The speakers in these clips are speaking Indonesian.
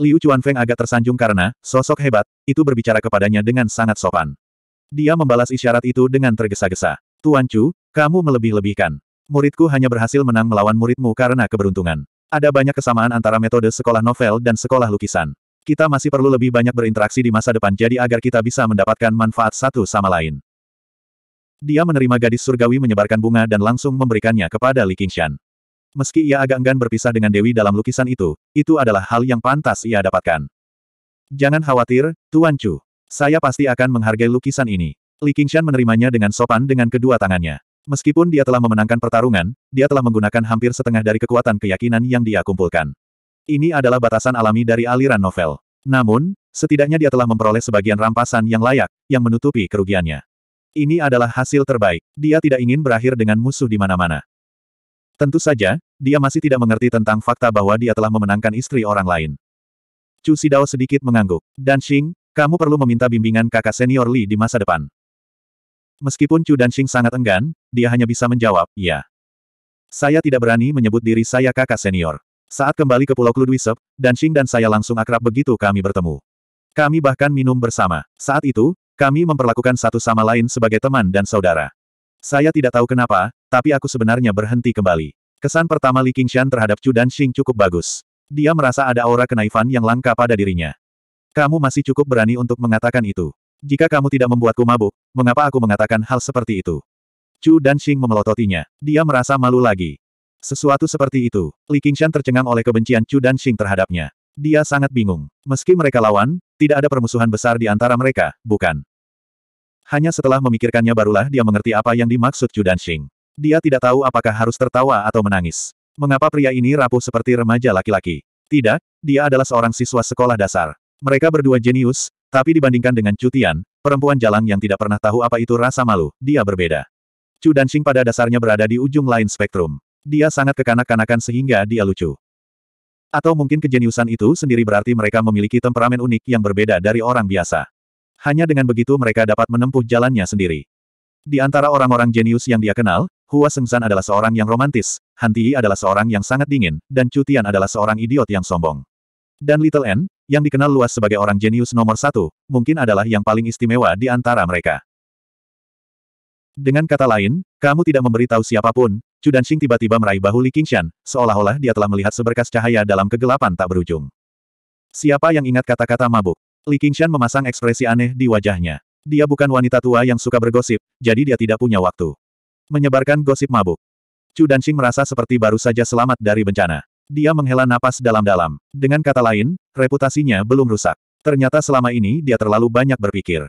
Liu Chuanfeng agak tersanjung karena, sosok hebat, itu berbicara kepadanya dengan sangat sopan. Dia membalas isyarat itu dengan tergesa-gesa. Tuan Chu, kamu melebih-lebihkan. Muridku hanya berhasil menang melawan muridmu karena keberuntungan. Ada banyak kesamaan antara metode sekolah novel dan sekolah lukisan. Kita masih perlu lebih banyak berinteraksi di masa depan jadi agar kita bisa mendapatkan manfaat satu sama lain. Dia menerima gadis surgawi menyebarkan bunga dan langsung memberikannya kepada Li Qingshan. Meski ia agak enggan berpisah dengan Dewi dalam lukisan itu, itu adalah hal yang pantas ia dapatkan. Jangan khawatir, Tuan Chu. Saya pasti akan menghargai lukisan ini. Li Qingshan menerimanya dengan sopan dengan kedua tangannya. Meskipun dia telah memenangkan pertarungan, dia telah menggunakan hampir setengah dari kekuatan keyakinan yang dia kumpulkan. Ini adalah batasan alami dari aliran novel. Namun, setidaknya dia telah memperoleh sebagian rampasan yang layak, yang menutupi kerugiannya. Ini adalah hasil terbaik. Dia tidak ingin berakhir dengan musuh di mana-mana. Tentu saja, dia masih tidak mengerti tentang fakta bahwa dia telah memenangkan istri orang lain. Chu Sidao sedikit mengangguk. Dan Xing, kamu perlu meminta bimbingan kakak senior Li di masa depan. Meskipun Chu Dan Xing sangat enggan, dia hanya bisa menjawab, "Ya. Saya tidak berani menyebut diri saya kakak senior. Saat kembali ke Pulau Kludwisep, Dan Xing dan saya langsung akrab begitu kami bertemu. Kami bahkan minum bersama. Saat itu, kami memperlakukan satu sama lain sebagai teman dan saudara. Saya tidak tahu kenapa, tapi aku sebenarnya berhenti kembali. Kesan pertama Li Qingshan terhadap Chu Danxing cukup bagus. Dia merasa ada aura kenaifan yang langka pada dirinya. Kamu masih cukup berani untuk mengatakan itu. Jika kamu tidak membuatku mabuk, mengapa aku mengatakan hal seperti itu? Chu Danxing memelototinya. Dia merasa malu lagi. Sesuatu seperti itu, Li Qingshan tercengang oleh kebencian Chu Danxing terhadapnya. Dia sangat bingung. Meski mereka lawan, tidak ada permusuhan besar di antara mereka, bukan? Hanya setelah memikirkannya barulah dia mengerti apa yang dimaksud Chu Danxing. Dia tidak tahu apakah harus tertawa atau menangis. Mengapa pria ini rapuh seperti remaja laki-laki? Tidak, dia adalah seorang siswa sekolah dasar. Mereka berdua jenius, tapi dibandingkan dengan Cutian, perempuan jalang yang tidak pernah tahu apa itu rasa malu, dia berbeda. Chu Danxing pada dasarnya berada di ujung lain spektrum. Dia sangat kekanak-kanakan sehingga dia lucu. Atau mungkin kejeniusan itu sendiri berarti mereka memiliki temperamen unik yang berbeda dari orang biasa. Hanya dengan begitu mereka dapat menempuh jalannya sendiri. Di antara orang-orang jenius yang dia kenal, Hua Sengzan adalah seorang yang romantis, Han Tii adalah seorang yang sangat dingin, dan Cutian adalah seorang idiot yang sombong. Dan Little N, yang dikenal luas sebagai orang jenius nomor satu, mungkin adalah yang paling istimewa di antara mereka. Dengan kata lain, kamu tidak memberitahu siapapun, Chu Danxing tiba-tiba meraih bahu Li Qingshan, seolah-olah dia telah melihat seberkas cahaya dalam kegelapan tak berujung. Siapa yang ingat kata-kata mabuk? Li Qingshan memasang ekspresi aneh di wajahnya. Dia bukan wanita tua yang suka bergosip, jadi dia tidak punya waktu. Menyebarkan gosip mabuk. Chu Danxing merasa seperti baru saja selamat dari bencana. Dia menghela napas dalam-dalam. Dengan kata lain, reputasinya belum rusak. Ternyata selama ini dia terlalu banyak berpikir.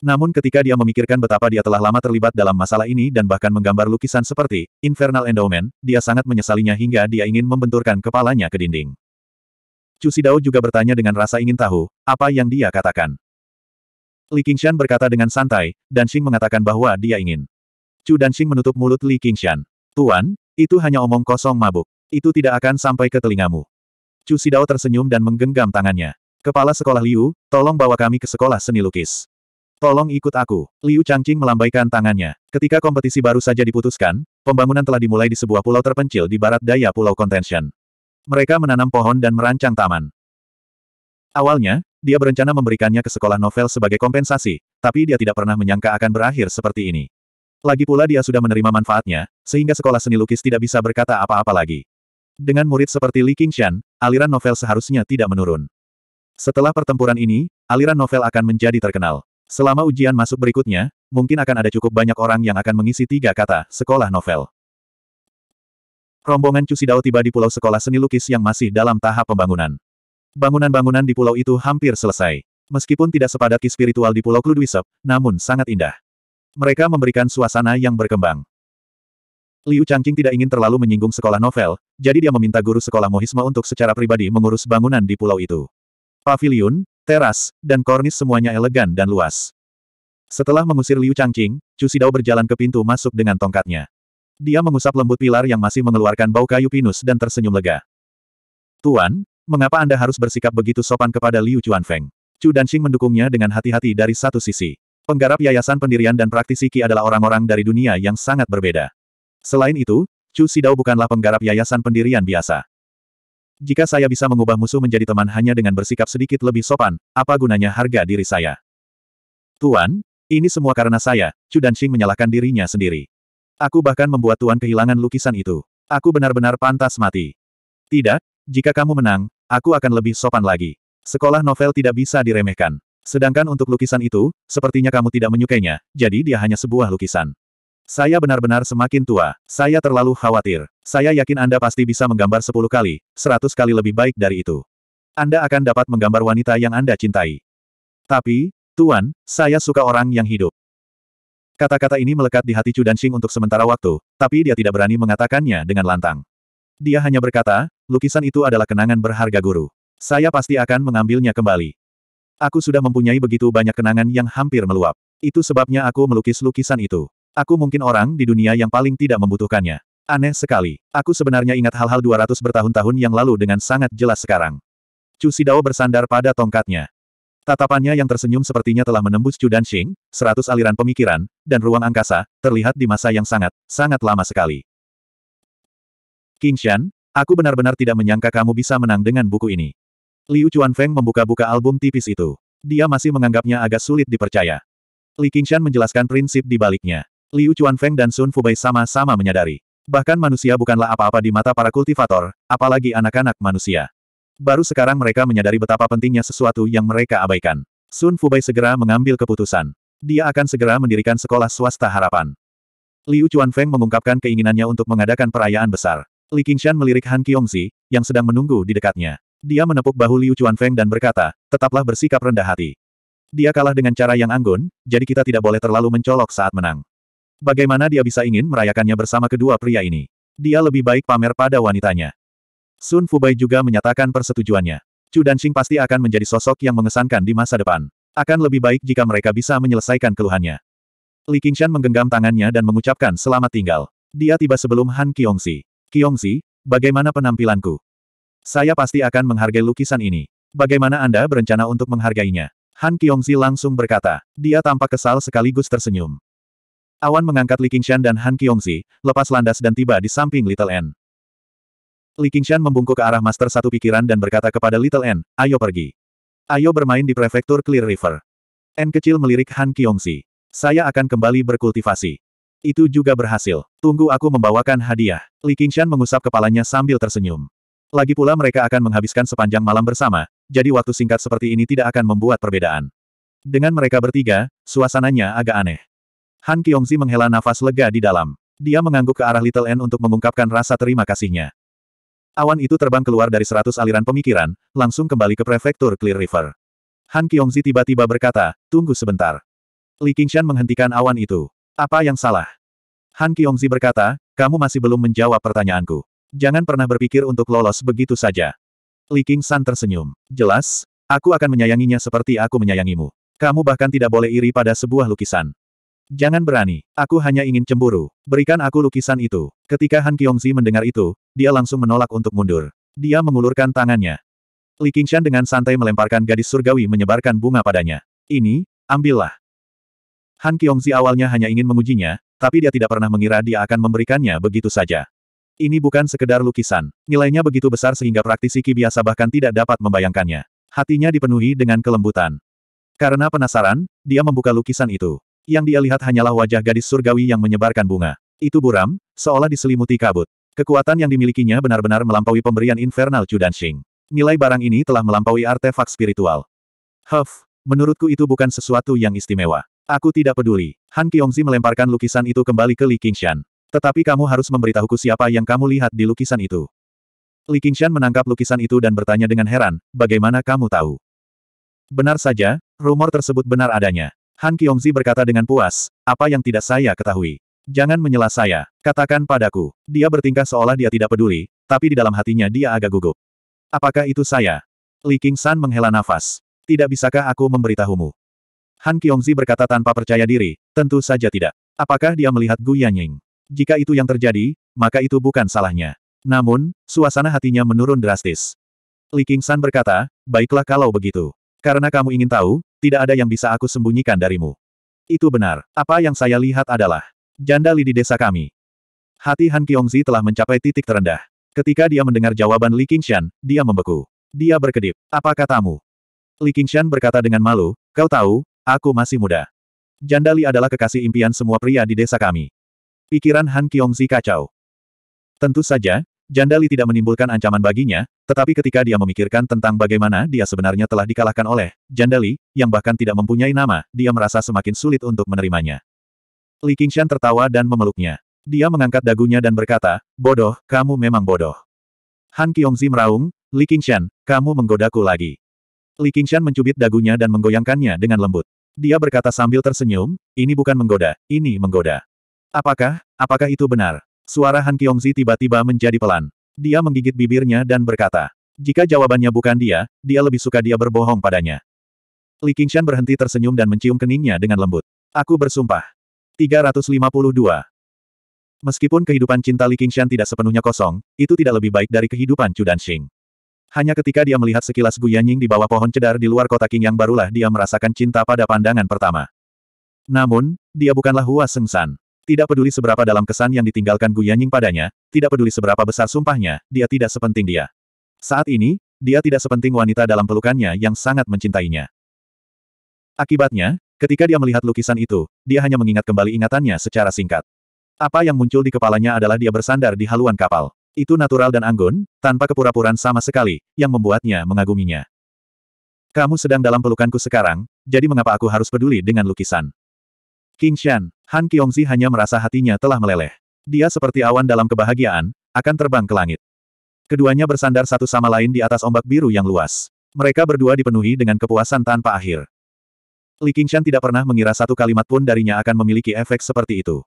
Namun ketika dia memikirkan betapa dia telah lama terlibat dalam masalah ini dan bahkan menggambar lukisan seperti Infernal Endowment, dia sangat menyesalinya hingga dia ingin membenturkan kepalanya ke dinding. Chu Cusidao juga bertanya dengan rasa ingin tahu, apa yang dia katakan. Li Qingshan berkata dengan santai, dan Xing mengatakan bahwa dia ingin. Chu dan Xing menutup mulut Li Qingshan. Tuan, itu hanya omong kosong mabuk. Itu tidak akan sampai ke telingamu. Chu Sidao tersenyum dan menggenggam tangannya. Kepala sekolah Liu, tolong bawa kami ke sekolah seni lukis. Tolong ikut aku. Liu Changqing melambaikan tangannya. Ketika kompetisi baru saja diputuskan, pembangunan telah dimulai di sebuah pulau terpencil di barat daya Pulau Contention. Mereka menanam pohon dan merancang taman. Awalnya, dia berencana memberikannya ke sekolah novel sebagai kompensasi, tapi dia tidak pernah menyangka akan berakhir seperti ini. Lagi pula dia sudah menerima manfaatnya, sehingga sekolah seni lukis tidak bisa berkata apa-apa lagi. Dengan murid seperti Li Qingshan, aliran novel seharusnya tidak menurun. Setelah pertempuran ini, aliran novel akan menjadi terkenal. Selama ujian masuk berikutnya, mungkin akan ada cukup banyak orang yang akan mengisi tiga kata sekolah novel. Rombongan Cusidao tiba di pulau sekolah seni lukis yang masih dalam tahap pembangunan. Bangunan-bangunan di pulau itu hampir selesai. Meskipun tidak sepadat ki spiritual di Pulau Kludwisep, namun sangat indah. Mereka memberikan suasana yang berkembang. Liu Changqing tidak ingin terlalu menyinggung sekolah novel, jadi dia meminta guru sekolah Mohisme untuk secara pribadi mengurus bangunan di pulau itu. Pavilion, teras, dan kornis semuanya elegan dan luas. Setelah mengusir Liu Changqing, Chu Sidao berjalan ke pintu masuk dengan tongkatnya. Dia mengusap lembut pilar yang masih mengeluarkan bau kayu pinus dan tersenyum lega. Tuan, Mengapa Anda harus bersikap begitu sopan kepada Liu Chuanfeng? Chu Danxing mendukungnya dengan hati-hati dari satu sisi. Penggarap yayasan pendirian dan praktisi Qi adalah orang-orang dari dunia yang sangat berbeda. Selain itu, Chu Sidao bukanlah penggarap yayasan pendirian biasa. Jika saya bisa mengubah musuh menjadi teman hanya dengan bersikap sedikit lebih sopan, apa gunanya harga diri saya? Tuan, ini semua karena saya, Chu Danxing menyalahkan dirinya sendiri. Aku bahkan membuat Tuan kehilangan lukisan itu. Aku benar-benar pantas mati. Tidak, jika kamu menang, aku akan lebih sopan lagi. Sekolah novel tidak bisa diremehkan. Sedangkan untuk lukisan itu, sepertinya kamu tidak menyukainya, jadi dia hanya sebuah lukisan. Saya benar-benar semakin tua. Saya terlalu khawatir. Saya yakin Anda pasti bisa menggambar 10 kali, seratus kali lebih baik dari itu. Anda akan dapat menggambar wanita yang Anda cintai. Tapi, Tuan, saya suka orang yang hidup. Kata-kata ini melekat di hati Chu Danxing untuk sementara waktu, tapi dia tidak berani mengatakannya dengan lantang. Dia hanya berkata, Lukisan itu adalah kenangan berharga guru. Saya pasti akan mengambilnya kembali. Aku sudah mempunyai begitu banyak kenangan yang hampir meluap. Itu sebabnya aku melukis lukisan itu. Aku mungkin orang di dunia yang paling tidak membutuhkannya. Aneh sekali. Aku sebenarnya ingat hal-hal 200 bertahun-tahun yang lalu dengan sangat jelas sekarang. Chu Sidao bersandar pada tongkatnya. Tatapannya yang tersenyum sepertinya telah menembus dan Xing, seratus aliran pemikiran, dan ruang angkasa, terlihat di masa yang sangat, sangat lama sekali. King Shan, Aku benar-benar tidak menyangka kamu bisa menang dengan buku ini. Liu Feng membuka-buka album tipis itu. Dia masih menganggapnya agak sulit dipercaya. Li Qingshan menjelaskan prinsip di baliknya. Liu Feng dan Sun Fubei sama-sama menyadari. Bahkan manusia bukanlah apa-apa di mata para kultivator, apalagi anak-anak manusia. Baru sekarang mereka menyadari betapa pentingnya sesuatu yang mereka abaikan. Sun Fubei segera mengambil keputusan. Dia akan segera mendirikan sekolah swasta harapan. Liu Feng mengungkapkan keinginannya untuk mengadakan perayaan besar. Li Qingshan melirik Han Qiongzi, yang sedang menunggu di dekatnya. Dia menepuk bahu Liu Chuanfeng dan berkata, tetaplah bersikap rendah hati. Dia kalah dengan cara yang anggun, jadi kita tidak boleh terlalu mencolok saat menang. Bagaimana dia bisa ingin merayakannya bersama kedua pria ini? Dia lebih baik pamer pada wanitanya. Sun Fubai juga menyatakan persetujuannya. Chu Danxing pasti akan menjadi sosok yang mengesankan di masa depan. Akan lebih baik jika mereka bisa menyelesaikan keluhannya. Li Qingshan menggenggam tangannya dan mengucapkan selamat tinggal. Dia tiba sebelum Han Qiongxi. Kiongzi, bagaimana penampilanku? Saya pasti akan menghargai lukisan ini. Bagaimana Anda berencana untuk menghargainya? Han Kiongzi langsung berkata. Dia tampak kesal sekaligus tersenyum. Awan mengangkat Li Qingshan dan Han Kiongzi, lepas landas dan tiba di samping Little N. Li Qingshan membungkuk ke arah Master Satu Pikiran dan berkata kepada Little N, ayo pergi. Ayo bermain di prefektur Clear River. N kecil melirik Han Kiongzi. Saya akan kembali berkultivasi. Itu juga berhasil. Tunggu aku membawakan hadiah. Li Qingshan mengusap kepalanya sambil tersenyum. Lagi pula mereka akan menghabiskan sepanjang malam bersama, jadi waktu singkat seperti ini tidak akan membuat perbedaan. Dengan mereka bertiga, suasananya agak aneh. Han Zi menghela nafas lega di dalam. Dia mengangguk ke arah Little N untuk mengungkapkan rasa terima kasihnya. Awan itu terbang keluar dari seratus aliran pemikiran, langsung kembali ke prefektur Clear River. Han Zi tiba-tiba berkata, tunggu sebentar. Li Qingshan menghentikan awan itu. Apa yang salah? Han Kiongzi berkata, kamu masih belum menjawab pertanyaanku. Jangan pernah berpikir untuk lolos begitu saja. Li King San tersenyum. Jelas, aku akan menyayanginya seperti aku menyayangimu. Kamu bahkan tidak boleh iri pada sebuah lukisan. Jangan berani, aku hanya ingin cemburu. Berikan aku lukisan itu. Ketika Han Kiongzi mendengar itu, dia langsung menolak untuk mundur. Dia mengulurkan tangannya. Li Qingshan dengan santai melemparkan gadis surgawi menyebarkan bunga padanya. Ini, ambillah. Han Kiongzi awalnya hanya ingin mengujinya, tapi dia tidak pernah mengira dia akan memberikannya begitu saja. Ini bukan sekedar lukisan. Nilainya begitu besar sehingga praktisi ki biasa bahkan tidak dapat membayangkannya. Hatinya dipenuhi dengan kelembutan. Karena penasaran, dia membuka lukisan itu. Yang dia lihat hanyalah wajah gadis surgawi yang menyebarkan bunga. Itu buram, seolah diselimuti kabut. Kekuatan yang dimilikinya benar-benar melampaui pemberian infernal Judanshing. Nilai barang ini telah melampaui artefak spiritual. Huff, menurutku itu bukan sesuatu yang istimewa. Aku tidak peduli. Han Kyongzi melemparkan lukisan itu kembali ke Li Qingshan. Tetapi kamu harus memberitahuku siapa yang kamu lihat di lukisan itu. Li Qingshan menangkap lukisan itu dan bertanya dengan heran, bagaimana kamu tahu? Benar saja, rumor tersebut benar adanya. Han Kyongzi berkata dengan puas, apa yang tidak saya ketahui. Jangan menyela saya, katakan padaku. Dia bertingkah seolah dia tidak peduli, tapi di dalam hatinya dia agak gugup. Apakah itu saya? Li Qingshan menghela nafas. Tidak bisakah aku memberitahumu? Han Kiongzi berkata tanpa percaya diri, tentu saja tidak. Apakah dia melihat Gu Yanying? Jika itu yang terjadi, maka itu bukan salahnya. Namun, suasana hatinya menurun drastis. Li Qingshan berkata, baiklah kalau begitu. Karena kamu ingin tahu, tidak ada yang bisa aku sembunyikan darimu. Itu benar. Apa yang saya lihat adalah janda Li di desa kami. Hati Han Kiongzi telah mencapai titik terendah. Ketika dia mendengar jawaban Li Qingshan, dia membeku. Dia berkedip. Apa katamu? Li Qingshan berkata dengan malu, kau tahu, Aku masih muda. Jandali adalah kekasih impian semua pria di desa kami. Pikiran Han Kiongzi kacau. Tentu saja, Jandali tidak menimbulkan ancaman baginya, tetapi ketika dia memikirkan tentang bagaimana dia sebenarnya telah dikalahkan oleh Jandali, yang bahkan tidak mempunyai nama, dia merasa semakin sulit untuk menerimanya. Li Qingshan tertawa dan memeluknya. Dia mengangkat dagunya dan berkata, bodoh, kamu memang bodoh. Han Kiongzi meraung, Li Qingshan, kamu menggodaku lagi. Li Qingshan mencubit dagunya dan menggoyangkannya dengan lembut. Dia berkata sambil tersenyum, ini bukan menggoda, ini menggoda. Apakah, apakah itu benar? Suara Han Kiongzi tiba-tiba menjadi pelan. Dia menggigit bibirnya dan berkata, jika jawabannya bukan dia, dia lebih suka dia berbohong padanya. Li Qingshan berhenti tersenyum dan mencium keningnya dengan lembut. Aku bersumpah. 352. Meskipun kehidupan cinta Li Qingshan tidak sepenuhnya kosong, itu tidak lebih baik dari kehidupan Chu Danxing. Hanya ketika dia melihat sekilas Gu Yanying di bawah pohon cedar di luar kota King yang barulah dia merasakan cinta pada pandangan pertama. Namun, dia bukanlah Hua Sengsan. Tidak peduli seberapa dalam kesan yang ditinggalkan Gu Yanying padanya, tidak peduli seberapa besar sumpahnya, dia tidak sepenting dia. Saat ini, dia tidak sepenting wanita dalam pelukannya yang sangat mencintainya. Akibatnya, ketika dia melihat lukisan itu, dia hanya mengingat kembali ingatannya secara singkat. Apa yang muncul di kepalanya adalah dia bersandar di haluan kapal. Itu natural dan anggun, tanpa kepura-puraan sama sekali, yang membuatnya mengaguminya. Kamu sedang dalam pelukanku sekarang, jadi mengapa aku harus peduli dengan lukisan? King Shan, Han Kiongzi hanya merasa hatinya telah meleleh. Dia seperti awan dalam kebahagiaan, akan terbang ke langit. Keduanya bersandar satu sama lain di atas ombak biru yang luas. Mereka berdua dipenuhi dengan kepuasan tanpa akhir. Li Qingshan tidak pernah mengira satu kalimat pun darinya akan memiliki efek seperti itu.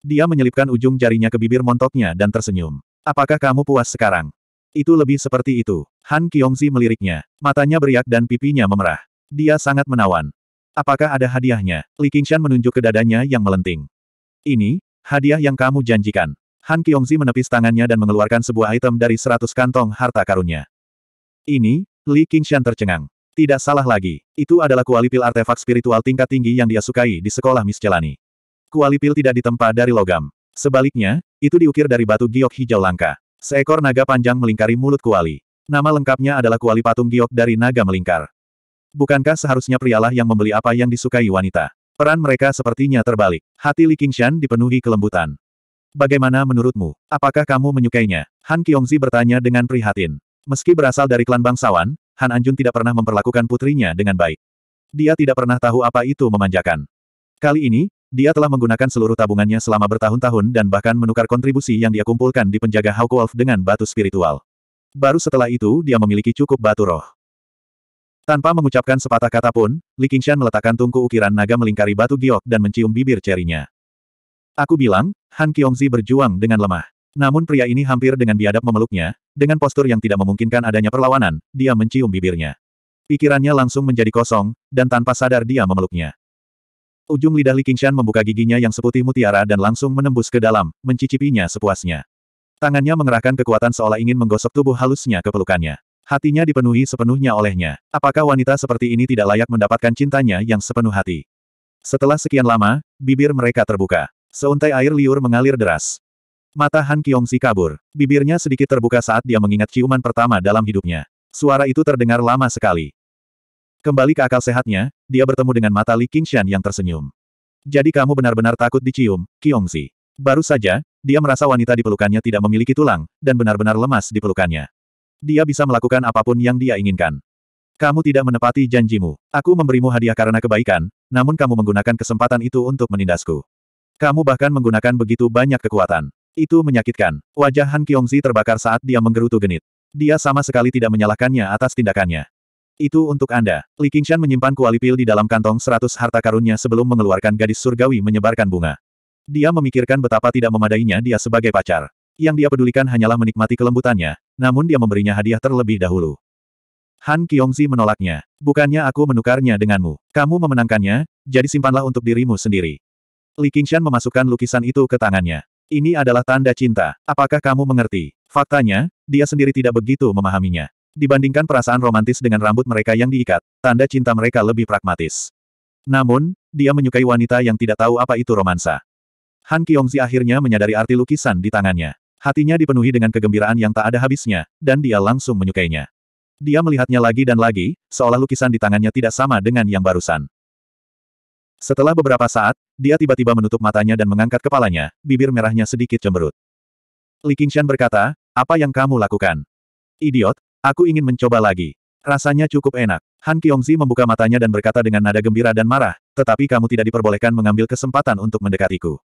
Dia menyelipkan ujung jarinya ke bibir montoknya dan tersenyum. Apakah kamu puas sekarang? Itu lebih seperti itu. Han Kiongzi meliriknya. Matanya beriak dan pipinya memerah. Dia sangat menawan. Apakah ada hadiahnya? Li Qingshan menunjuk ke dadanya yang melenting. Ini, hadiah yang kamu janjikan. Han Kiongzi menepis tangannya dan mengeluarkan sebuah item dari seratus kantong harta karunnya. Ini, Li Qingshan tercengang. Tidak salah lagi, itu adalah kualipil artefak spiritual tingkat tinggi yang dia sukai di sekolah Miscelani. Kualipil tidak ditempa dari logam. Sebaliknya, itu diukir dari batu giok hijau langka. Seekor naga panjang melingkari mulut kuali. Nama lengkapnya adalah kuali patung giok dari naga melingkar. Bukankah seharusnya prialah yang membeli apa yang disukai wanita? Peran mereka sepertinya terbalik. Hati Li Qingshan dipenuhi kelembutan. Bagaimana menurutmu? Apakah kamu menyukainya? Han Kiongzi bertanya dengan prihatin. Meski berasal dari klan bangsawan, Han Anjun tidak pernah memperlakukan putrinya dengan baik. Dia tidak pernah tahu apa itu memanjakan. Kali ini, dia telah menggunakan seluruh tabungannya selama bertahun-tahun dan bahkan menukar kontribusi yang dia kumpulkan di penjaga Hawkwolf dengan batu spiritual. Baru setelah itu dia memiliki cukup batu roh. Tanpa mengucapkan sepatah kata pun, Li Qingshan meletakkan tungku ukiran naga melingkari batu giok dan mencium bibir cerinya. Aku bilang, Han Kiongzi berjuang dengan lemah. Namun pria ini hampir dengan biadab memeluknya, dengan postur yang tidak memungkinkan adanya perlawanan, dia mencium bibirnya. Pikirannya langsung menjadi kosong, dan tanpa sadar dia memeluknya. Ujung lidah Li Qingshan membuka giginya yang seputih mutiara dan langsung menembus ke dalam, mencicipinya sepuasnya. Tangannya mengerahkan kekuatan seolah ingin menggosok tubuh halusnya ke pelukannya. Hatinya dipenuhi sepenuhnya olehnya. Apakah wanita seperti ini tidak layak mendapatkan cintanya yang sepenuh hati? Setelah sekian lama, bibir mereka terbuka. Seuntai air liur mengalir deras. Mata Han Kiongsi kabur. Bibirnya sedikit terbuka saat dia mengingat ciuman pertama dalam hidupnya. Suara itu terdengar lama sekali. Kembali ke akal sehatnya, dia bertemu dengan mata Li Qingshan yang tersenyum. Jadi kamu benar-benar takut dicium, Qiongzi. Baru saja, dia merasa wanita di pelukannya tidak memiliki tulang, dan benar-benar lemas di pelukannya. Dia bisa melakukan apapun yang dia inginkan. Kamu tidak menepati janjimu. Aku memberimu hadiah karena kebaikan, namun kamu menggunakan kesempatan itu untuk menindasku. Kamu bahkan menggunakan begitu banyak kekuatan. Itu menyakitkan. Wajah Han Kiongzi terbakar saat dia menggerutu genit. Dia sama sekali tidak menyalahkannya atas tindakannya. Itu untuk Anda. Li Qingshan menyimpan kuali pil di dalam kantong seratus harta karunnya sebelum mengeluarkan gadis surgawi menyebarkan bunga. Dia memikirkan betapa tidak memadainya dia sebagai pacar. Yang dia pedulikan hanyalah menikmati kelembutannya, namun dia memberinya hadiah terlebih dahulu. Han Qiongzi menolaknya. Bukannya aku menukarnya denganmu. Kamu memenangkannya, jadi simpanlah untuk dirimu sendiri. Li Qingshan memasukkan lukisan itu ke tangannya. Ini adalah tanda cinta. Apakah kamu mengerti? Faktanya, dia sendiri tidak begitu memahaminya. Dibandingkan perasaan romantis dengan rambut mereka yang diikat, tanda cinta mereka lebih pragmatis. Namun, dia menyukai wanita yang tidak tahu apa itu romansa. Han Kiongzi akhirnya menyadari arti lukisan di tangannya. Hatinya dipenuhi dengan kegembiraan yang tak ada habisnya, dan dia langsung menyukainya. Dia melihatnya lagi dan lagi, seolah lukisan di tangannya tidak sama dengan yang barusan. Setelah beberapa saat, dia tiba-tiba menutup matanya dan mengangkat kepalanya, bibir merahnya sedikit cemberut. Li Qingshan berkata, apa yang kamu lakukan? Idiot, Aku ingin mencoba lagi. Rasanya cukup enak. Han Kyongzi membuka matanya dan berkata dengan nada gembira dan marah, tetapi kamu tidak diperbolehkan mengambil kesempatan untuk mendekatiku.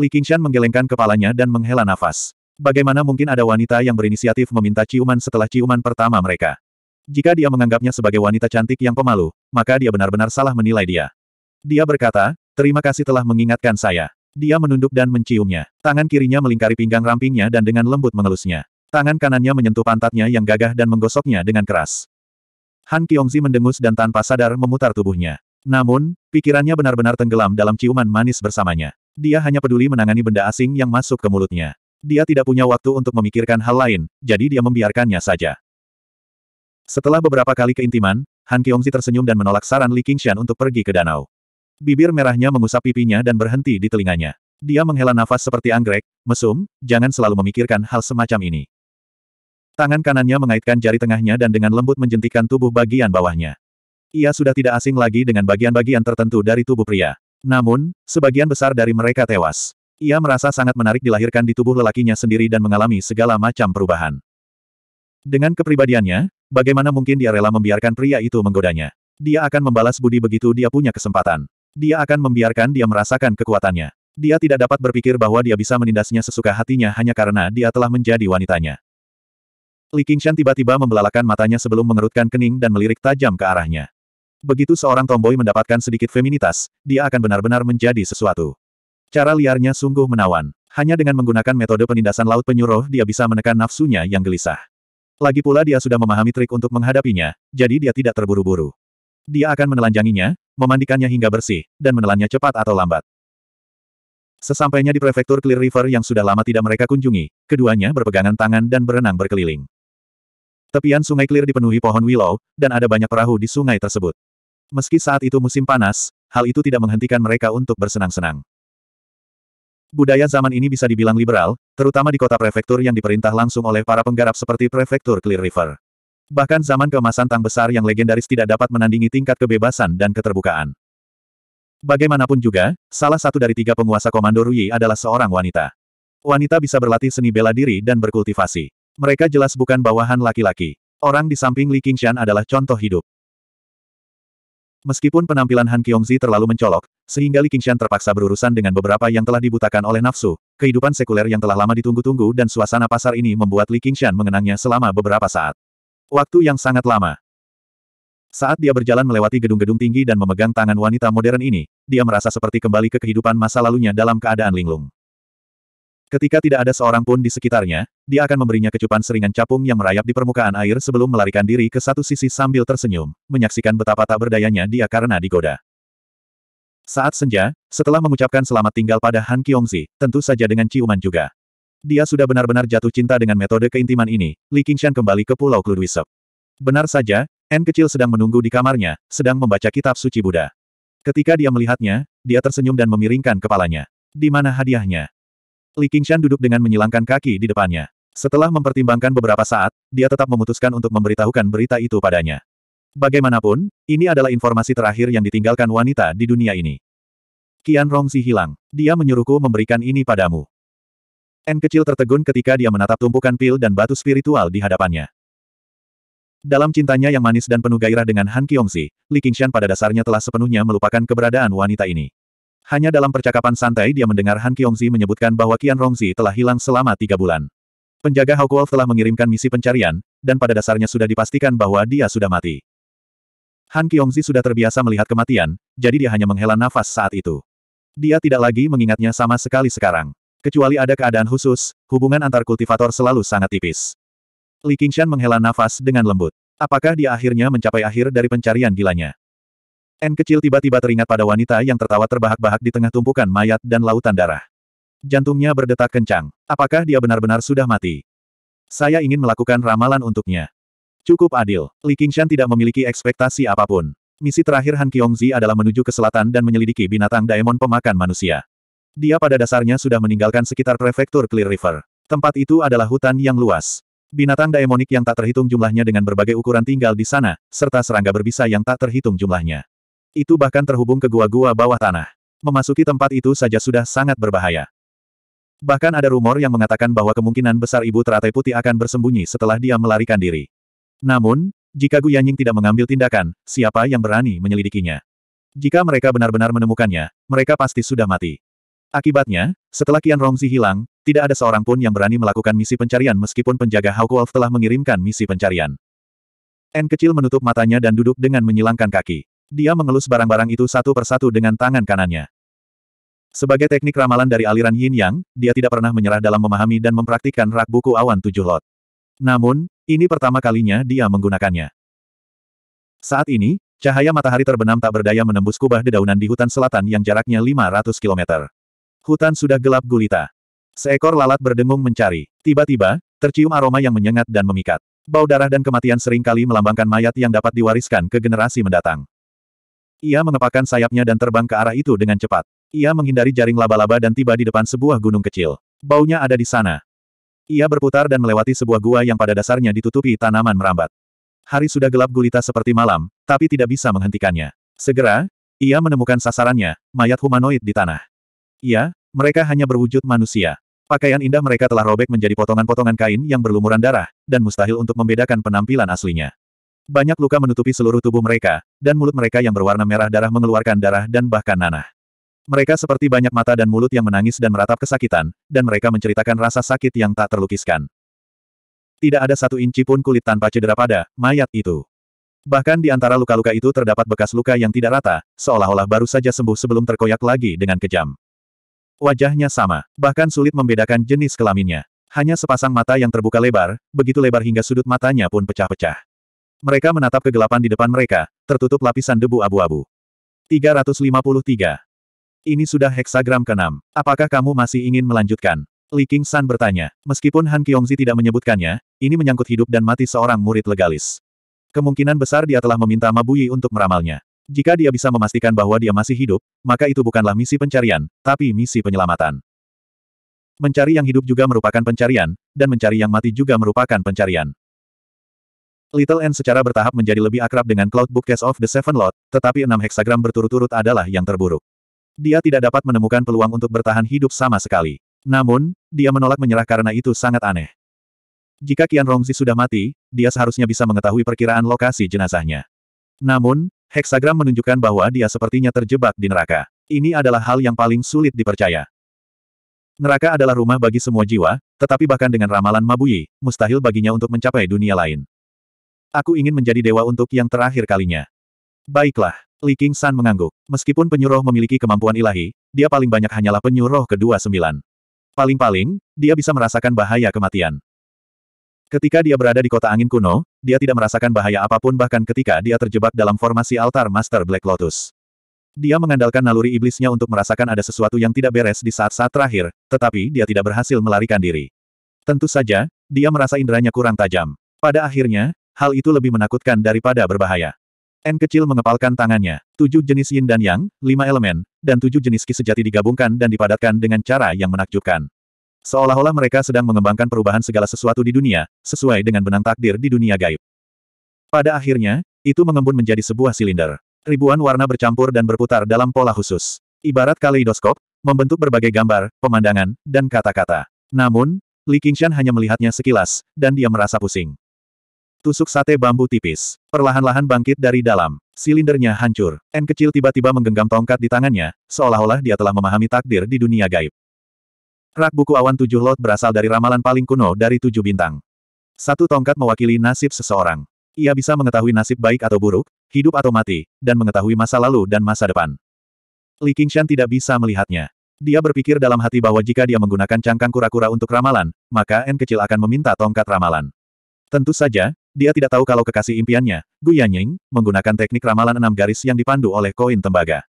Li Qingshan menggelengkan kepalanya dan menghela nafas. Bagaimana mungkin ada wanita yang berinisiatif meminta ciuman setelah ciuman pertama mereka? Jika dia menganggapnya sebagai wanita cantik yang pemalu, maka dia benar-benar salah menilai dia. Dia berkata, terima kasih telah mengingatkan saya. Dia menunduk dan menciumnya. Tangan kirinya melingkari pinggang rampingnya dan dengan lembut mengelusnya. Tangan kanannya menyentuh pantatnya yang gagah dan menggosoknya dengan keras. Han Kiongzi mendengus dan tanpa sadar memutar tubuhnya. Namun, pikirannya benar-benar tenggelam dalam ciuman manis bersamanya. Dia hanya peduli menangani benda asing yang masuk ke mulutnya. Dia tidak punya waktu untuk memikirkan hal lain, jadi dia membiarkannya saja. Setelah beberapa kali keintiman, Han Kiongzi tersenyum dan menolak saran Li Qingshan untuk pergi ke danau. Bibir merahnya mengusap pipinya dan berhenti di telinganya. Dia menghela nafas seperti anggrek, mesum, jangan selalu memikirkan hal semacam ini. Tangan kanannya mengaitkan jari tengahnya dan dengan lembut menjentikan tubuh bagian bawahnya. Ia sudah tidak asing lagi dengan bagian-bagian tertentu dari tubuh pria. Namun, sebagian besar dari mereka tewas. Ia merasa sangat menarik dilahirkan di tubuh lelakinya sendiri dan mengalami segala macam perubahan. Dengan kepribadiannya, bagaimana mungkin dia rela membiarkan pria itu menggodanya? Dia akan membalas budi begitu dia punya kesempatan. Dia akan membiarkan dia merasakan kekuatannya. Dia tidak dapat berpikir bahwa dia bisa menindasnya sesuka hatinya hanya karena dia telah menjadi wanitanya. Li Qingshan tiba-tiba membelalakan matanya sebelum mengerutkan kening dan melirik tajam ke arahnya. Begitu seorang tomboy mendapatkan sedikit feminitas, dia akan benar-benar menjadi sesuatu. Cara liarnya sungguh menawan. Hanya dengan menggunakan metode penindasan laut penyuruh dia bisa menekan nafsunya yang gelisah. Lagi pula dia sudah memahami trik untuk menghadapinya, jadi dia tidak terburu-buru. Dia akan menelanjanginya, memandikannya hingga bersih, dan menelannya cepat atau lambat. Sesampainya di prefektur Clear River yang sudah lama tidak mereka kunjungi, keduanya berpegangan tangan dan berenang berkeliling. Tepian sungai Clear dipenuhi pohon willow, dan ada banyak perahu di sungai tersebut. Meski saat itu musim panas, hal itu tidak menghentikan mereka untuk bersenang-senang. Budaya zaman ini bisa dibilang liberal, terutama di kota prefektur yang diperintah langsung oleh para penggarap seperti prefektur Clear River. Bahkan zaman keemasan Tang Besar yang legendaris tidak dapat menandingi tingkat kebebasan dan keterbukaan. Bagaimanapun juga, salah satu dari tiga penguasa komando Rui adalah seorang wanita. Wanita bisa berlatih seni bela diri dan berkultivasi. Mereka jelas bukan bawahan laki-laki. Orang di samping Li Qingshan adalah contoh hidup. Meskipun penampilan Han Kyongzi terlalu mencolok, sehingga Li Qingshan terpaksa berurusan dengan beberapa yang telah dibutakan oleh nafsu, kehidupan sekuler yang telah lama ditunggu-tunggu dan suasana pasar ini membuat Li Qingshan mengenangnya selama beberapa saat. Waktu yang sangat lama. Saat dia berjalan melewati gedung-gedung tinggi dan memegang tangan wanita modern ini, dia merasa seperti kembali ke kehidupan masa lalunya dalam keadaan linglung. Ketika tidak ada seorang pun di sekitarnya, dia akan memberinya kecupan seringan capung yang merayap di permukaan air sebelum melarikan diri ke satu sisi sambil tersenyum, menyaksikan betapa tak berdayanya dia karena digoda. Saat senja, setelah mengucapkan selamat tinggal pada Han Kyongzi, tentu saja dengan ciuman juga. Dia sudah benar-benar jatuh cinta dengan metode keintiman ini, Li Qingshan kembali ke Pulau Kludwisep. Benar saja, N kecil sedang menunggu di kamarnya, sedang membaca kitab suci Buddha. Ketika dia melihatnya, dia tersenyum dan memiringkan kepalanya. Di mana hadiahnya? Li Qingshan duduk dengan menyilangkan kaki di depannya. Setelah mempertimbangkan beberapa saat, dia tetap memutuskan untuk memberitahukan berita itu padanya. Bagaimanapun, ini adalah informasi terakhir yang ditinggalkan wanita di dunia ini. Kian Rongsi hilang. Dia menyuruhku memberikan ini padamu. N kecil tertegun ketika dia menatap tumpukan pil dan batu spiritual di hadapannya. Dalam cintanya yang manis dan penuh gairah dengan Han Kyongsi, Li Qingshan pada dasarnya telah sepenuhnya melupakan keberadaan wanita ini. Hanya dalam percakapan santai dia mendengar Han Kiongzi menyebutkan bahwa Qian Rongzi telah hilang selama tiga bulan. Penjaga Hawk telah mengirimkan misi pencarian, dan pada dasarnya sudah dipastikan bahwa dia sudah mati. Han Kiongzi sudah terbiasa melihat kematian, jadi dia hanya menghela nafas saat itu. Dia tidak lagi mengingatnya sama sekali sekarang. Kecuali ada keadaan khusus, hubungan antar kultivator selalu sangat tipis. Li Qingshan menghela nafas dengan lembut. Apakah dia akhirnya mencapai akhir dari pencarian gilanya? N kecil tiba-tiba teringat pada wanita yang tertawa terbahak-bahak di tengah tumpukan mayat dan lautan darah. Jantungnya berdetak kencang. Apakah dia benar-benar sudah mati? Saya ingin melakukan ramalan untuknya. Cukup adil. Li Qingshan tidak memiliki ekspektasi apapun. Misi terakhir Han Qiongzi adalah menuju ke selatan dan menyelidiki binatang daemon pemakan manusia. Dia pada dasarnya sudah meninggalkan sekitar prefektur Clear River. Tempat itu adalah hutan yang luas. Binatang daemonik yang tak terhitung jumlahnya dengan berbagai ukuran tinggal di sana, serta serangga berbisa yang tak terhitung jumlahnya. Itu bahkan terhubung ke gua-gua bawah tanah. Memasuki tempat itu saja sudah sangat berbahaya. Bahkan ada rumor yang mengatakan bahwa kemungkinan besar ibu teratai putih akan bersembunyi setelah dia melarikan diri. Namun, jika Gu Yanying tidak mengambil tindakan, siapa yang berani menyelidikinya? Jika mereka benar-benar menemukannya, mereka pasti sudah mati. Akibatnya, setelah Qian Rongzi hilang, tidak ada seorang pun yang berani melakukan misi pencarian meskipun penjaga Hawk telah mengirimkan misi pencarian. N kecil menutup matanya dan duduk dengan menyilangkan kaki. Dia mengelus barang-barang itu satu persatu dengan tangan kanannya. Sebagai teknik ramalan dari aliran Yin Yang, dia tidak pernah menyerah dalam memahami dan mempraktikkan rak buku awan tujuh lot. Namun, ini pertama kalinya dia menggunakannya. Saat ini, cahaya matahari terbenam tak berdaya menembus kubah dedaunan di hutan selatan yang jaraknya 500 km. Hutan sudah gelap gulita. Seekor lalat berdengung mencari. Tiba-tiba, tercium aroma yang menyengat dan memikat. Bau darah dan kematian seringkali melambangkan mayat yang dapat diwariskan ke generasi mendatang. Ia mengepakkan sayapnya dan terbang ke arah itu dengan cepat. Ia menghindari jaring laba-laba dan tiba di depan sebuah gunung kecil. Baunya ada di sana. Ia berputar dan melewati sebuah gua yang pada dasarnya ditutupi tanaman merambat. Hari sudah gelap gulita seperti malam, tapi tidak bisa menghentikannya. Segera, ia menemukan sasarannya, mayat humanoid di tanah. Ia, mereka hanya berwujud manusia. Pakaian indah mereka telah robek menjadi potongan-potongan kain yang berlumuran darah, dan mustahil untuk membedakan penampilan aslinya. Banyak luka menutupi seluruh tubuh mereka, dan mulut mereka yang berwarna merah darah mengeluarkan darah dan bahkan nanah. Mereka seperti banyak mata dan mulut yang menangis dan meratap kesakitan, dan mereka menceritakan rasa sakit yang tak terlukiskan. Tidak ada satu inci pun kulit tanpa cedera pada mayat itu. Bahkan di antara luka-luka itu terdapat bekas luka yang tidak rata, seolah-olah baru saja sembuh sebelum terkoyak lagi dengan kejam. Wajahnya sama, bahkan sulit membedakan jenis kelaminnya. Hanya sepasang mata yang terbuka lebar, begitu lebar hingga sudut matanya pun pecah-pecah. Mereka menatap kegelapan di depan mereka, tertutup lapisan debu abu-abu. 353. Ini sudah heksagram ke-6. Apakah kamu masih ingin melanjutkan? Li King San bertanya. Meskipun Han Kiongzi tidak menyebutkannya, ini menyangkut hidup dan mati seorang murid legalis. Kemungkinan besar dia telah meminta Mabuyi untuk meramalnya. Jika dia bisa memastikan bahwa dia masih hidup, maka itu bukanlah misi pencarian, tapi misi penyelamatan. Mencari yang hidup juga merupakan pencarian, dan mencari yang mati juga merupakan pencarian. Little N secara bertahap menjadi lebih akrab dengan Cloud Bookcase of the Seven Lot, tetapi enam heksagram berturut-turut adalah yang terburuk. Dia tidak dapat menemukan peluang untuk bertahan hidup sama sekali. Namun, dia menolak menyerah karena itu sangat aneh. Jika Kian Rongzi sudah mati, dia seharusnya bisa mengetahui perkiraan lokasi jenazahnya. Namun, heksagram menunjukkan bahwa dia sepertinya terjebak di neraka. Ini adalah hal yang paling sulit dipercaya. Neraka adalah rumah bagi semua jiwa, tetapi bahkan dengan ramalan Mabui, mustahil baginya untuk mencapai dunia lain. Aku ingin menjadi dewa untuk yang terakhir kalinya. Baiklah, Li King San mengangguk. Meskipun penyuruh memiliki kemampuan ilahi, dia paling banyak hanyalah penyuruh kedua sembilan. Paling-paling, dia bisa merasakan bahaya kematian. Ketika dia berada di kota angin kuno, dia tidak merasakan bahaya apapun bahkan ketika dia terjebak dalam formasi altar Master Black Lotus. Dia mengandalkan naluri iblisnya untuk merasakan ada sesuatu yang tidak beres di saat-saat terakhir, tetapi dia tidak berhasil melarikan diri. Tentu saja, dia merasa inderanya kurang tajam. Pada akhirnya, hal itu lebih menakutkan daripada berbahaya. N kecil mengepalkan tangannya. Tujuh jenis yin dan yang, lima elemen, dan tujuh jenis ki sejati digabungkan dan dipadatkan dengan cara yang menakjubkan. Seolah-olah mereka sedang mengembangkan perubahan segala sesuatu di dunia, sesuai dengan benang takdir di dunia gaib. Pada akhirnya, itu mengembun menjadi sebuah silinder. Ribuan warna bercampur dan berputar dalam pola khusus. Ibarat kaleidoskop, membentuk berbagai gambar, pemandangan, dan kata-kata. Namun, Li Qingshan hanya melihatnya sekilas, dan dia merasa pusing. Tusuk sate bambu tipis. Perlahan-lahan bangkit dari dalam. Silindernya hancur. N kecil tiba-tiba menggenggam tongkat di tangannya, seolah-olah dia telah memahami takdir di dunia gaib. Rak buku awan tujuh lot berasal dari ramalan paling kuno dari tujuh bintang. Satu tongkat mewakili nasib seseorang. Ia bisa mengetahui nasib baik atau buruk, hidup atau mati, dan mengetahui masa lalu dan masa depan. Li Qingshan tidak bisa melihatnya. Dia berpikir dalam hati bahwa jika dia menggunakan cangkang kura-kura untuk ramalan, maka N kecil akan meminta tongkat ramalan. Tentu saja, dia tidak tahu kalau kekasih impiannya, Gu Yanying, menggunakan teknik ramalan enam garis yang dipandu oleh koin tembaga.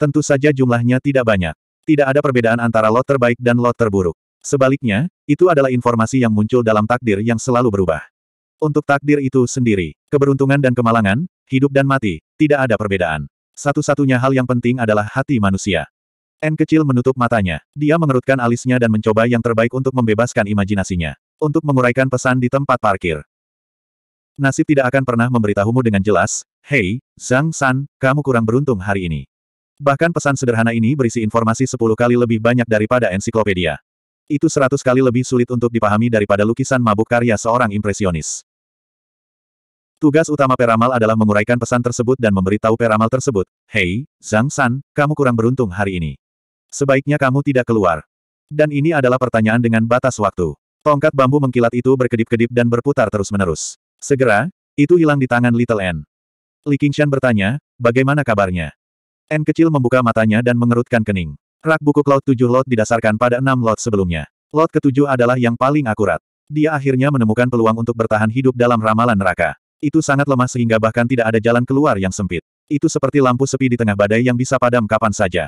Tentu saja jumlahnya tidak banyak. Tidak ada perbedaan antara lot terbaik dan lot terburuk. Sebaliknya, itu adalah informasi yang muncul dalam takdir yang selalu berubah. Untuk takdir itu sendiri, keberuntungan dan kemalangan, hidup dan mati, tidak ada perbedaan. Satu-satunya hal yang penting adalah hati manusia. N kecil menutup matanya. Dia mengerutkan alisnya dan mencoba yang terbaik untuk membebaskan imajinasinya. Untuk menguraikan pesan di tempat parkir. Nasib tidak akan pernah memberitahumu dengan jelas, Hei, Zhang San, kamu kurang beruntung hari ini. Bahkan pesan sederhana ini berisi informasi sepuluh kali lebih banyak daripada ensiklopedia. Itu seratus kali lebih sulit untuk dipahami daripada lukisan mabuk karya seorang impresionis. Tugas utama Peramal adalah menguraikan pesan tersebut dan memberitahu Peramal tersebut, Hei, Zhang San, kamu kurang beruntung hari ini. Sebaiknya kamu tidak keluar. Dan ini adalah pertanyaan dengan batas waktu. Tongkat bambu mengkilat itu berkedip-kedip dan berputar terus-menerus. Segera, itu hilang di tangan Little N. Li Qingshan bertanya, bagaimana kabarnya? N kecil membuka matanya dan mengerutkan kening. Rak buku Cloud 7 lot didasarkan pada enam lot sebelumnya. Lot ketujuh adalah yang paling akurat. Dia akhirnya menemukan peluang untuk bertahan hidup dalam ramalan neraka. Itu sangat lemah sehingga bahkan tidak ada jalan keluar yang sempit. Itu seperti lampu sepi di tengah badai yang bisa padam kapan saja.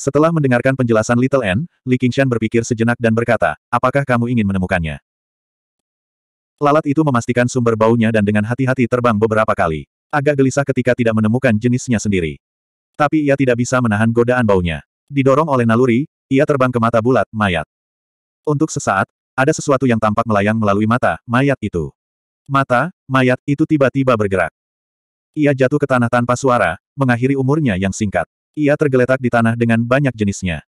Setelah mendengarkan penjelasan Little N, Li Qingshan berpikir sejenak dan berkata, apakah kamu ingin menemukannya? Lalat itu memastikan sumber baunya dan dengan hati-hati terbang beberapa kali. Agak gelisah ketika tidak menemukan jenisnya sendiri. Tapi ia tidak bisa menahan godaan baunya. Didorong oleh naluri, ia terbang ke mata bulat, mayat. Untuk sesaat, ada sesuatu yang tampak melayang melalui mata, mayat itu. Mata, mayat, itu tiba-tiba bergerak. Ia jatuh ke tanah tanpa suara, mengakhiri umurnya yang singkat. Ia tergeletak di tanah dengan banyak jenisnya.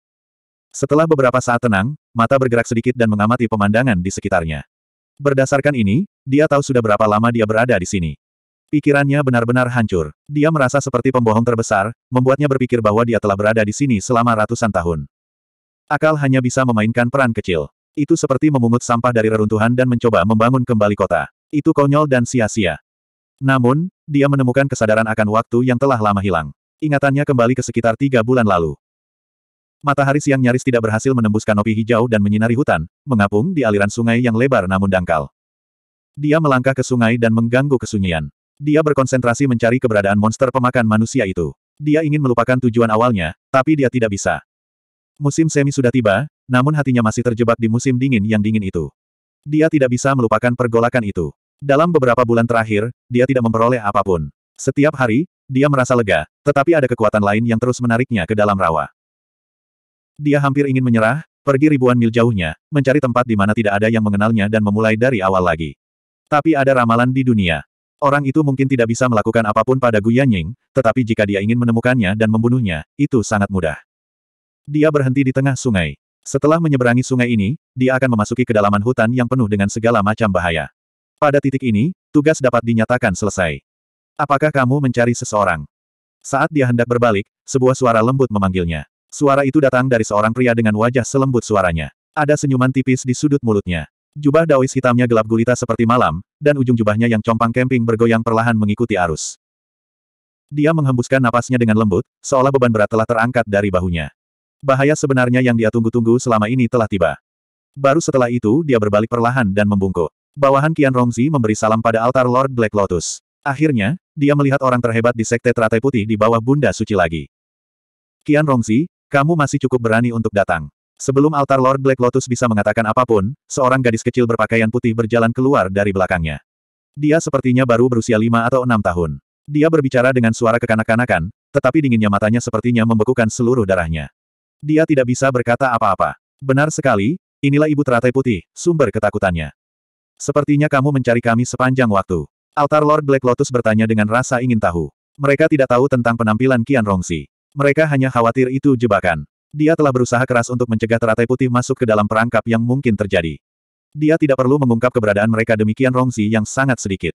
Setelah beberapa saat tenang, mata bergerak sedikit dan mengamati pemandangan di sekitarnya. Berdasarkan ini, dia tahu sudah berapa lama dia berada di sini. Pikirannya benar-benar hancur. Dia merasa seperti pembohong terbesar, membuatnya berpikir bahwa dia telah berada di sini selama ratusan tahun. Akal hanya bisa memainkan peran kecil. Itu seperti memungut sampah dari reruntuhan dan mencoba membangun kembali kota. Itu konyol dan sia-sia. Namun, dia menemukan kesadaran akan waktu yang telah lama hilang. Ingatannya kembali ke sekitar tiga bulan lalu. Matahari siang nyaris tidak berhasil menembus kanopi hijau dan menyinari hutan, mengapung di aliran sungai yang lebar namun dangkal. Dia melangkah ke sungai dan mengganggu kesunyian. Dia berkonsentrasi mencari keberadaan monster pemakan manusia itu. Dia ingin melupakan tujuan awalnya, tapi dia tidak bisa. Musim semi sudah tiba, namun hatinya masih terjebak di musim dingin yang dingin itu. Dia tidak bisa melupakan pergolakan itu. Dalam beberapa bulan terakhir, dia tidak memperoleh apapun. Setiap hari, dia merasa lega, tetapi ada kekuatan lain yang terus menariknya ke dalam rawa. Dia hampir ingin menyerah, pergi ribuan mil jauhnya, mencari tempat di mana tidak ada yang mengenalnya dan memulai dari awal lagi. Tapi ada ramalan di dunia. Orang itu mungkin tidak bisa melakukan apapun pada Guyanying, tetapi jika dia ingin menemukannya dan membunuhnya, itu sangat mudah. Dia berhenti di tengah sungai. Setelah menyeberangi sungai ini, dia akan memasuki kedalaman hutan yang penuh dengan segala macam bahaya. Pada titik ini, tugas dapat dinyatakan selesai. Apakah kamu mencari seseorang? Saat dia hendak berbalik, sebuah suara lembut memanggilnya. Suara itu datang dari seorang pria dengan wajah selembut suaranya. Ada senyuman tipis di sudut mulutnya. Jubah daois hitamnya gelap gulita seperti malam, dan ujung jubahnya yang compang kemping bergoyang perlahan mengikuti arus. Dia menghembuskan napasnya dengan lembut, seolah beban berat telah terangkat dari bahunya. Bahaya sebenarnya yang dia tunggu-tunggu selama ini telah tiba. Baru setelah itu dia berbalik perlahan dan membungkuk. Bawahan Kian Rongzi memberi salam pada altar Lord Black Lotus. Akhirnya, dia melihat orang terhebat di Sekte Teratai Putih di bawah Bunda Suci lagi. Kian Rongzi, kamu masih cukup berani untuk datang. Sebelum altar Lord Black Lotus bisa mengatakan apapun, seorang gadis kecil berpakaian putih berjalan keluar dari belakangnya. Dia sepertinya baru berusia lima atau enam tahun. Dia berbicara dengan suara kekanak-kanakan, tetapi dinginnya matanya sepertinya membekukan seluruh darahnya. Dia tidak bisa berkata apa-apa. Benar sekali, inilah ibu teratai putih, sumber ketakutannya. Sepertinya kamu mencari kami sepanjang waktu. Altar Lord Black Lotus bertanya dengan rasa ingin tahu. Mereka tidak tahu tentang penampilan Kian Rongsi. Mereka hanya khawatir itu jebakan. Dia telah berusaha keras untuk mencegah teratai putih masuk ke dalam perangkap yang mungkin terjadi. Dia tidak perlu mengungkap keberadaan mereka demikian Rongzi yang sangat sedikit.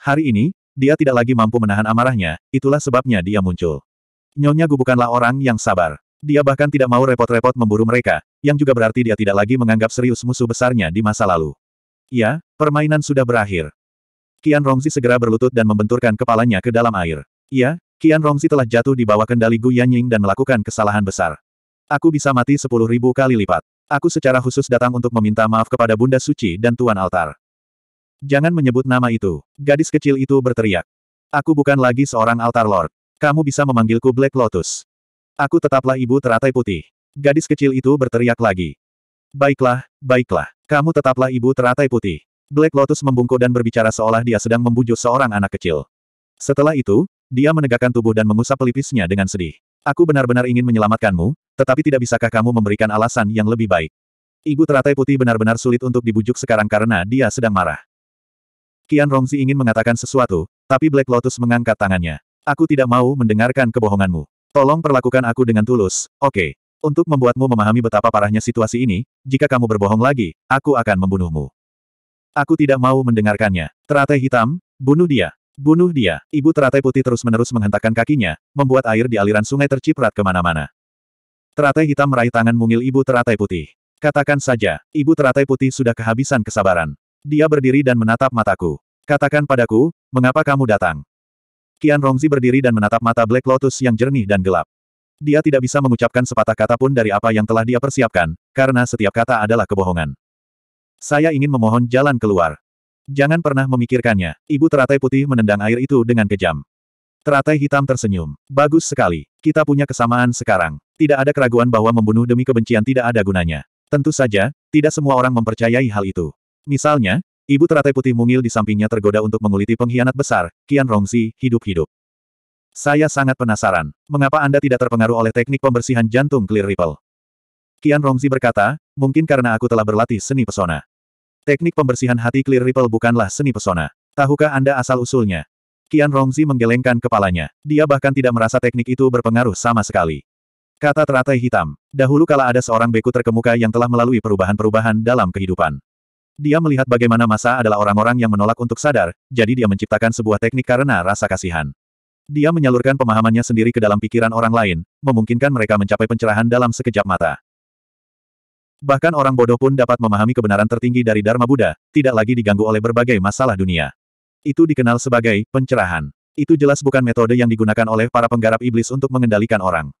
Hari ini, dia tidak lagi mampu menahan amarahnya, itulah sebabnya dia muncul. Nyonya Gu bukanlah orang yang sabar. Dia bahkan tidak mau repot-repot memburu mereka, yang juga berarti dia tidak lagi menganggap serius musuh besarnya di masa lalu. Ya, permainan sudah berakhir. Kian Rongzi segera berlutut dan membenturkan kepalanya ke dalam air. Ya, Qian Rongsi telah jatuh di bawah kendali Gu Yanying dan melakukan kesalahan besar. Aku bisa mati sepuluh ribu kali lipat. Aku secara khusus datang untuk meminta maaf kepada Bunda Suci dan Tuan Altar. Jangan menyebut nama itu. Gadis kecil itu berteriak. Aku bukan lagi seorang Altar Lord. Kamu bisa memanggilku Black Lotus. Aku tetaplah ibu teratai putih. Gadis kecil itu berteriak lagi. Baiklah, baiklah. Kamu tetaplah ibu teratai putih. Black Lotus membungkuk dan berbicara seolah dia sedang membujuk seorang anak kecil. Setelah itu, dia menegakkan tubuh dan mengusap pelipisnya dengan sedih. Aku benar-benar ingin menyelamatkanmu, tetapi tidak bisakah kamu memberikan alasan yang lebih baik? Ibu teratai putih benar-benar sulit untuk dibujuk sekarang karena dia sedang marah. Kian Rongzi ingin mengatakan sesuatu, tapi Black Lotus mengangkat tangannya. Aku tidak mau mendengarkan kebohonganmu. Tolong perlakukan aku dengan tulus, oke. Okay. Untuk membuatmu memahami betapa parahnya situasi ini, jika kamu berbohong lagi, aku akan membunuhmu. Aku tidak mau mendengarkannya. Teratai hitam, bunuh dia. Bunuh dia. Ibu teratai putih terus-menerus menghentakkan kakinya, membuat air di aliran sungai terciprat kemana-mana. Teratai hitam meraih tangan mungil ibu teratai putih. Katakan saja, ibu teratai putih sudah kehabisan kesabaran. Dia berdiri dan menatap mataku. Katakan padaku, mengapa kamu datang? Kian Rongzi berdiri dan menatap mata Black Lotus yang jernih dan gelap. Dia tidak bisa mengucapkan sepatah kata pun dari apa yang telah dia persiapkan, karena setiap kata adalah kebohongan. Saya ingin memohon jalan keluar. Jangan pernah memikirkannya. Ibu teratai putih menendang air itu dengan kejam. Teratai hitam tersenyum. Bagus sekali. Kita punya kesamaan sekarang. Tidak ada keraguan bahwa membunuh demi kebencian tidak ada gunanya. Tentu saja, tidak semua orang mempercayai hal itu. Misalnya, ibu teratai putih mungil di sampingnya tergoda untuk menguliti pengkhianat besar, Kian Rongzi, hidup-hidup. Saya sangat penasaran. Mengapa Anda tidak terpengaruh oleh teknik pembersihan jantung Clear Ripple? Kian Rongzi berkata, mungkin karena aku telah berlatih seni pesona. Teknik pembersihan hati Clear Ripple bukanlah seni pesona. Tahukah Anda asal-usulnya? Kian Rongzi menggelengkan kepalanya. Dia bahkan tidak merasa teknik itu berpengaruh sama sekali. Kata teratai hitam. Dahulu kala ada seorang beku terkemuka yang telah melalui perubahan-perubahan dalam kehidupan. Dia melihat bagaimana masa adalah orang-orang yang menolak untuk sadar, jadi dia menciptakan sebuah teknik karena rasa kasihan. Dia menyalurkan pemahamannya sendiri ke dalam pikiran orang lain, memungkinkan mereka mencapai pencerahan dalam sekejap mata. Bahkan orang bodoh pun dapat memahami kebenaran tertinggi dari Dharma Buddha, tidak lagi diganggu oleh berbagai masalah dunia. Itu dikenal sebagai pencerahan. Itu jelas bukan metode yang digunakan oleh para penggarap iblis untuk mengendalikan orang.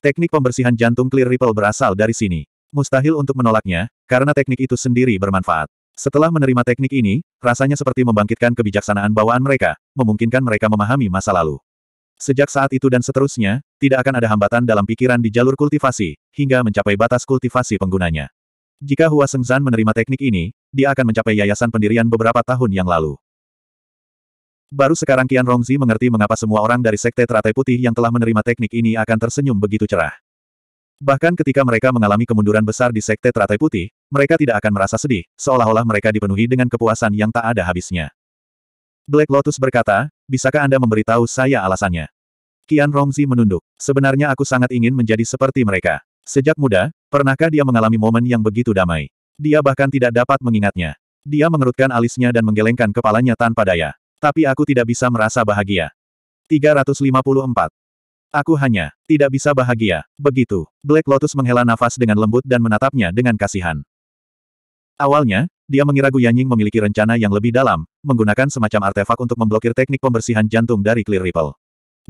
Teknik pembersihan jantung clear ripple berasal dari sini. Mustahil untuk menolaknya, karena teknik itu sendiri bermanfaat. Setelah menerima teknik ini, rasanya seperti membangkitkan kebijaksanaan bawaan mereka, memungkinkan mereka memahami masa lalu. Sejak saat itu dan seterusnya, tidak akan ada hambatan dalam pikiran di jalur kultivasi, hingga mencapai batas kultivasi penggunanya. Jika Hua Sengzan menerima teknik ini, dia akan mencapai yayasan pendirian beberapa tahun yang lalu. Baru sekarang Qian Rongzi mengerti mengapa semua orang dari Sekte Teratai Putih yang telah menerima teknik ini akan tersenyum begitu cerah. Bahkan ketika mereka mengalami kemunduran besar di Sekte Teratai Putih, mereka tidak akan merasa sedih, seolah-olah mereka dipenuhi dengan kepuasan yang tak ada habisnya. Black Lotus berkata, bisakah Anda memberitahu saya alasannya? Kian Rongzi menunduk. Sebenarnya aku sangat ingin menjadi seperti mereka. Sejak muda, pernahkah dia mengalami momen yang begitu damai? Dia bahkan tidak dapat mengingatnya. Dia mengerutkan alisnya dan menggelengkan kepalanya tanpa daya. Tapi aku tidak bisa merasa bahagia. 354. Aku hanya tidak bisa bahagia. Begitu, Black Lotus menghela nafas dengan lembut dan menatapnya dengan kasihan. Awalnya, dia mengira Gu Yanying memiliki rencana yang lebih dalam, menggunakan semacam artefak untuk memblokir teknik pembersihan jantung dari Clear Ripple.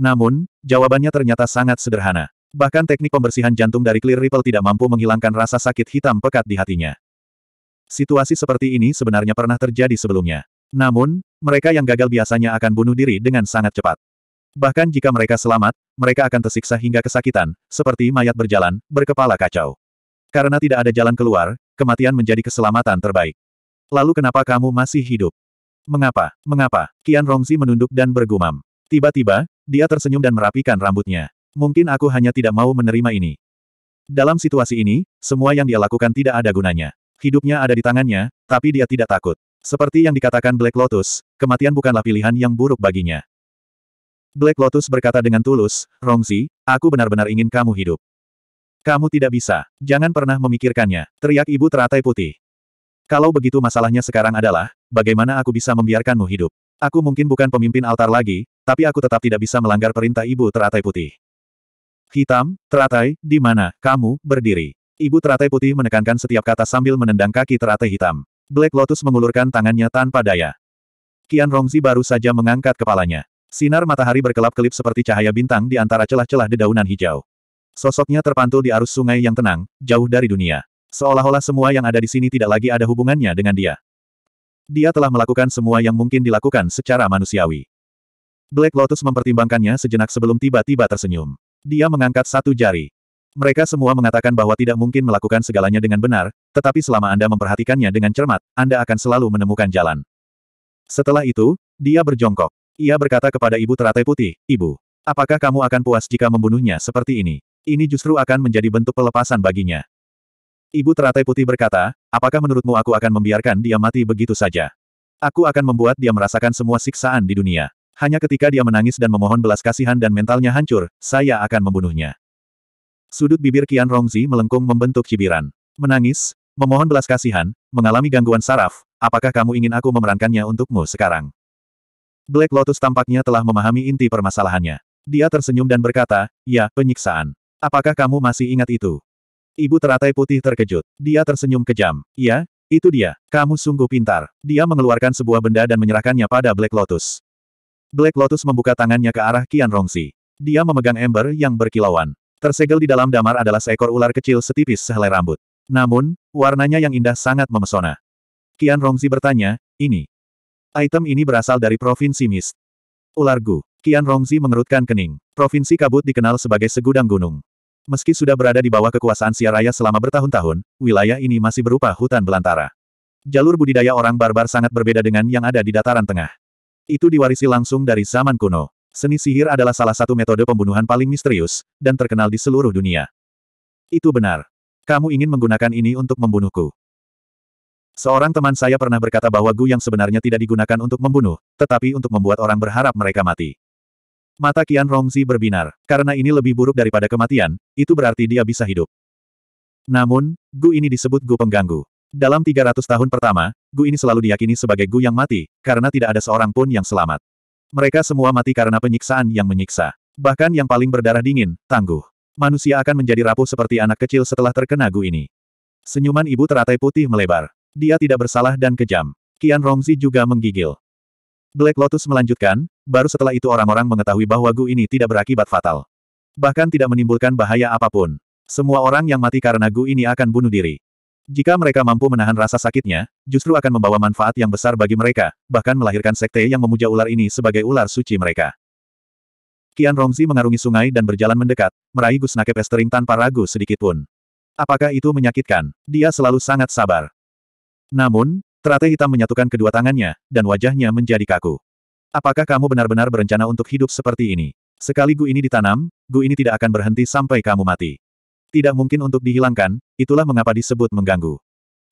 Namun, jawabannya ternyata sangat sederhana. Bahkan teknik pembersihan jantung dari Clear Ripple tidak mampu menghilangkan rasa sakit hitam pekat di hatinya. Situasi seperti ini sebenarnya pernah terjadi sebelumnya. Namun, mereka yang gagal biasanya akan bunuh diri dengan sangat cepat. Bahkan jika mereka selamat, mereka akan tersiksa hingga kesakitan, seperti mayat berjalan, berkepala kacau. Karena tidak ada jalan keluar, kematian menjadi keselamatan terbaik. Lalu kenapa kamu masih hidup? Mengapa? Mengapa? Kian Rongzi menunduk dan bergumam. Tiba-tiba, dia tersenyum dan merapikan rambutnya. Mungkin aku hanya tidak mau menerima ini. Dalam situasi ini, semua yang dia lakukan tidak ada gunanya. Hidupnya ada di tangannya, tapi dia tidak takut. Seperti yang dikatakan Black Lotus, kematian bukanlah pilihan yang buruk baginya. Black Lotus berkata dengan tulus, Rongzi, aku benar-benar ingin kamu hidup. Kamu tidak bisa, jangan pernah memikirkannya, teriak ibu teratai putih. Kalau begitu masalahnya sekarang adalah, bagaimana aku bisa membiarkanmu hidup? Aku mungkin bukan pemimpin altar lagi, tapi aku tetap tidak bisa melanggar perintah ibu teratai putih. Hitam, teratai, di mana, kamu, berdiri. Ibu teratai putih menekankan setiap kata sambil menendang kaki teratai hitam. Black Lotus mengulurkan tangannya tanpa daya. Kian Rongzi baru saja mengangkat kepalanya. Sinar matahari berkelap-kelip seperti cahaya bintang di antara celah-celah dedaunan hijau. Sosoknya terpantul di arus sungai yang tenang, jauh dari dunia. Seolah-olah semua yang ada di sini tidak lagi ada hubungannya dengan dia. Dia telah melakukan semua yang mungkin dilakukan secara manusiawi. Black Lotus mempertimbangkannya sejenak sebelum tiba-tiba tersenyum. Dia mengangkat satu jari. Mereka semua mengatakan bahwa tidak mungkin melakukan segalanya dengan benar, tetapi selama Anda memperhatikannya dengan cermat, Anda akan selalu menemukan jalan. Setelah itu, dia berjongkok. Ia berkata kepada ibu teratai putih, Ibu, apakah kamu akan puas jika membunuhnya seperti ini? Ini justru akan menjadi bentuk pelepasan baginya. Ibu teratai putih berkata, apakah menurutmu aku akan membiarkan dia mati begitu saja? Aku akan membuat dia merasakan semua siksaan di dunia. Hanya ketika dia menangis dan memohon belas kasihan dan mentalnya hancur, saya akan membunuhnya. Sudut bibir Qian Rongzi melengkung membentuk cibiran. Menangis, memohon belas kasihan, mengalami gangguan saraf, apakah kamu ingin aku memerankannya untukmu sekarang? Black Lotus tampaknya telah memahami inti permasalahannya. Dia tersenyum dan berkata, ya, penyiksaan. Apakah kamu masih ingat itu? Ibu teratai putih terkejut. Dia tersenyum kejam. Ya, itu dia. Kamu sungguh pintar. Dia mengeluarkan sebuah benda dan menyerahkannya pada Black Lotus. Black Lotus membuka tangannya ke arah Kian Rongsi. Dia memegang ember yang berkilauan. Tersegel di dalam damar adalah seekor ular kecil setipis sehelai rambut. Namun, warnanya yang indah sangat memesona. Kian Rongzi bertanya, ini. Item ini berasal dari Provinsi Mist. Ular Gu. Kian Rongzi mengerutkan kening. Provinsi Kabut dikenal sebagai segudang gunung. Meski sudah berada di bawah kekuasaan Siaraya selama bertahun-tahun, wilayah ini masih berupa hutan belantara. Jalur budidaya orang barbar sangat berbeda dengan yang ada di dataran tengah. Itu diwarisi langsung dari zaman kuno. Seni sihir adalah salah satu metode pembunuhan paling misterius, dan terkenal di seluruh dunia. Itu benar. Kamu ingin menggunakan ini untuk membunuhku. Seorang teman saya pernah berkata bahwa Gu yang sebenarnya tidak digunakan untuk membunuh, tetapi untuk membuat orang berharap mereka mati. Mata Kian Rongzi berbinar. Karena ini lebih buruk daripada kematian, itu berarti dia bisa hidup. Namun, Gu ini disebut Gu pengganggu. Dalam 300 tahun pertama, Gu ini selalu diyakini sebagai Gu yang mati, karena tidak ada seorang pun yang selamat. Mereka semua mati karena penyiksaan yang menyiksa. Bahkan yang paling berdarah dingin, tangguh. Manusia akan menjadi rapuh seperti anak kecil setelah terkena Gu ini. Senyuman ibu teratai putih melebar. Dia tidak bersalah dan kejam. Kian Rongzi juga menggigil. Black Lotus melanjutkan, Baru setelah itu orang-orang mengetahui bahwa Gu ini tidak berakibat fatal. Bahkan tidak menimbulkan bahaya apapun. Semua orang yang mati karena Gu ini akan bunuh diri. Jika mereka mampu menahan rasa sakitnya, justru akan membawa manfaat yang besar bagi mereka, bahkan melahirkan sekte yang memuja ular ini sebagai ular suci mereka. Kian Rongzi mengarungi sungai dan berjalan mendekat, meraih Snake Pestering tanpa ragu sedikitpun. Apakah itu menyakitkan? Dia selalu sangat sabar. Namun, Trate hitam menyatukan kedua tangannya, dan wajahnya menjadi kaku. Apakah kamu benar-benar berencana untuk hidup seperti ini? Sekali gu ini ditanam, gu ini tidak akan berhenti sampai kamu mati. Tidak mungkin untuk dihilangkan, itulah mengapa disebut mengganggu.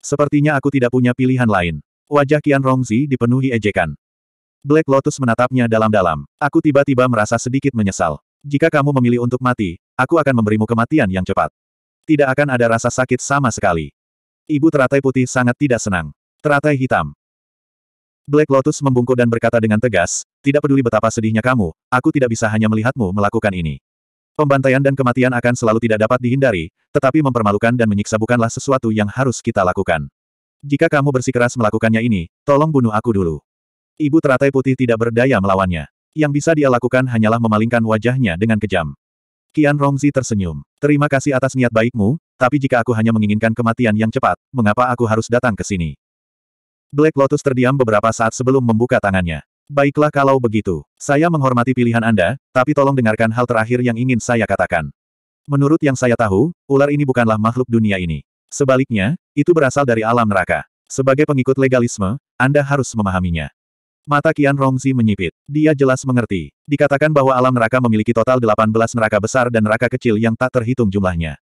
Sepertinya aku tidak punya pilihan lain. Wajah Qian Rongzi dipenuhi ejekan. Black Lotus menatapnya dalam-dalam. Aku tiba-tiba merasa sedikit menyesal. Jika kamu memilih untuk mati, aku akan memberimu kematian yang cepat. Tidak akan ada rasa sakit sama sekali. Ibu teratai putih sangat tidak senang. Teratai hitam. Black Lotus membungkuk dan berkata dengan tegas, tidak peduli betapa sedihnya kamu, aku tidak bisa hanya melihatmu melakukan ini. Pembantaian dan kematian akan selalu tidak dapat dihindari, tetapi mempermalukan dan menyiksa bukanlah sesuatu yang harus kita lakukan. Jika kamu bersikeras melakukannya ini, tolong bunuh aku dulu. Ibu teratai putih tidak berdaya melawannya. Yang bisa dia lakukan hanyalah memalingkan wajahnya dengan kejam. Kian Rongzi tersenyum. Terima kasih atas niat baikmu, tapi jika aku hanya menginginkan kematian yang cepat, mengapa aku harus datang ke sini? Black Lotus terdiam beberapa saat sebelum membuka tangannya. Baiklah kalau begitu. Saya menghormati pilihan Anda, tapi tolong dengarkan hal terakhir yang ingin saya katakan. Menurut yang saya tahu, ular ini bukanlah makhluk dunia ini. Sebaliknya, itu berasal dari alam neraka. Sebagai pengikut legalisme, Anda harus memahaminya. Mata Kian Rongzi menyipit. Dia jelas mengerti. Dikatakan bahwa alam neraka memiliki total 18 neraka besar dan neraka kecil yang tak terhitung jumlahnya.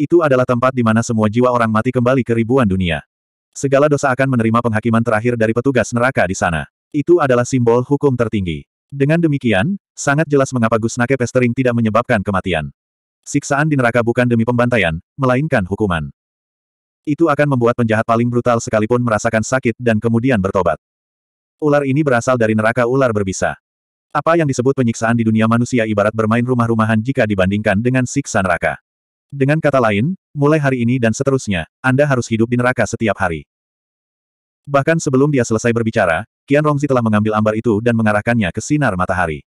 Itu adalah tempat di mana semua jiwa orang mati kembali ke ribuan dunia. Segala dosa akan menerima penghakiman terakhir dari petugas neraka di sana. Itu adalah simbol hukum tertinggi. Dengan demikian, sangat jelas mengapa Gusnake Pestering tidak menyebabkan kematian. Siksaan di neraka bukan demi pembantaian, melainkan hukuman. Itu akan membuat penjahat paling brutal sekalipun merasakan sakit dan kemudian bertobat. Ular ini berasal dari neraka ular berbisa. Apa yang disebut penyiksaan di dunia manusia ibarat bermain rumah-rumahan jika dibandingkan dengan siksa neraka. Dengan kata lain, mulai hari ini dan seterusnya, Anda harus hidup di neraka setiap hari. Bahkan sebelum dia selesai berbicara, Qian Rongzi telah mengambil ambar itu dan mengarahkannya ke sinar matahari.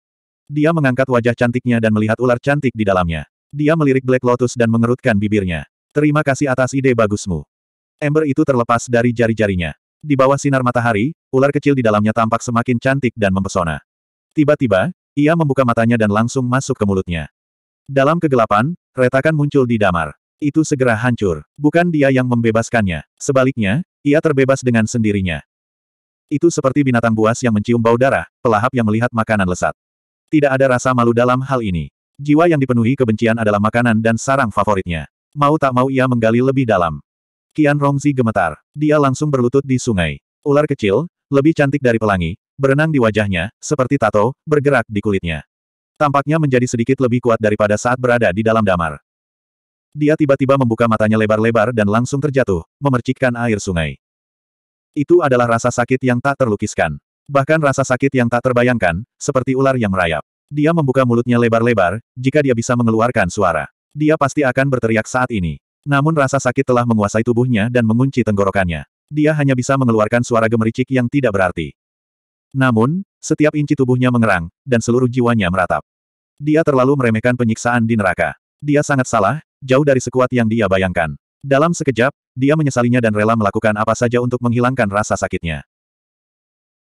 Dia mengangkat wajah cantiknya dan melihat ular cantik di dalamnya. Dia melirik Black Lotus dan mengerutkan bibirnya. Terima kasih atas ide bagusmu. Ember itu terlepas dari jari-jarinya. Di bawah sinar matahari, ular kecil di dalamnya tampak semakin cantik dan mempesona. Tiba-tiba, ia membuka matanya dan langsung masuk ke mulutnya. Dalam kegelapan, retakan muncul di damar itu segera hancur. Bukan dia yang membebaskannya. Sebaliknya, ia terbebas dengan sendirinya. Itu seperti binatang buas yang mencium bau darah, pelahap yang melihat makanan lesat. Tidak ada rasa malu dalam hal ini. Jiwa yang dipenuhi kebencian adalah makanan dan sarang favoritnya. Mau tak mau ia menggali lebih dalam. Kian Rongzi gemetar. Dia langsung berlutut di sungai. Ular kecil, lebih cantik dari pelangi, berenang di wajahnya, seperti tato, bergerak di kulitnya. Tampaknya menjadi sedikit lebih kuat daripada saat berada di dalam damar. Dia tiba-tiba membuka matanya lebar-lebar dan langsung terjatuh, memercikkan air sungai. Itu adalah rasa sakit yang tak terlukiskan. Bahkan rasa sakit yang tak terbayangkan, seperti ular yang merayap. Dia membuka mulutnya lebar-lebar, jika dia bisa mengeluarkan suara. Dia pasti akan berteriak saat ini. Namun rasa sakit telah menguasai tubuhnya dan mengunci tenggorokannya. Dia hanya bisa mengeluarkan suara gemericik yang tidak berarti. Namun, setiap inci tubuhnya mengerang, dan seluruh jiwanya meratap. Dia terlalu meremehkan penyiksaan di neraka. Dia sangat salah, jauh dari sekuat yang dia bayangkan. Dalam sekejap, dia menyesalinya dan rela melakukan apa saja untuk menghilangkan rasa sakitnya.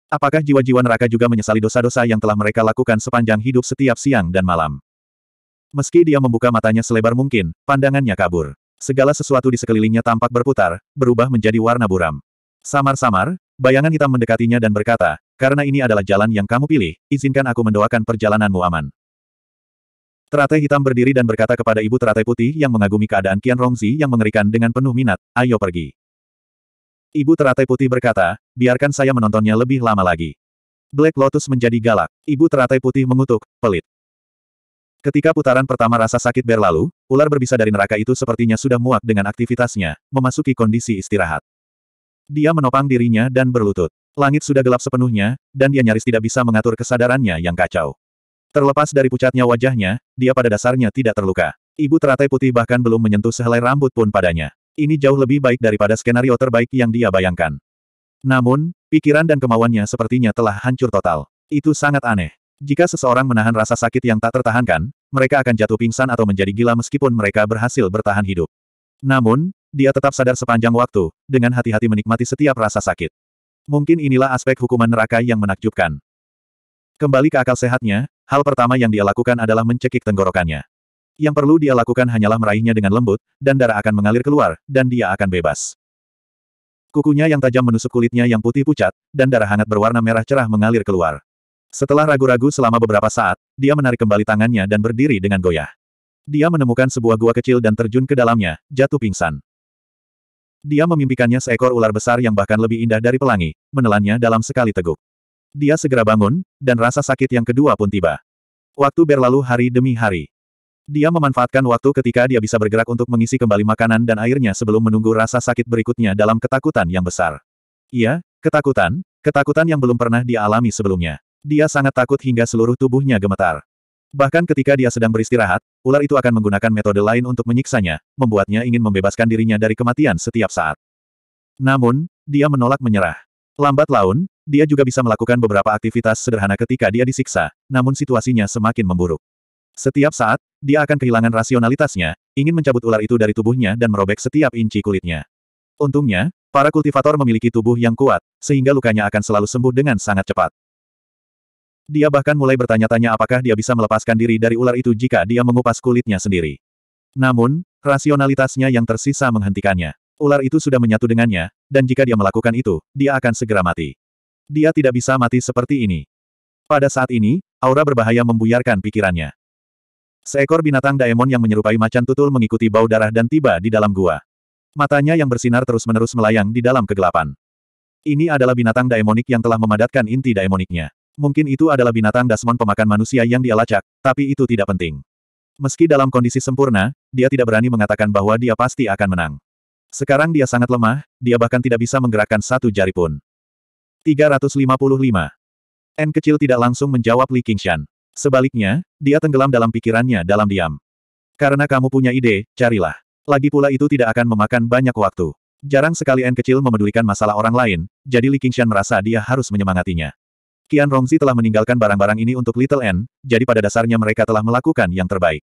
Apakah jiwa-jiwa neraka juga menyesali dosa-dosa yang telah mereka lakukan sepanjang hidup setiap siang dan malam? Meski dia membuka matanya selebar mungkin, pandangannya kabur. Segala sesuatu di sekelilingnya tampak berputar, berubah menjadi warna buram. Samar-samar, bayangan hitam mendekatinya dan berkata, karena ini adalah jalan yang kamu pilih, izinkan aku mendoakan perjalananmu aman. Teratai hitam berdiri dan berkata kepada ibu teratai putih yang mengagumi keadaan Qian Rongzi yang mengerikan dengan penuh minat, ayo pergi. Ibu teratai putih berkata, biarkan saya menontonnya lebih lama lagi. Black Lotus menjadi galak. Ibu teratai putih mengutuk, pelit. Ketika putaran pertama rasa sakit berlalu, ular berbisa dari neraka itu sepertinya sudah muak dengan aktivitasnya, memasuki kondisi istirahat. Dia menopang dirinya dan berlutut. Langit sudah gelap sepenuhnya, dan dia nyaris tidak bisa mengatur kesadarannya yang kacau. Terlepas dari pucatnya wajahnya, dia pada dasarnya tidak terluka. Ibu teratai putih bahkan belum menyentuh sehelai rambut pun padanya. Ini jauh lebih baik daripada skenario terbaik yang dia bayangkan. Namun, pikiran dan kemauannya sepertinya telah hancur total. Itu sangat aneh. Jika seseorang menahan rasa sakit yang tak tertahankan, mereka akan jatuh pingsan atau menjadi gila meskipun mereka berhasil bertahan hidup. Namun, dia tetap sadar sepanjang waktu, dengan hati-hati menikmati setiap rasa sakit. Mungkin inilah aspek hukuman neraka yang menakjubkan. Kembali ke akal sehatnya, hal pertama yang dia lakukan adalah mencekik tenggorokannya. Yang perlu dia lakukan hanyalah meraihnya dengan lembut, dan darah akan mengalir keluar, dan dia akan bebas. Kukunya yang tajam menusuk kulitnya yang putih pucat, dan darah hangat berwarna merah cerah mengalir keluar. Setelah ragu-ragu selama beberapa saat, dia menarik kembali tangannya dan berdiri dengan goyah. Dia menemukan sebuah gua kecil dan terjun ke dalamnya, jatuh pingsan. Dia memimpikannya seekor ular besar yang bahkan lebih indah dari pelangi, menelannya dalam sekali teguk. Dia segera bangun, dan rasa sakit yang kedua pun tiba. Waktu berlalu hari demi hari. Dia memanfaatkan waktu ketika dia bisa bergerak untuk mengisi kembali makanan dan airnya sebelum menunggu rasa sakit berikutnya dalam ketakutan yang besar. Iya, ketakutan, ketakutan yang belum pernah dia alami sebelumnya. Dia sangat takut hingga seluruh tubuhnya gemetar. Bahkan ketika dia sedang beristirahat, ular itu akan menggunakan metode lain untuk menyiksanya, membuatnya ingin membebaskan dirinya dari kematian setiap saat. Namun, dia menolak menyerah. Lambat laun, dia juga bisa melakukan beberapa aktivitas sederhana ketika dia disiksa, namun situasinya semakin memburuk. Setiap saat, dia akan kehilangan rasionalitasnya, ingin mencabut ular itu dari tubuhnya dan merobek setiap inci kulitnya. Untungnya, para kultivator memiliki tubuh yang kuat, sehingga lukanya akan selalu sembuh dengan sangat cepat. Dia bahkan mulai bertanya-tanya apakah dia bisa melepaskan diri dari ular itu jika dia mengupas kulitnya sendiri. Namun, rasionalitasnya yang tersisa menghentikannya. Ular itu sudah menyatu dengannya, dan jika dia melakukan itu, dia akan segera mati. Dia tidak bisa mati seperti ini. Pada saat ini, aura berbahaya membuyarkan pikirannya. Seekor binatang daemon yang menyerupai macan tutul mengikuti bau darah dan tiba di dalam gua. Matanya yang bersinar terus-menerus melayang di dalam kegelapan. Ini adalah binatang daemonik yang telah memadatkan inti daemoniknya. Mungkin itu adalah binatang dasmon pemakan manusia yang dia lacak, tapi itu tidak penting. Meski dalam kondisi sempurna, dia tidak berani mengatakan bahwa dia pasti akan menang. Sekarang dia sangat lemah, dia bahkan tidak bisa menggerakkan satu jari pun. 355. N kecil tidak langsung menjawab Li Qingshan. Sebaliknya, dia tenggelam dalam pikirannya dalam diam. Karena kamu punya ide, carilah. Lagi pula itu tidak akan memakan banyak waktu. Jarang sekali N kecil memedulikan masalah orang lain, jadi Li Qingshan merasa dia harus menyemangatinya. Kian Rongzi telah meninggalkan barang-barang ini untuk Little N, jadi pada dasarnya mereka telah melakukan yang terbaik.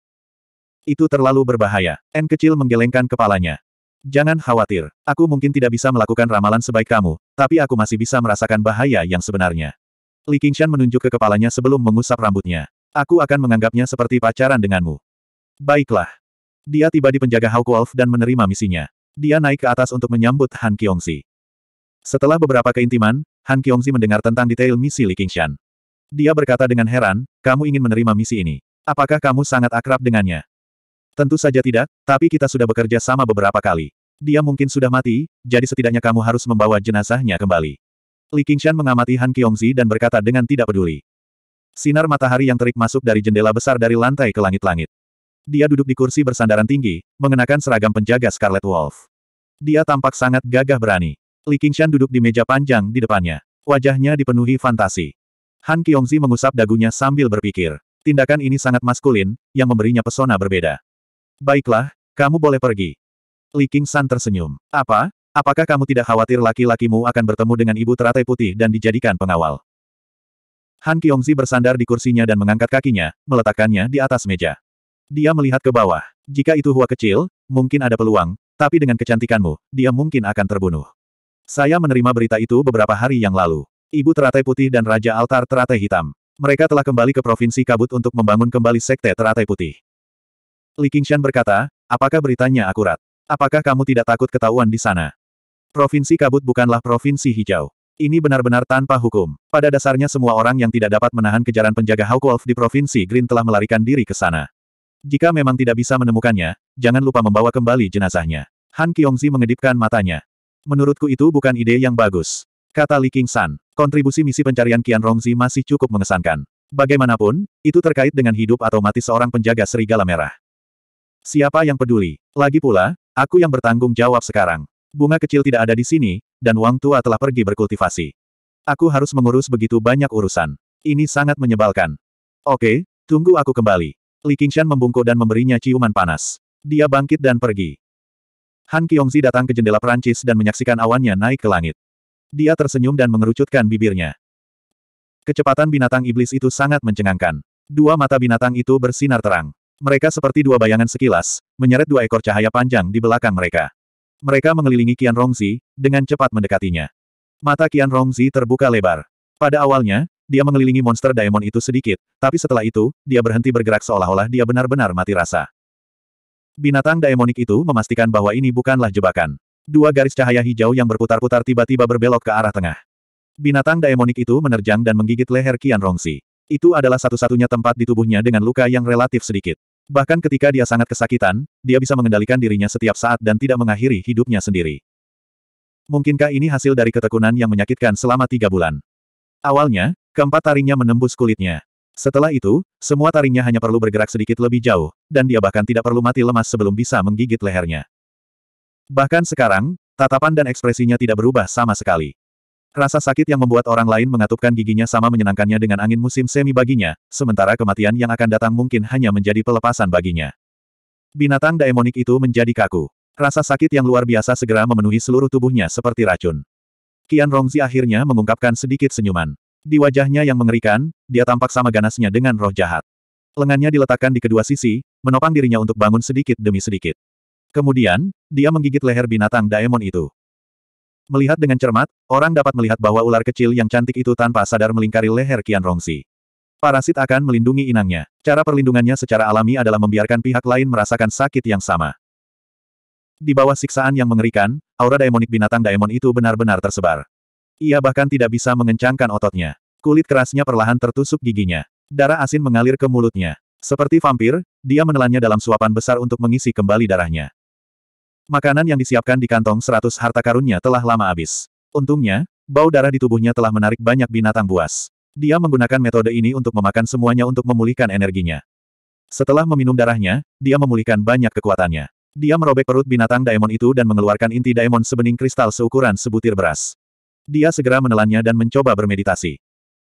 Itu terlalu berbahaya. N kecil menggelengkan kepalanya. Jangan khawatir, aku mungkin tidak bisa melakukan ramalan sebaik kamu, tapi aku masih bisa merasakan bahaya yang sebenarnya. Li Qingshan menunjuk ke kepalanya sebelum mengusap rambutnya. Aku akan menganggapnya seperti pacaran denganmu. Baiklah. Dia tiba di penjaga Hawk Wolf dan menerima misinya. Dia naik ke atas untuk menyambut Han Kiongzi. Setelah beberapa keintiman, Han Kiongzi mendengar tentang detail misi Li Qingshan. Dia berkata dengan heran, kamu ingin menerima misi ini. Apakah kamu sangat akrab dengannya? Tentu saja tidak, tapi kita sudah bekerja sama beberapa kali. Dia mungkin sudah mati, jadi setidaknya kamu harus membawa jenazahnya kembali. Li Qingshan mengamati Han Qiongzi dan berkata dengan tidak peduli. Sinar matahari yang terik masuk dari jendela besar dari lantai ke langit-langit. Dia duduk di kursi bersandaran tinggi, mengenakan seragam penjaga Scarlet Wolf. Dia tampak sangat gagah berani. Li Qingshan duduk di meja panjang di depannya. Wajahnya dipenuhi fantasi. Han Qiongzi mengusap dagunya sambil berpikir. Tindakan ini sangat maskulin, yang memberinya pesona berbeda. Baiklah, kamu boleh pergi. Li King San tersenyum. Apa? Apakah kamu tidak khawatir laki-lakimu akan bertemu dengan ibu teratai putih dan dijadikan pengawal? Han Kiongzi bersandar di kursinya dan mengangkat kakinya, meletakkannya di atas meja. Dia melihat ke bawah. Jika itu Hua kecil, mungkin ada peluang, tapi dengan kecantikanmu, dia mungkin akan terbunuh. Saya menerima berita itu beberapa hari yang lalu. Ibu Teratai Putih dan Raja Altar Teratai Hitam. Mereka telah kembali ke Provinsi Kabut untuk membangun kembali Sekte Teratai Putih. Li Qingshan berkata, apakah beritanya akurat? Apakah kamu tidak takut ketahuan di sana? Provinsi kabut bukanlah provinsi hijau. Ini benar-benar tanpa hukum. Pada dasarnya semua orang yang tidak dapat menahan kejaran penjaga Hawk Wolf di Provinsi Green telah melarikan diri ke sana. Jika memang tidak bisa menemukannya, jangan lupa membawa kembali jenazahnya. Han Kyongzi mengedipkan matanya. Menurutku itu bukan ide yang bagus. Kata Li Qingshan. kontribusi misi pencarian Qian Rongzi masih cukup mengesankan. Bagaimanapun, itu terkait dengan hidup atau mati seorang penjaga serigala merah. Siapa yang peduli? Lagi pula, aku yang bertanggung jawab sekarang. Bunga kecil tidak ada di sini, dan Wang Tua telah pergi berkultivasi. Aku harus mengurus begitu banyak urusan. Ini sangat menyebalkan. Oke, tunggu aku kembali. Li Qingshan membungkuk dan memberinya ciuman panas. Dia bangkit dan pergi. Han Kiongzi datang ke jendela Perancis dan menyaksikan awannya naik ke langit. Dia tersenyum dan mengerucutkan bibirnya. Kecepatan binatang iblis itu sangat mencengangkan. Dua mata binatang itu bersinar terang. Mereka seperti dua bayangan sekilas, menyeret dua ekor cahaya panjang di belakang mereka. Mereka mengelilingi Qian Rongzi, dengan cepat mendekatinya. Mata Qian Rongzi terbuka lebar. Pada awalnya, dia mengelilingi monster Daemon itu sedikit, tapi setelah itu, dia berhenti bergerak seolah-olah dia benar-benar mati rasa. Binatang daemonik itu memastikan bahwa ini bukanlah jebakan. Dua garis cahaya hijau yang berputar-putar tiba-tiba berbelok ke arah tengah. Binatang daemonik itu menerjang dan menggigit leher Qian Rongzi. Itu adalah satu-satunya tempat di tubuhnya dengan luka yang relatif sedikit. Bahkan ketika dia sangat kesakitan, dia bisa mengendalikan dirinya setiap saat dan tidak mengakhiri hidupnya sendiri. Mungkinkah ini hasil dari ketekunan yang menyakitkan selama tiga bulan? Awalnya, keempat taringnya menembus kulitnya. Setelah itu, semua taringnya hanya perlu bergerak sedikit lebih jauh, dan dia bahkan tidak perlu mati lemas sebelum bisa menggigit lehernya. Bahkan sekarang, tatapan dan ekspresinya tidak berubah sama sekali. Rasa sakit yang membuat orang lain mengatupkan giginya sama menyenangkannya dengan angin musim semi baginya, sementara kematian yang akan datang mungkin hanya menjadi pelepasan baginya. Binatang daemonik itu menjadi kaku. Rasa sakit yang luar biasa segera memenuhi seluruh tubuhnya seperti racun. Qian Rongzi akhirnya mengungkapkan sedikit senyuman. Di wajahnya yang mengerikan, dia tampak sama ganasnya dengan roh jahat. Lengannya diletakkan di kedua sisi, menopang dirinya untuk bangun sedikit demi sedikit. Kemudian, dia menggigit leher binatang daemon itu. Melihat dengan cermat, orang dapat melihat bahwa ular kecil yang cantik itu tanpa sadar melingkari leher Qian Rongsi. Parasit akan melindungi inangnya. Cara perlindungannya secara alami adalah membiarkan pihak lain merasakan sakit yang sama. Di bawah siksaan yang mengerikan, aura daemonik binatang daemon itu benar-benar tersebar. Ia bahkan tidak bisa mengencangkan ototnya. Kulit kerasnya perlahan tertusuk giginya. Darah asin mengalir ke mulutnya. Seperti vampir, dia menelannya dalam suapan besar untuk mengisi kembali darahnya. Makanan yang disiapkan di kantong seratus harta karunnya telah lama habis. Untungnya, bau darah di tubuhnya telah menarik banyak binatang buas. Dia menggunakan metode ini untuk memakan semuanya untuk memulihkan energinya. Setelah meminum darahnya, dia memulihkan banyak kekuatannya. Dia merobek perut binatang daemon itu dan mengeluarkan inti daemon sebening kristal seukuran sebutir beras. Dia segera menelannya dan mencoba bermeditasi.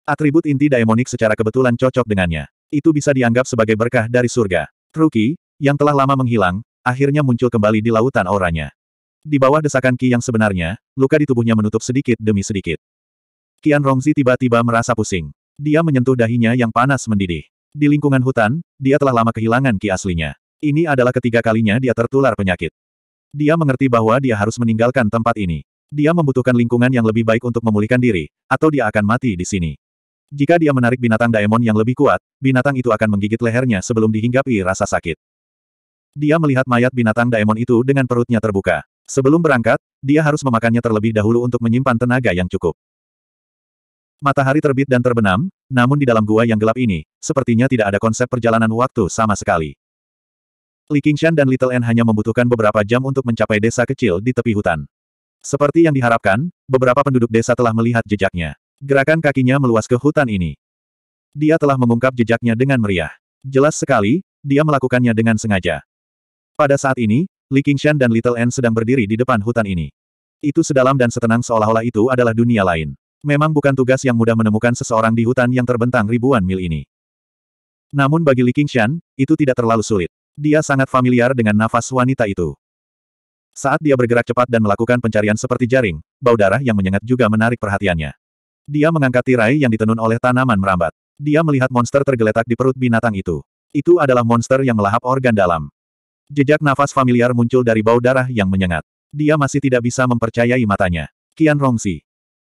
Atribut inti daemonik secara kebetulan cocok dengannya. Itu bisa dianggap sebagai berkah dari surga. Truki, yang telah lama menghilang, akhirnya muncul kembali di lautan auranya. Di bawah desakan Qi yang sebenarnya, luka di tubuhnya menutup sedikit demi sedikit. Qian Rongzi tiba-tiba merasa pusing. Dia menyentuh dahinya yang panas mendidih. Di lingkungan hutan, dia telah lama kehilangan Qi aslinya. Ini adalah ketiga kalinya dia tertular penyakit. Dia mengerti bahwa dia harus meninggalkan tempat ini. Dia membutuhkan lingkungan yang lebih baik untuk memulihkan diri, atau dia akan mati di sini. Jika dia menarik binatang daemon yang lebih kuat, binatang itu akan menggigit lehernya sebelum dihinggapi rasa sakit. Dia melihat mayat binatang daemon itu dengan perutnya terbuka. Sebelum berangkat, dia harus memakannya terlebih dahulu untuk menyimpan tenaga yang cukup. Matahari terbit dan terbenam, namun di dalam gua yang gelap ini, sepertinya tidak ada konsep perjalanan waktu sama sekali. Li Qingshan dan Little N hanya membutuhkan beberapa jam untuk mencapai desa kecil di tepi hutan. Seperti yang diharapkan, beberapa penduduk desa telah melihat jejaknya. Gerakan kakinya meluas ke hutan ini. Dia telah mengungkap jejaknya dengan meriah. Jelas sekali, dia melakukannya dengan sengaja. Pada saat ini, Li Qingshan dan Little N sedang berdiri di depan hutan ini. Itu sedalam dan setenang seolah-olah itu adalah dunia lain. Memang bukan tugas yang mudah menemukan seseorang di hutan yang terbentang ribuan mil ini. Namun bagi Li Qingshan, itu tidak terlalu sulit. Dia sangat familiar dengan nafas wanita itu. Saat dia bergerak cepat dan melakukan pencarian seperti jaring, bau darah yang menyengat juga menarik perhatiannya. Dia mengangkat tirai yang ditenun oleh tanaman merambat. Dia melihat monster tergeletak di perut binatang itu. Itu adalah monster yang melahap organ dalam. Jejak nafas familiar muncul dari bau darah yang menyengat. Dia masih tidak bisa mempercayai matanya. Qian Rongsi.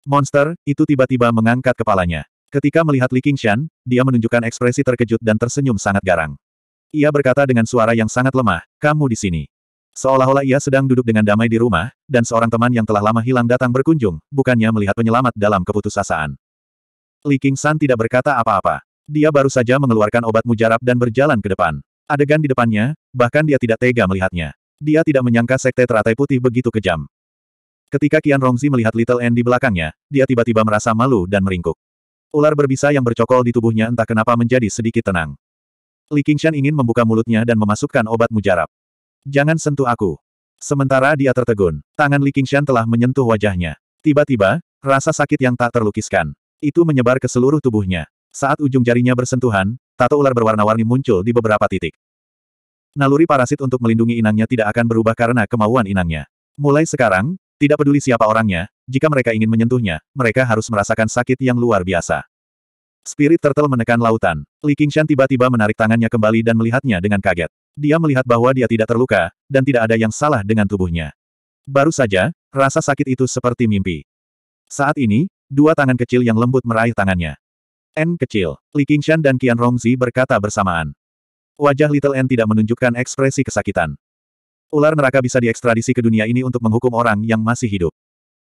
Monster, itu tiba-tiba mengangkat kepalanya. Ketika melihat Li Qingshan, dia menunjukkan ekspresi terkejut dan tersenyum sangat garang. Ia berkata dengan suara yang sangat lemah, kamu di sini. Seolah-olah ia sedang duduk dengan damai di rumah, dan seorang teman yang telah lama hilang datang berkunjung, bukannya melihat penyelamat dalam keputusasaan. Li Qingshan tidak berkata apa-apa. Dia baru saja mengeluarkan obat mujarab dan berjalan ke depan. Adegan di depannya, Bahkan dia tidak tega melihatnya. Dia tidak menyangka sekte teratai putih begitu kejam. Ketika Qian Rongzi melihat Little N di belakangnya, dia tiba-tiba merasa malu dan meringkuk. Ular berbisa yang bercokol di tubuhnya entah kenapa menjadi sedikit tenang. Li Qingshan ingin membuka mulutnya dan memasukkan obat mujarab. Jangan sentuh aku. Sementara dia tertegun, tangan Li Qingshan telah menyentuh wajahnya. Tiba-tiba, rasa sakit yang tak terlukiskan. Itu menyebar ke seluruh tubuhnya. Saat ujung jarinya bersentuhan, tato ular berwarna-warni muncul di beberapa titik. Naluri parasit untuk melindungi inangnya tidak akan berubah karena kemauan inangnya. Mulai sekarang, tidak peduli siapa orangnya, jika mereka ingin menyentuhnya, mereka harus merasakan sakit yang luar biasa. Spirit Turtle menekan lautan. Li Qingshan tiba-tiba menarik tangannya kembali dan melihatnya dengan kaget. Dia melihat bahwa dia tidak terluka, dan tidak ada yang salah dengan tubuhnya. Baru saja, rasa sakit itu seperti mimpi. Saat ini, dua tangan kecil yang lembut meraih tangannya. N kecil. Li Qingshan dan Qian Rongzi berkata bersamaan. Wajah Little N tidak menunjukkan ekspresi kesakitan. Ular neraka bisa diekstradisi ke dunia ini untuk menghukum orang yang masih hidup.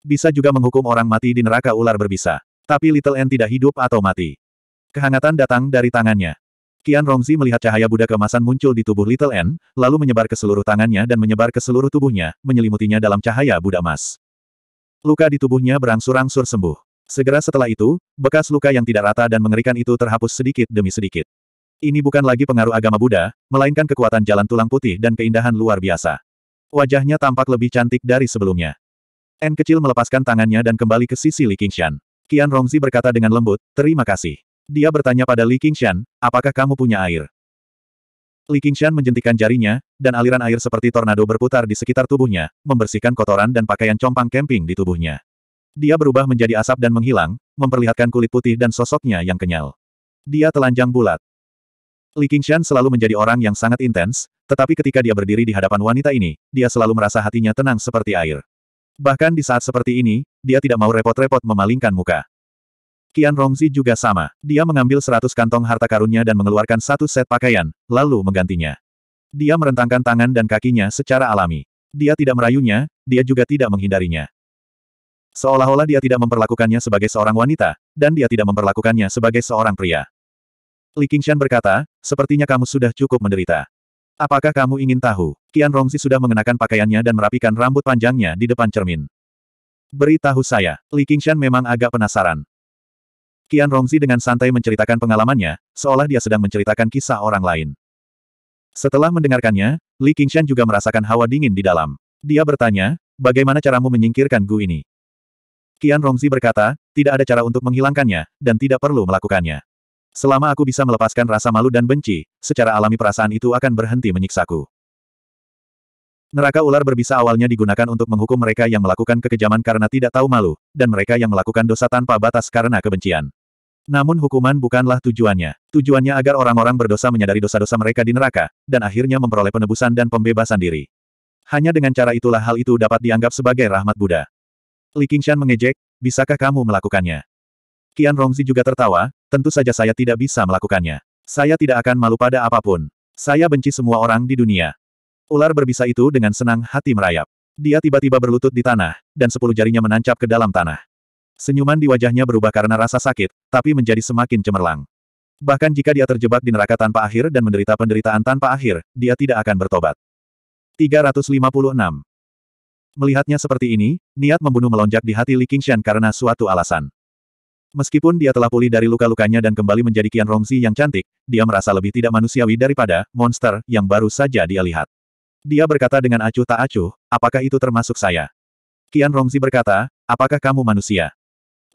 Bisa juga menghukum orang mati di neraka ular berbisa. Tapi Little N tidak hidup atau mati. Kehangatan datang dari tangannya. Kian Rongzi melihat cahaya Buddha kemasan muncul di tubuh Little N, lalu menyebar ke seluruh tangannya dan menyebar ke seluruh tubuhnya, menyelimutinya dalam cahaya Buddha emas. Luka di tubuhnya berangsur-angsur sembuh. Segera setelah itu, bekas luka yang tidak rata dan mengerikan itu terhapus sedikit demi sedikit. Ini bukan lagi pengaruh agama Buddha, melainkan kekuatan jalan tulang putih dan keindahan luar biasa. Wajahnya tampak lebih cantik dari sebelumnya. N kecil melepaskan tangannya dan kembali ke sisi Li Qingshan. Qian Rongzi berkata dengan lembut, terima kasih. Dia bertanya pada Li Qingshan, apakah kamu punya air? Li Qingshan menjentikan jarinya, dan aliran air seperti tornado berputar di sekitar tubuhnya, membersihkan kotoran dan pakaian compang camping di tubuhnya. Dia berubah menjadi asap dan menghilang, memperlihatkan kulit putih dan sosoknya yang kenyal. Dia telanjang bulat. Li Qingshan selalu menjadi orang yang sangat intens, tetapi ketika dia berdiri di hadapan wanita ini, dia selalu merasa hatinya tenang seperti air. Bahkan di saat seperti ini, dia tidak mau repot-repot memalingkan muka. Qian Rongzi juga sama. Dia mengambil seratus kantong harta karunnya dan mengeluarkan satu set pakaian, lalu menggantinya. Dia merentangkan tangan dan kakinya secara alami. Dia tidak merayunya, dia juga tidak menghindarinya. Seolah-olah dia tidak memperlakukannya sebagai seorang wanita, dan dia tidak memperlakukannya sebagai seorang pria. Li Qingshan berkata, sepertinya kamu sudah cukup menderita. Apakah kamu ingin tahu? Qian Rongzi sudah mengenakan pakaiannya dan merapikan rambut panjangnya di depan cermin. Beritahu saya, Li Qingshan memang agak penasaran. Qian Rongzi dengan santai menceritakan pengalamannya, seolah dia sedang menceritakan kisah orang lain. Setelah mendengarkannya, Li Qingshan juga merasakan hawa dingin di dalam. Dia bertanya, bagaimana caramu menyingkirkan Gu ini? Qian Rongzi berkata, tidak ada cara untuk menghilangkannya, dan tidak perlu melakukannya. Selama aku bisa melepaskan rasa malu dan benci, secara alami perasaan itu akan berhenti menyiksaku. Neraka ular berbisa awalnya digunakan untuk menghukum mereka yang melakukan kekejaman karena tidak tahu malu, dan mereka yang melakukan dosa tanpa batas karena kebencian. Namun hukuman bukanlah tujuannya. Tujuannya agar orang-orang berdosa menyadari dosa-dosa mereka di neraka, dan akhirnya memperoleh penebusan dan pembebasan diri. Hanya dengan cara itulah hal itu dapat dianggap sebagai rahmat Buddha. Li Qingshan mengejek, bisakah kamu melakukannya? Qian Rongzi juga tertawa, Tentu saja saya tidak bisa melakukannya. Saya tidak akan malu pada apapun. Saya benci semua orang di dunia. Ular berbisa itu dengan senang hati merayap. Dia tiba-tiba berlutut di tanah, dan sepuluh jarinya menancap ke dalam tanah. Senyuman di wajahnya berubah karena rasa sakit, tapi menjadi semakin cemerlang. Bahkan jika dia terjebak di neraka tanpa akhir dan menderita penderitaan tanpa akhir, dia tidak akan bertobat. 356. Melihatnya seperti ini, niat membunuh melonjak di hati Li Qingshan karena suatu alasan. Meskipun dia telah pulih dari luka-lukanya dan kembali menjadi Qian Rongzi yang cantik, dia merasa lebih tidak manusiawi daripada monster yang baru saja dia lihat. Dia berkata dengan acuh tak acuh, apakah itu termasuk saya? Qian Rongzi berkata, apakah kamu manusia?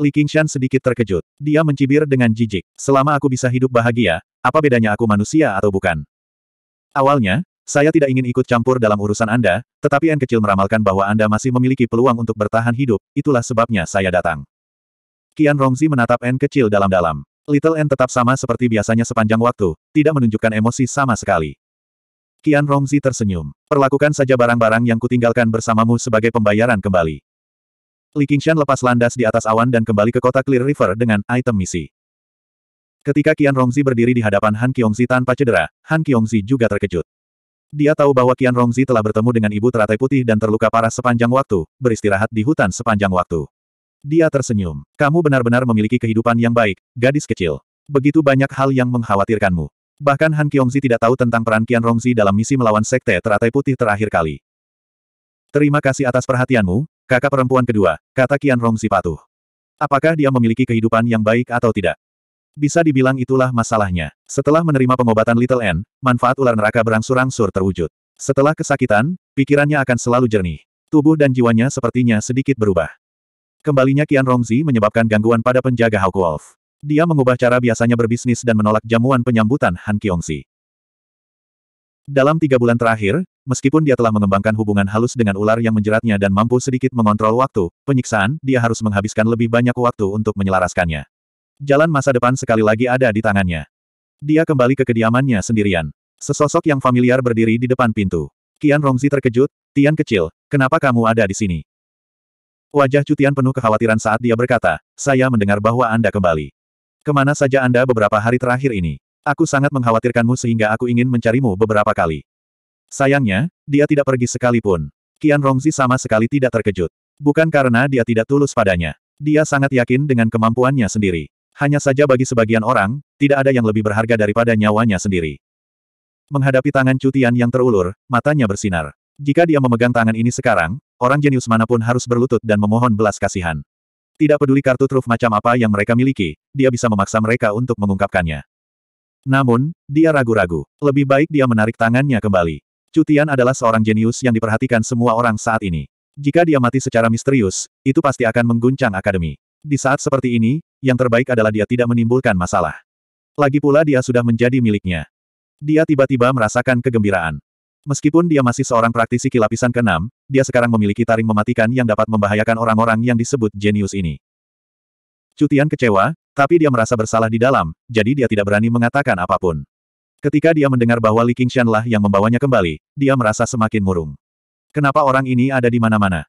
Li Qingshan sedikit terkejut. Dia mencibir dengan jijik. Selama aku bisa hidup bahagia, apa bedanya aku manusia atau bukan? Awalnya, saya tidak ingin ikut campur dalam urusan Anda, tetapi N kecil meramalkan bahwa Anda masih memiliki peluang untuk bertahan hidup, itulah sebabnya saya datang. Kian Rongzi menatap N kecil dalam-dalam. Little N tetap sama seperti biasanya sepanjang waktu, tidak menunjukkan emosi sama sekali. Kian Rongzi tersenyum. Perlakukan saja barang-barang yang kutinggalkan bersamamu sebagai pembayaran kembali. Li Qingshan lepas landas di atas awan dan kembali ke kota Clear River dengan item misi. Ketika Kian Rongzi berdiri di hadapan Han Qiongzi tanpa cedera, Han Qiongzi juga terkejut. Dia tahu bahwa Kian Rongzi telah bertemu dengan ibu teratai putih dan terluka parah sepanjang waktu, beristirahat di hutan sepanjang waktu. Dia tersenyum. Kamu benar-benar memiliki kehidupan yang baik, gadis kecil. Begitu banyak hal yang mengkhawatirkanmu. Bahkan Han Kyongzi tidak tahu tentang peran Qian Rongzi dalam misi melawan Sekte Teratai Putih terakhir kali. Terima kasih atas perhatianmu, kakak perempuan kedua, kata Qian Rongzi patuh. Apakah dia memiliki kehidupan yang baik atau tidak? Bisa dibilang itulah masalahnya. Setelah menerima pengobatan Little N, manfaat ular neraka berangsur-angsur terwujud. Setelah kesakitan, pikirannya akan selalu jernih. Tubuh dan jiwanya sepertinya sedikit berubah. Kembalinya Qian Rongzi menyebabkan gangguan pada penjaga Hawk Wolf. Dia mengubah cara biasanya berbisnis dan menolak jamuan penyambutan Han Kiongzi. Dalam tiga bulan terakhir, meskipun dia telah mengembangkan hubungan halus dengan ular yang menjeratnya dan mampu sedikit mengontrol waktu, penyiksaan, dia harus menghabiskan lebih banyak waktu untuk menyelaraskannya. Jalan masa depan sekali lagi ada di tangannya. Dia kembali ke kediamannya sendirian. Sesosok yang familiar berdiri di depan pintu. Kian Rongzi terkejut, Tian kecil, kenapa kamu ada di sini? Wajah Cutian penuh kekhawatiran saat dia berkata, saya mendengar bahwa Anda kembali. Kemana saja Anda beberapa hari terakhir ini? Aku sangat mengkhawatirkanmu sehingga aku ingin mencarimu beberapa kali. Sayangnya, dia tidak pergi sekalipun. Qian Rongzi sama sekali tidak terkejut. Bukan karena dia tidak tulus padanya. Dia sangat yakin dengan kemampuannya sendiri. Hanya saja bagi sebagian orang, tidak ada yang lebih berharga daripada nyawanya sendiri. Menghadapi tangan Cutian yang terulur, matanya bersinar. Jika dia memegang tangan ini sekarang, orang jenius manapun harus berlutut dan memohon belas kasihan. Tidak peduli kartu truf macam apa yang mereka miliki, dia bisa memaksa mereka untuk mengungkapkannya. Namun, dia ragu-ragu. Lebih baik dia menarik tangannya kembali. Cutian adalah seorang jenius yang diperhatikan semua orang saat ini. Jika dia mati secara misterius, itu pasti akan mengguncang akademi. Di saat seperti ini, yang terbaik adalah dia tidak menimbulkan masalah. Lagi pula dia sudah menjadi miliknya. Dia tiba-tiba merasakan kegembiraan. Meskipun dia masih seorang praktisi kilapisan keenam, dia sekarang memiliki taring mematikan yang dapat membahayakan orang-orang yang disebut jenius ini. Cutian kecewa, tapi dia merasa bersalah di dalam, jadi dia tidak berani mengatakan apapun. Ketika dia mendengar bahwa Li Qingshan lah yang membawanya kembali, dia merasa semakin murung. Kenapa orang ini ada di mana-mana?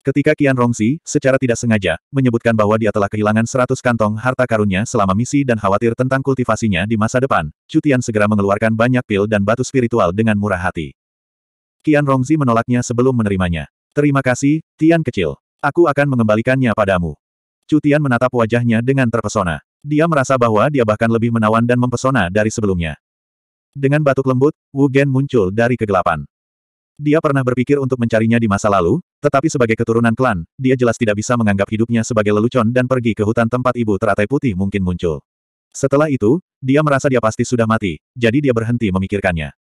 Ketika Qian Rongzi, secara tidak sengaja, menyebutkan bahwa dia telah kehilangan 100 kantong harta karunnya selama misi dan khawatir tentang kultivasinya di masa depan, Cutian segera mengeluarkan banyak pil dan batu spiritual dengan murah hati. Qian Rongzi menolaknya sebelum menerimanya. Terima kasih, Tian kecil. Aku akan mengembalikannya padamu. Cutian menatap wajahnya dengan terpesona. Dia merasa bahwa dia bahkan lebih menawan dan mempesona dari sebelumnya. Dengan batuk lembut, Wu Gen muncul dari kegelapan. Dia pernah berpikir untuk mencarinya di masa lalu, tetapi sebagai keturunan klan, dia jelas tidak bisa menganggap hidupnya sebagai lelucon dan pergi ke hutan tempat ibu teratai putih mungkin muncul. Setelah itu, dia merasa dia pasti sudah mati, jadi dia berhenti memikirkannya.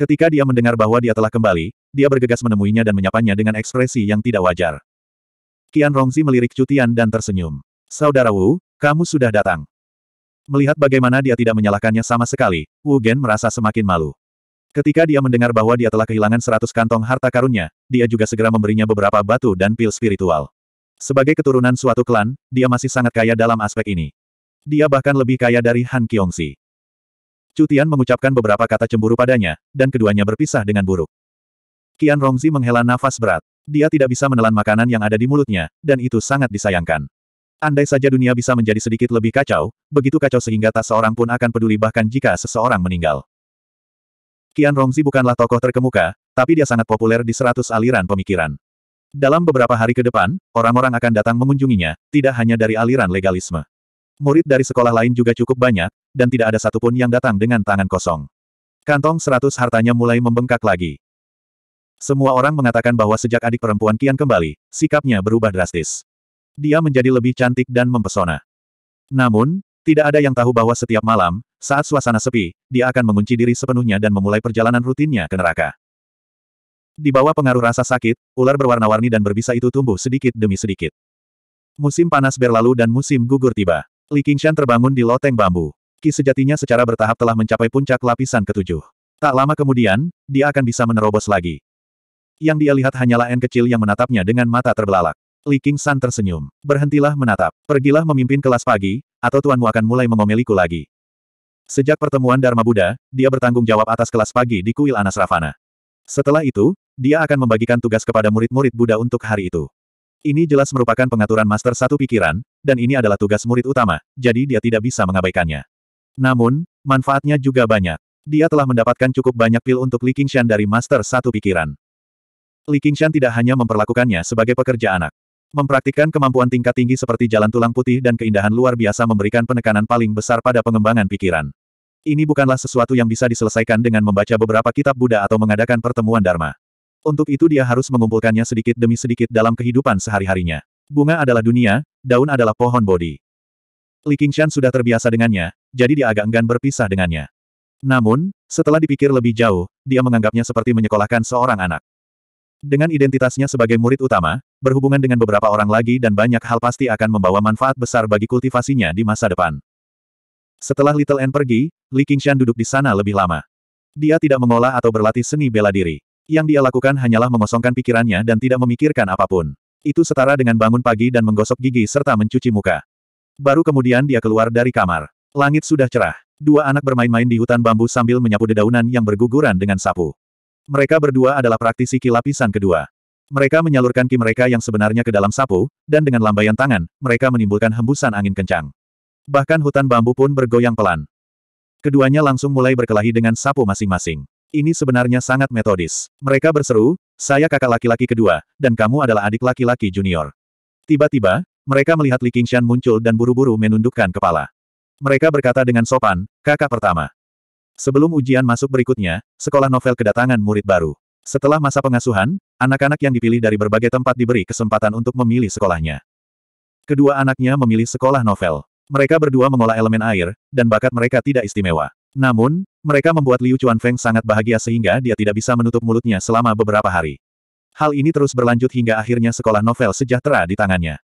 Ketika dia mendengar bahwa dia telah kembali, dia bergegas menemuinya dan menyapanya dengan ekspresi yang tidak wajar. Qian Rongzi melirik Cutian dan tersenyum. Saudara Wu, kamu sudah datang. Melihat bagaimana dia tidak menyalahkannya sama sekali, Wu Gen merasa semakin malu. Ketika dia mendengar bahwa dia telah kehilangan seratus kantong harta karunnya, dia juga segera memberinya beberapa batu dan pil spiritual. Sebagai keturunan suatu klan, dia masih sangat kaya dalam aspek ini. Dia bahkan lebih kaya dari Han Kyongsi. Cutian mengucapkan beberapa kata cemburu padanya, dan keduanya berpisah dengan buruk. Qian Rongzi menghela nafas berat. Dia tidak bisa menelan makanan yang ada di mulutnya, dan itu sangat disayangkan. Andai saja dunia bisa menjadi sedikit lebih kacau, begitu kacau sehingga tak seorang pun akan peduli bahkan jika seseorang meninggal. Qian Rongzi bukanlah tokoh terkemuka, tapi dia sangat populer di seratus aliran pemikiran. Dalam beberapa hari ke depan, orang-orang akan datang mengunjunginya, tidak hanya dari aliran legalisme. Murid dari sekolah lain juga cukup banyak, dan tidak ada satupun yang datang dengan tangan kosong. Kantong seratus hartanya mulai membengkak lagi. Semua orang mengatakan bahwa sejak adik perempuan Kian kembali, sikapnya berubah drastis. Dia menjadi lebih cantik dan mempesona. Namun, tidak ada yang tahu bahwa setiap malam, saat suasana sepi, dia akan mengunci diri sepenuhnya dan memulai perjalanan rutinnya ke neraka. Di bawah pengaruh rasa sakit, ular berwarna-warni dan berbisa itu tumbuh sedikit demi sedikit. Musim panas berlalu dan musim gugur tiba. Li Qingshan terbangun di loteng bambu. Ki sejatinya secara bertahap telah mencapai puncak lapisan ketujuh. Tak lama kemudian, dia akan bisa menerobos lagi. Yang dia lihat hanyalah N kecil yang menatapnya dengan mata terbelalak. Li Qingshan tersenyum. Berhentilah menatap. Pergilah memimpin kelas pagi, atau tuanmu akan mulai mengomeliku lagi. Sejak pertemuan Dharma Buddha, dia bertanggung jawab atas kelas pagi di kuil Anas Ravana. Setelah itu, dia akan membagikan tugas kepada murid-murid Buddha untuk hari itu. Ini jelas merupakan pengaturan master satu pikiran, dan ini adalah tugas murid utama, jadi dia tidak bisa mengabaikannya. Namun, manfaatnya juga banyak. Dia telah mendapatkan cukup banyak pil untuk Li Qingshan dari master satu pikiran. Li Qingshan tidak hanya memperlakukannya sebagai pekerja anak. Mempraktikkan kemampuan tingkat tinggi seperti jalan tulang putih dan keindahan luar biasa memberikan penekanan paling besar pada pengembangan pikiran. Ini bukanlah sesuatu yang bisa diselesaikan dengan membaca beberapa kitab Buddha atau mengadakan pertemuan Dharma. Untuk itu dia harus mengumpulkannya sedikit demi sedikit dalam kehidupan sehari-harinya. Bunga adalah dunia, daun adalah pohon bodi. Li Qingshan sudah terbiasa dengannya, jadi dia agak enggan berpisah dengannya. Namun, setelah dipikir lebih jauh, dia menganggapnya seperti menyekolahkan seorang anak. Dengan identitasnya sebagai murid utama, berhubungan dengan beberapa orang lagi dan banyak hal pasti akan membawa manfaat besar bagi kultivasinya di masa depan. Setelah Little N pergi, Li Qingshan duduk di sana lebih lama. Dia tidak mengolah atau berlatih seni bela diri. Yang dia lakukan hanyalah mengosongkan pikirannya dan tidak memikirkan apapun. Itu setara dengan bangun pagi dan menggosok gigi serta mencuci muka. Baru kemudian dia keluar dari kamar. Langit sudah cerah. Dua anak bermain-main di hutan bambu sambil menyapu dedaunan yang berguguran dengan sapu. Mereka berdua adalah praktisi ki lapisan kedua. Mereka menyalurkan ki mereka yang sebenarnya ke dalam sapu, dan dengan lambaian tangan, mereka menimbulkan hembusan angin kencang. Bahkan hutan bambu pun bergoyang pelan. Keduanya langsung mulai berkelahi dengan sapu masing-masing. Ini sebenarnya sangat metodis. Mereka berseru, saya kakak laki-laki kedua, dan kamu adalah adik laki-laki junior. Tiba-tiba, mereka melihat Li Qingshan muncul dan buru-buru menundukkan kepala. Mereka berkata dengan sopan, kakak pertama. Sebelum ujian masuk berikutnya, sekolah novel kedatangan murid baru. Setelah masa pengasuhan, anak-anak yang dipilih dari berbagai tempat diberi kesempatan untuk memilih sekolahnya. Kedua anaknya memilih sekolah novel. Mereka berdua mengolah elemen air, dan bakat mereka tidak istimewa. Namun, mereka membuat Liu Chuan Feng sangat bahagia sehingga dia tidak bisa menutup mulutnya selama beberapa hari. Hal ini terus berlanjut hingga akhirnya sekolah novel sejahtera di tangannya.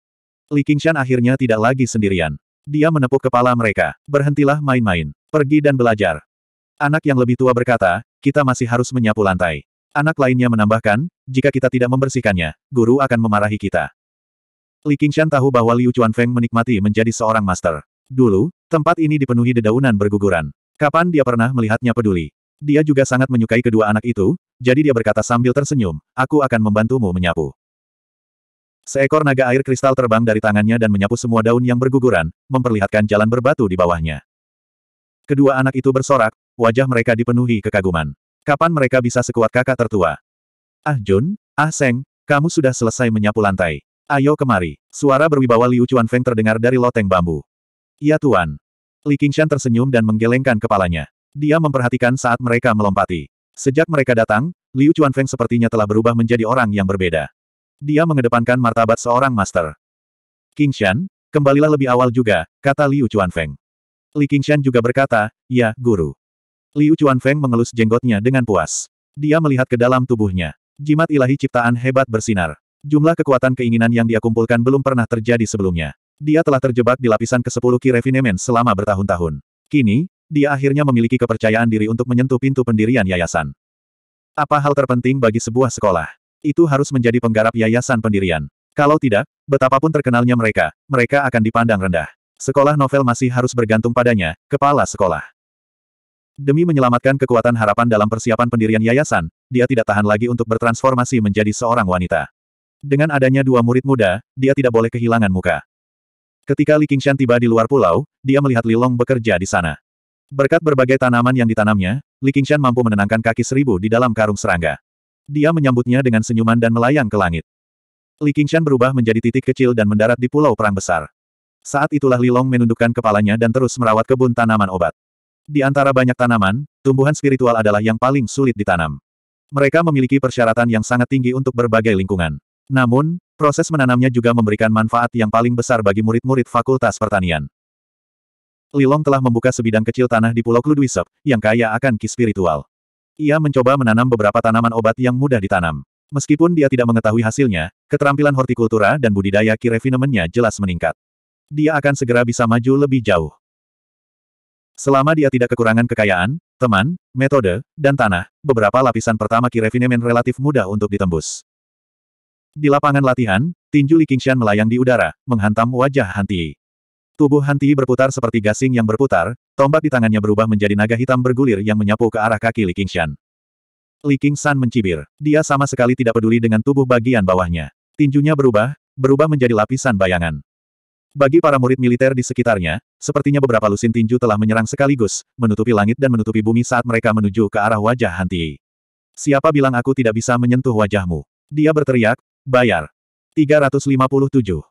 Li Qingshan akhirnya tidak lagi sendirian. Dia menepuk kepala mereka. Berhentilah main-main. Pergi dan belajar. Anak yang lebih tua berkata, kita masih harus menyapu lantai. Anak lainnya menambahkan, jika kita tidak membersihkannya, guru akan memarahi kita. Li Qingshan tahu bahwa Liu Chuanfeng menikmati menjadi seorang master. Dulu, tempat ini dipenuhi dedaunan berguguran. Kapan dia pernah melihatnya peduli? Dia juga sangat menyukai kedua anak itu, jadi dia berkata sambil tersenyum, aku akan membantumu menyapu. Seekor naga air kristal terbang dari tangannya dan menyapu semua daun yang berguguran, memperlihatkan jalan berbatu di bawahnya. Kedua anak itu bersorak, wajah mereka dipenuhi kekaguman. Kapan mereka bisa sekuat kakak tertua? Ah Jun, Ah Seng, kamu sudah selesai menyapu lantai. Ayo kemari. Suara berwibawa Liu Chuan Feng terdengar dari loteng bambu. Ya tuan. Li Qingshan tersenyum dan menggelengkan kepalanya. Dia memperhatikan saat mereka melompati. Sejak mereka datang, Liu Chuan Feng sepertinya telah berubah menjadi orang yang berbeda. Dia mengedepankan martabat seorang master. Qingshan, kembalilah lebih awal juga, kata Liu Chuan Feng. Li Qingshan juga berkata, ya, guru. Liu Chuanfeng mengelus jenggotnya dengan puas. Dia melihat ke dalam tubuhnya. Jimat ilahi ciptaan hebat bersinar. Jumlah kekuatan keinginan yang dia kumpulkan belum pernah terjadi sebelumnya. Dia telah terjebak di lapisan ke-10 Ki Refinement selama bertahun-tahun. Kini, dia akhirnya memiliki kepercayaan diri untuk menyentuh pintu pendirian yayasan. Apa hal terpenting bagi sebuah sekolah? Itu harus menjadi penggarap yayasan pendirian. Kalau tidak, betapapun terkenalnya mereka, mereka akan dipandang rendah. Sekolah novel masih harus bergantung padanya, kepala sekolah. Demi menyelamatkan kekuatan harapan dalam persiapan pendirian yayasan, dia tidak tahan lagi untuk bertransformasi menjadi seorang wanita. Dengan adanya dua murid muda, dia tidak boleh kehilangan muka. Ketika Li Qingshan tiba di luar pulau, dia melihat Li Long bekerja di sana. Berkat berbagai tanaman yang ditanamnya, Li Qingshan mampu menenangkan kaki seribu di dalam karung serangga. Dia menyambutnya dengan senyuman dan melayang ke langit. Li Qingshan berubah menjadi titik kecil dan mendarat di Pulau Perang Besar. Saat itulah Lilong menundukkan kepalanya dan terus merawat kebun tanaman obat. Di antara banyak tanaman, tumbuhan spiritual adalah yang paling sulit ditanam. Mereka memiliki persyaratan yang sangat tinggi untuk berbagai lingkungan. Namun, proses menanamnya juga memberikan manfaat yang paling besar bagi murid-murid Fakultas Pertanian. Lilong telah membuka sebidang kecil tanah di Pulau Kludwisep, yang kaya akan ki spiritual. Ia mencoba menanam beberapa tanaman obat yang mudah ditanam. Meskipun dia tidak mengetahui hasilnya, keterampilan hortikultura dan budidaya ki jelas meningkat. Dia akan segera bisa maju lebih jauh. Selama dia tidak kekurangan kekayaan, teman, metode, dan tanah, beberapa lapisan pertama Kirevinemen relatif mudah untuk ditembus. Di lapangan latihan, tinju Li Qingshan melayang di udara, menghantam wajah Hanti. Tubuh Hanti berputar seperti gasing yang berputar, tombak di tangannya berubah menjadi naga hitam bergulir yang menyapu ke arah kaki Li Qingshan. Li Qingshan mencibir. Dia sama sekali tidak peduli dengan tubuh bagian bawahnya. Tinjunya berubah, berubah menjadi lapisan bayangan. Bagi para murid militer di sekitarnya, sepertinya beberapa lusin tinju telah menyerang sekaligus, menutupi langit dan menutupi bumi saat mereka menuju ke arah wajah Hanti. Siapa bilang aku tidak bisa menyentuh wajahmu? Dia berteriak, bayar. 357.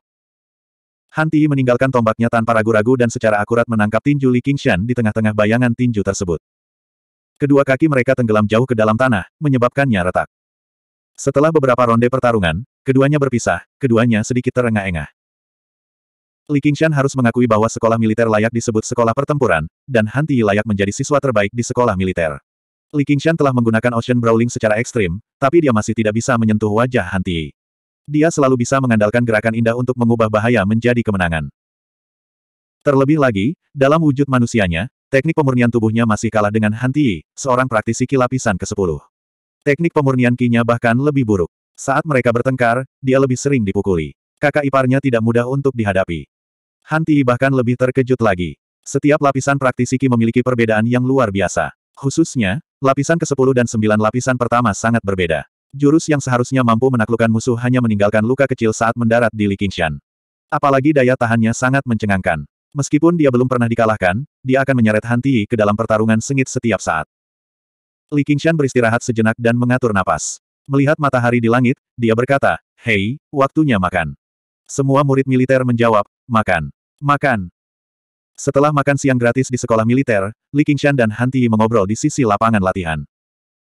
Hanti meninggalkan tombaknya tanpa ragu-ragu dan secara akurat menangkap tinju Li Qingshan di tengah-tengah bayangan tinju tersebut. Kedua kaki mereka tenggelam jauh ke dalam tanah, menyebabkannya retak. Setelah beberapa ronde pertarungan, keduanya berpisah, keduanya sedikit terengah-engah. Li Qingshan harus mengakui bahwa sekolah militer layak disebut sekolah pertempuran, dan Han Tiyi layak menjadi siswa terbaik di sekolah militer. Li Qingshan telah menggunakan Ocean Brawling secara ekstrim, tapi dia masih tidak bisa menyentuh wajah Han Tiyi. Dia selalu bisa mengandalkan gerakan indah untuk mengubah bahaya menjadi kemenangan. Terlebih lagi, dalam wujud manusianya, teknik pemurnian tubuhnya masih kalah dengan Han Tiyi, seorang praktisi kilapisan ke-10. Teknik pemurnian kinya bahkan lebih buruk. Saat mereka bertengkar, dia lebih sering dipukuli. Kakak iparnya tidak mudah untuk dihadapi. Ti bahkan lebih terkejut lagi. Setiap lapisan praktisi Ki memiliki perbedaan yang luar biasa. Khususnya, lapisan ke-10 dan 9 lapisan pertama sangat berbeda. Jurus yang seharusnya mampu menaklukkan musuh hanya meninggalkan luka kecil saat mendarat di Li Qingshan. Apalagi daya tahannya sangat mencengangkan. Meskipun dia belum pernah dikalahkan, dia akan menyeret Ti ke dalam pertarungan sengit setiap saat. Li Qingshan beristirahat sejenak dan mengatur napas. Melihat matahari di langit, dia berkata, Hei, waktunya makan. Semua murid militer menjawab, makan. Makan. Setelah makan siang gratis di sekolah militer, Li Qingshan dan Han Tiyi mengobrol di sisi lapangan latihan.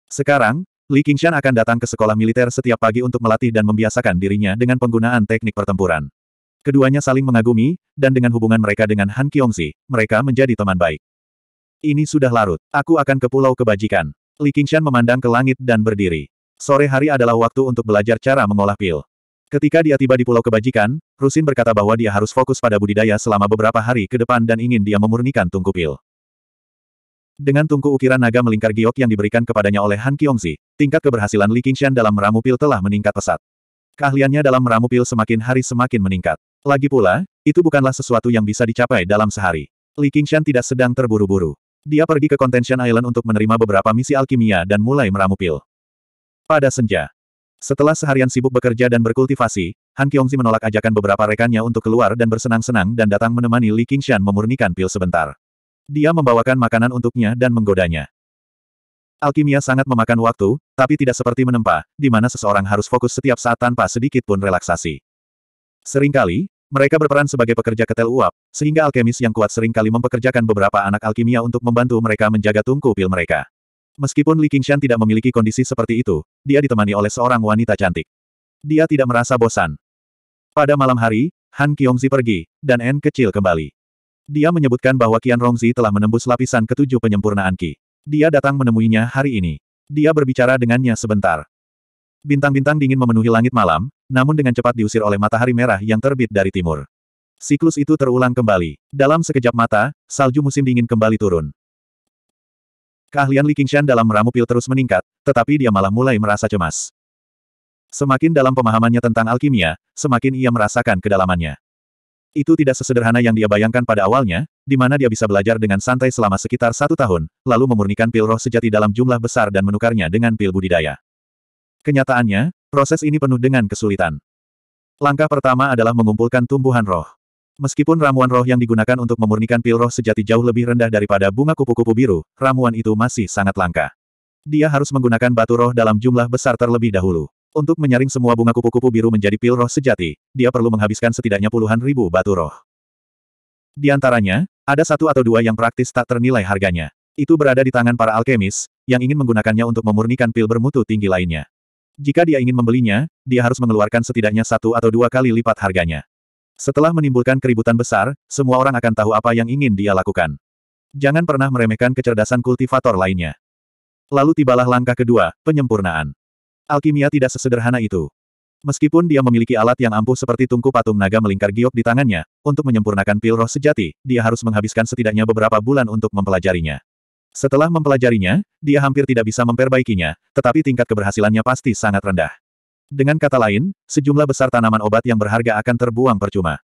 Sekarang, Li Qingshan akan datang ke sekolah militer setiap pagi untuk melatih dan membiasakan dirinya dengan penggunaan teknik pertempuran. Keduanya saling mengagumi, dan dengan hubungan mereka dengan Han Kiongzi, mereka menjadi teman baik. Ini sudah larut, aku akan ke pulau kebajikan. Li Qingshan memandang ke langit dan berdiri. Sore hari adalah waktu untuk belajar cara mengolah pil. Ketika dia tiba di Pulau Kebajikan, Rusin berkata bahwa dia harus fokus pada budidaya selama beberapa hari ke depan dan ingin dia memurnikan tungku pil. Dengan tungku ukiran naga melingkar giok yang diberikan kepadanya oleh Han Kyongzi, tingkat keberhasilan Li Qingshan dalam meramu pil telah meningkat pesat. Keahliannya dalam meramu pil semakin hari semakin meningkat. Lagi pula, itu bukanlah sesuatu yang bisa dicapai dalam sehari. Li Qingshan tidak sedang terburu-buru. Dia pergi ke Contention Island untuk menerima beberapa misi alkimia dan mulai meramu pil. Pada senja, setelah seharian sibuk bekerja dan berkultivasi, Han Kyongzi menolak ajakan beberapa rekannya untuk keluar dan bersenang-senang dan datang menemani Li Qingshan memurnikan pil sebentar. Dia membawakan makanan untuknya dan menggodanya. Alkimia sangat memakan waktu, tapi tidak seperti menempa, di mana seseorang harus fokus setiap saat tanpa sedikit pun relaksasi. Seringkali, mereka berperan sebagai pekerja ketel uap, sehingga alkemis yang kuat seringkali mempekerjakan beberapa anak alkimia untuk membantu mereka menjaga tungku pil mereka. Meskipun Li Qingshan tidak memiliki kondisi seperti itu, dia ditemani oleh seorang wanita cantik. Dia tidak merasa bosan. Pada malam hari, Han Qiongzi pergi, dan N kecil kembali. Dia menyebutkan bahwa Qian Rongzi telah menembus lapisan ketujuh penyempurnaan Qi. Dia datang menemuinya hari ini. Dia berbicara dengannya sebentar. Bintang-bintang dingin memenuhi langit malam, namun dengan cepat diusir oleh matahari merah yang terbit dari timur. Siklus itu terulang kembali. Dalam sekejap mata, salju musim dingin kembali turun. Keahlian Li Qingshan dalam meramu pil terus meningkat, tetapi dia malah mulai merasa cemas. Semakin dalam pemahamannya tentang alkimia, semakin ia merasakan kedalamannya. Itu tidak sesederhana yang dia bayangkan pada awalnya, di mana dia bisa belajar dengan santai selama sekitar satu tahun, lalu memurnikan pil roh sejati dalam jumlah besar dan menukarnya dengan pil budidaya. Kenyataannya, proses ini penuh dengan kesulitan. Langkah pertama adalah mengumpulkan tumbuhan roh. Meskipun ramuan roh yang digunakan untuk memurnikan pil roh sejati jauh lebih rendah daripada bunga kupu-kupu biru, ramuan itu masih sangat langka. Dia harus menggunakan batu roh dalam jumlah besar terlebih dahulu. Untuk menyaring semua bunga kupu-kupu biru menjadi pil roh sejati, dia perlu menghabiskan setidaknya puluhan ribu batu roh. Di antaranya, ada satu atau dua yang praktis tak ternilai harganya. Itu berada di tangan para alkemis, yang ingin menggunakannya untuk memurnikan pil bermutu tinggi lainnya. Jika dia ingin membelinya, dia harus mengeluarkan setidaknya satu atau dua kali lipat harganya. Setelah menimbulkan keributan besar, semua orang akan tahu apa yang ingin dia lakukan. Jangan pernah meremehkan kecerdasan kultivator lainnya. Lalu tibalah langkah kedua, penyempurnaan. Alkimia tidak sesederhana itu. Meskipun dia memiliki alat yang ampuh seperti tungku patung naga melingkar giok di tangannya, untuk menyempurnakan pil roh sejati, dia harus menghabiskan setidaknya beberapa bulan untuk mempelajarinya. Setelah mempelajarinya, dia hampir tidak bisa memperbaikinya, tetapi tingkat keberhasilannya pasti sangat rendah. Dengan kata lain, sejumlah besar tanaman obat yang berharga akan terbuang percuma.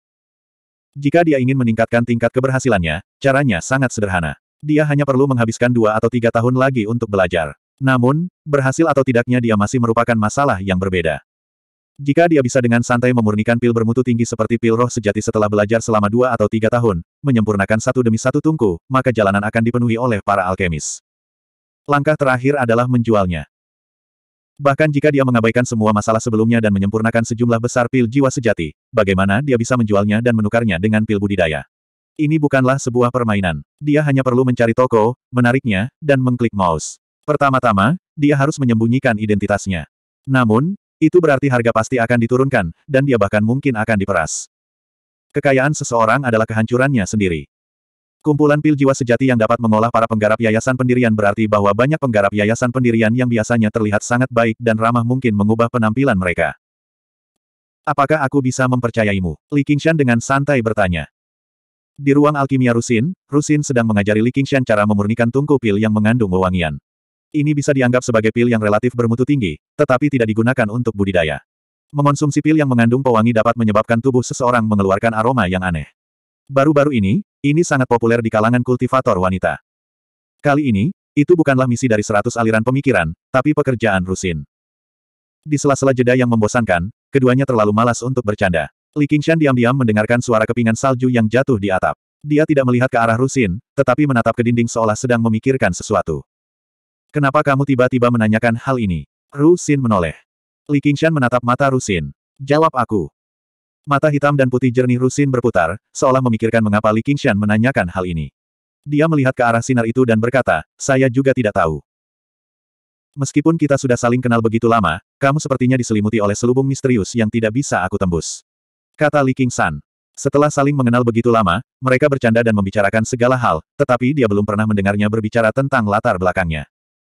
Jika dia ingin meningkatkan tingkat keberhasilannya, caranya sangat sederhana. Dia hanya perlu menghabiskan dua atau tiga tahun lagi untuk belajar. Namun, berhasil atau tidaknya dia masih merupakan masalah yang berbeda. Jika dia bisa dengan santai memurnikan pil bermutu tinggi seperti pil roh sejati setelah belajar selama dua atau tiga tahun, menyempurnakan satu demi satu tungku, maka jalanan akan dipenuhi oleh para alkemis. Langkah terakhir adalah menjualnya. Bahkan jika dia mengabaikan semua masalah sebelumnya dan menyempurnakan sejumlah besar pil jiwa sejati, bagaimana dia bisa menjualnya dan menukarnya dengan pil budidaya? Ini bukanlah sebuah permainan. Dia hanya perlu mencari toko, menariknya, dan mengklik mouse. Pertama-tama, dia harus menyembunyikan identitasnya. Namun, itu berarti harga pasti akan diturunkan, dan dia bahkan mungkin akan diperas. Kekayaan seseorang adalah kehancurannya sendiri. Kumpulan pil jiwa sejati yang dapat mengolah para penggarap yayasan pendirian berarti bahwa banyak penggarap yayasan pendirian yang biasanya terlihat sangat baik dan ramah mungkin mengubah penampilan mereka. Apakah aku bisa mempercayaimu? Li Qingshan dengan santai bertanya. Di ruang alkimia Rusin, Rusin sedang mengajari Li Qingshan cara memurnikan tungku pil yang mengandung wewangian. Ini bisa dianggap sebagai pil yang relatif bermutu tinggi, tetapi tidak digunakan untuk budidaya. Mengonsumsi pil yang mengandung pewangi dapat menyebabkan tubuh seseorang mengeluarkan aroma yang aneh. Baru-baru ini, ini sangat populer di kalangan kultivator wanita. Kali ini, itu bukanlah misi dari seratus aliran pemikiran, tapi pekerjaan rusin. Di sela-sela jeda yang membosankan, keduanya terlalu malas untuk bercanda. Li Qingshan diam-diam mendengarkan suara kepingan salju yang jatuh di atap. Dia tidak melihat ke arah Rusin, tetapi menatap ke dinding seolah sedang memikirkan sesuatu. Kenapa kamu tiba-tiba menanyakan hal ini? Rusin menoleh. Li Qingshan menatap mata Rusin. Jawab aku. Mata hitam dan putih jernih Rusin berputar, seolah memikirkan mengapa Li Qingshan menanyakan hal ini. Dia melihat ke arah sinar itu dan berkata, saya juga tidak tahu. Meskipun kita sudah saling kenal begitu lama, kamu sepertinya diselimuti oleh selubung misterius yang tidak bisa aku tembus. Kata Li Qingshan. Setelah saling mengenal begitu lama, mereka bercanda dan membicarakan segala hal, tetapi dia belum pernah mendengarnya berbicara tentang latar belakangnya.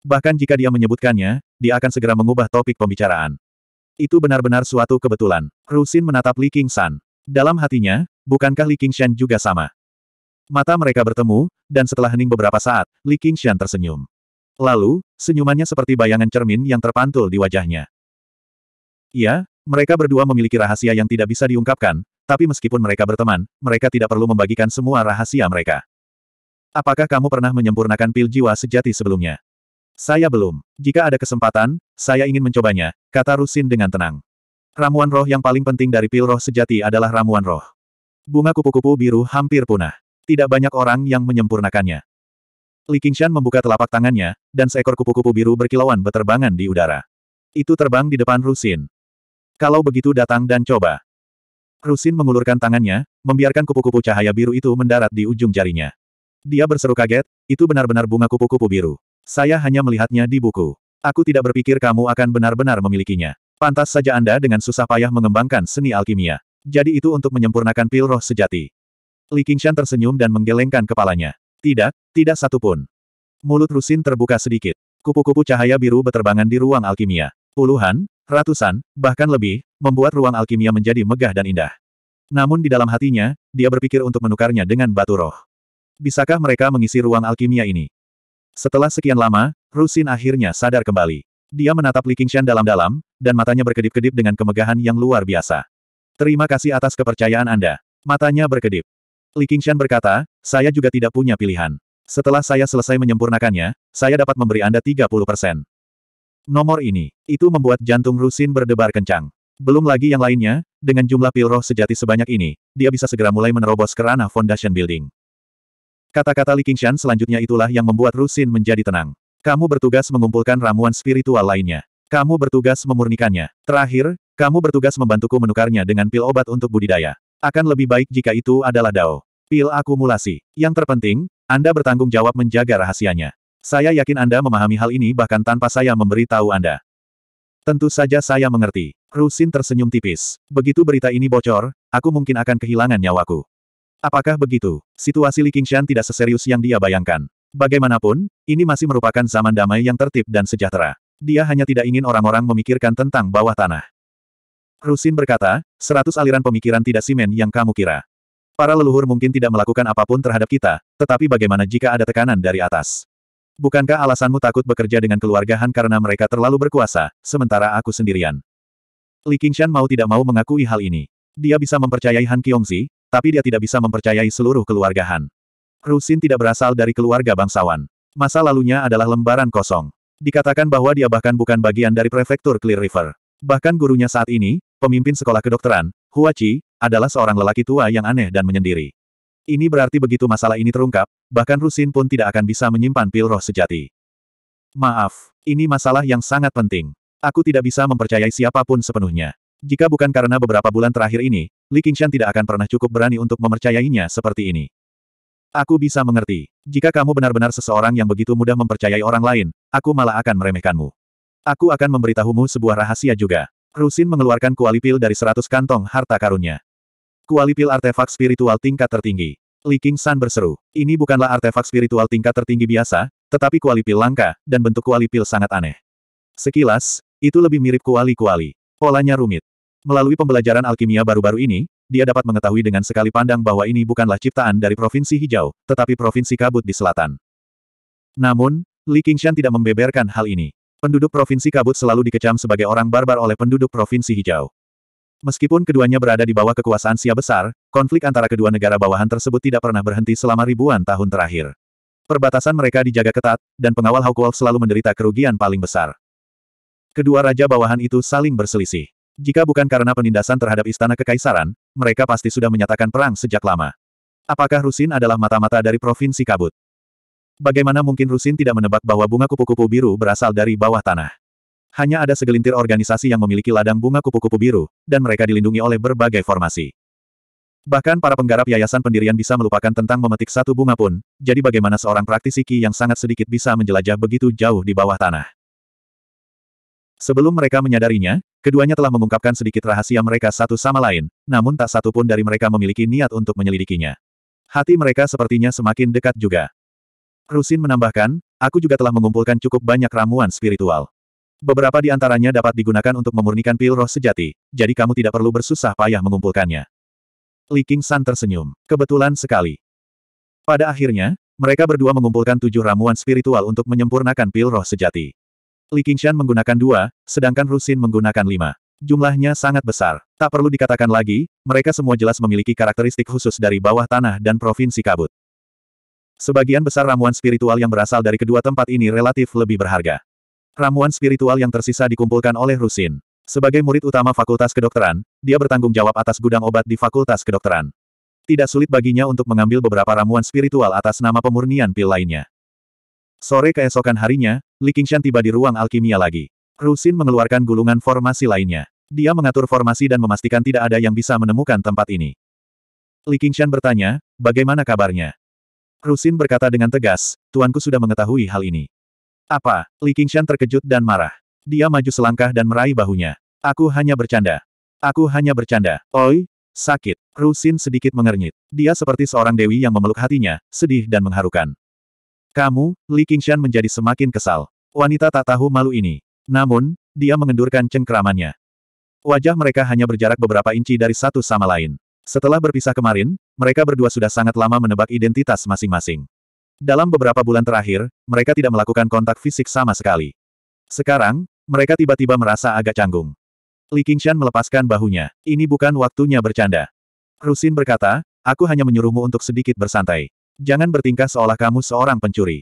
Bahkan jika dia menyebutkannya, dia akan segera mengubah topik pembicaraan. Itu benar-benar suatu kebetulan. Rusin menatap Li San. Dalam hatinya, bukankah Li Shan juga sama? Mata mereka bertemu, dan setelah hening beberapa saat, Li Shan tersenyum. Lalu, senyumannya seperti bayangan cermin yang terpantul di wajahnya. Iya, mereka berdua memiliki rahasia yang tidak bisa diungkapkan, tapi meskipun mereka berteman, mereka tidak perlu membagikan semua rahasia mereka. Apakah kamu pernah menyempurnakan pil jiwa sejati sebelumnya? Saya belum. Jika ada kesempatan, saya ingin mencobanya, kata Rusin dengan tenang. Ramuan roh yang paling penting dari pil roh sejati adalah ramuan roh. Bunga kupu-kupu biru hampir punah. Tidak banyak orang yang menyempurnakannya. Li Qingshan membuka telapak tangannya, dan seekor kupu-kupu biru berkilauan berterbangan di udara. Itu terbang di depan Rusin. Kalau begitu datang dan coba. Rusin mengulurkan tangannya, membiarkan kupu-kupu cahaya biru itu mendarat di ujung jarinya. Dia berseru kaget, itu benar-benar bunga kupu-kupu biru. Saya hanya melihatnya di buku. Aku tidak berpikir kamu akan benar-benar memilikinya. Pantas saja Anda dengan susah payah mengembangkan seni alkimia. Jadi itu untuk menyempurnakan pil roh sejati. Li Qingshan tersenyum dan menggelengkan kepalanya. Tidak, tidak satupun. Mulut Rusin terbuka sedikit. Kupu-kupu cahaya biru beterbangan di ruang alkimia. Puluhan, ratusan, bahkan lebih, membuat ruang alkimia menjadi megah dan indah. Namun di dalam hatinya, dia berpikir untuk menukarnya dengan batu roh. Bisakah mereka mengisi ruang alkimia ini? Setelah sekian lama, Rusin akhirnya sadar kembali. Dia menatap Li Qingshan dalam-dalam, dan matanya berkedip-kedip dengan kemegahan yang luar biasa. Terima kasih atas kepercayaan Anda. Matanya berkedip. Li Qingshan berkata, saya juga tidak punya pilihan. Setelah saya selesai menyempurnakannya, saya dapat memberi Anda 30 persen. Nomor ini, itu membuat jantung Rusin berdebar kencang. Belum lagi yang lainnya, dengan jumlah pil roh sejati sebanyak ini, dia bisa segera mulai menerobos kerana Foundation Building. Kata-kata Li Qingshan selanjutnya itulah yang membuat Rusin menjadi tenang. Kamu bertugas mengumpulkan ramuan spiritual lainnya. Kamu bertugas memurnikannya. Terakhir, kamu bertugas membantuku menukarnya dengan pil obat untuk budidaya. Akan lebih baik jika itu adalah dao. Pil akumulasi. Yang terpenting, Anda bertanggung jawab menjaga rahasianya. Saya yakin Anda memahami hal ini bahkan tanpa saya memberi tahu Anda. Tentu saja saya mengerti. Rusin tersenyum tipis. Begitu berita ini bocor, aku mungkin akan kehilangan nyawaku. Apakah begitu? Situasi Li Qingshan tidak seserius yang dia bayangkan. Bagaimanapun, ini masih merupakan zaman damai yang tertib dan sejahtera. Dia hanya tidak ingin orang-orang memikirkan tentang bawah tanah. Rusin berkata, seratus aliran pemikiran tidak simen yang kamu kira. Para leluhur mungkin tidak melakukan apapun terhadap kita, tetapi bagaimana jika ada tekanan dari atas? Bukankah alasanmu takut bekerja dengan keluarga Han karena mereka terlalu berkuasa, sementara aku sendirian? Li Qingshan mau tidak mau mengakui hal ini. Dia bisa mempercayai Han Kyongzi, tapi dia tidak bisa mempercayai seluruh keluarga Han. Rusin tidak berasal dari keluarga bangsawan. Masa lalunya adalah lembaran kosong. Dikatakan bahwa dia bahkan bukan bagian dari prefektur Clear River. Bahkan gurunya saat ini, pemimpin sekolah kedokteran, Hua adalah seorang lelaki tua yang aneh dan menyendiri. Ini berarti begitu masalah ini terungkap, bahkan Rusin pun tidak akan bisa menyimpan pil roh sejati. Maaf, ini masalah yang sangat penting. Aku tidak bisa mempercayai siapapun sepenuhnya. Jika bukan karena beberapa bulan terakhir ini, Li Qingshan tidak akan pernah cukup berani untuk mempercayainya seperti ini. Aku bisa mengerti. Jika kamu benar-benar seseorang yang begitu mudah mempercayai orang lain, aku malah akan meremehkanmu. Aku akan memberitahumu sebuah rahasia juga. Rusin mengeluarkan kuali pil dari seratus kantong harta karunnya. Kuali pil artefak spiritual tingkat tertinggi. Li Qingshan San berseru, ini bukanlah artefak spiritual tingkat tertinggi biasa, tetapi kuali pil langka, dan bentuk kuali pil sangat aneh. Sekilas, itu lebih mirip kuali-kuali. Polanya rumit. Melalui pembelajaran alkimia baru-baru ini, dia dapat mengetahui dengan sekali pandang bahwa ini bukanlah ciptaan dari Provinsi Hijau, tetapi Provinsi Kabut di selatan. Namun, Li Qingshan tidak membeberkan hal ini. Penduduk Provinsi Kabut selalu dikecam sebagai orang barbar oleh penduduk Provinsi Hijau. Meskipun keduanya berada di bawah kekuasaan Sia besar, konflik antara kedua negara bawahan tersebut tidak pernah berhenti selama ribuan tahun terakhir. Perbatasan mereka dijaga ketat, dan pengawal Hawkwolf selalu menderita kerugian paling besar. Kedua raja bawahan itu saling berselisih. Jika bukan karena penindasan terhadap istana kekaisaran, mereka pasti sudah menyatakan perang sejak lama. Apakah Rusin adalah mata-mata dari Provinsi Kabut? Bagaimana mungkin Rusin tidak menebak bahwa bunga kupu-kupu biru berasal dari bawah tanah? Hanya ada segelintir organisasi yang memiliki ladang bunga kupu-kupu biru, dan mereka dilindungi oleh berbagai formasi. Bahkan para penggarap yayasan pendirian bisa melupakan tentang memetik satu bunga pun, jadi bagaimana seorang praktisi Ki yang sangat sedikit bisa menjelajah begitu jauh di bawah tanah. Sebelum mereka menyadarinya, keduanya telah mengungkapkan sedikit rahasia mereka satu sama lain, namun tak satu pun dari mereka memiliki niat untuk menyelidikinya. Hati mereka sepertinya semakin dekat juga. Rusin menambahkan, aku juga telah mengumpulkan cukup banyak ramuan spiritual. Beberapa di antaranya dapat digunakan untuk memurnikan pil roh sejati, jadi kamu tidak perlu bersusah payah mengumpulkannya. Li King San tersenyum. Kebetulan sekali. Pada akhirnya, mereka berdua mengumpulkan tujuh ramuan spiritual untuk menyempurnakan pil roh sejati. Li Qingshan menggunakan dua, sedangkan Rusin menggunakan lima. Jumlahnya sangat besar. Tak perlu dikatakan lagi, mereka semua jelas memiliki karakteristik khusus dari bawah tanah dan provinsi kabut. Sebagian besar ramuan spiritual yang berasal dari kedua tempat ini relatif lebih berharga. Ramuan spiritual yang tersisa dikumpulkan oleh Rusin. Sebagai murid utama Fakultas Kedokteran, dia bertanggung jawab atas gudang obat di Fakultas Kedokteran. Tidak sulit baginya untuk mengambil beberapa ramuan spiritual atas nama pemurnian pil lainnya. Sore keesokan harinya, Li Qingshan tiba di ruang alkimia lagi. Rusin mengeluarkan gulungan formasi lainnya. Dia mengatur formasi dan memastikan tidak ada yang bisa menemukan tempat ini. Li Qingshan bertanya, bagaimana kabarnya? Rusin berkata dengan tegas, tuanku sudah mengetahui hal ini. Apa? Li Qingshan terkejut dan marah. Dia maju selangkah dan meraih bahunya. Aku hanya bercanda. Aku hanya bercanda. Oi, sakit. Rusin sedikit mengernyit. Dia seperti seorang dewi yang memeluk hatinya, sedih dan mengharukan. Kamu, Li Qingshan menjadi semakin kesal. Wanita tak tahu malu ini. Namun, dia mengendurkan cengkeramannya. Wajah mereka hanya berjarak beberapa inci dari satu sama lain. Setelah berpisah kemarin, mereka berdua sudah sangat lama menebak identitas masing-masing. Dalam beberapa bulan terakhir, mereka tidak melakukan kontak fisik sama sekali. Sekarang, mereka tiba-tiba merasa agak canggung. Li Qingshan melepaskan bahunya. Ini bukan waktunya bercanda. Rusin berkata, aku hanya menyuruhmu untuk sedikit bersantai. Jangan bertingkah seolah kamu seorang pencuri.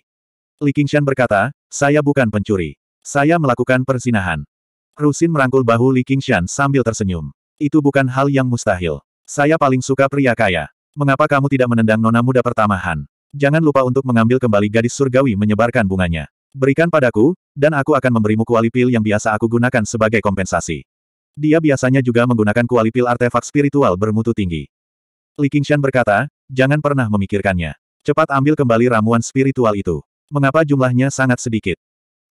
Li Qingshan berkata, saya bukan pencuri. Saya melakukan persinahan. Rusin merangkul bahu Li Qingshan sambil tersenyum. Itu bukan hal yang mustahil. Saya paling suka pria kaya. Mengapa kamu tidak menendang nona muda pertama Han? Jangan lupa untuk mengambil kembali gadis surgawi menyebarkan bunganya. Berikan padaku, dan aku akan memberimu kuali pil yang biasa aku gunakan sebagai kompensasi. Dia biasanya juga menggunakan kuali pil artefak spiritual bermutu tinggi. Li Qingshan berkata, jangan pernah memikirkannya. Cepat ambil kembali ramuan spiritual itu. Mengapa jumlahnya sangat sedikit?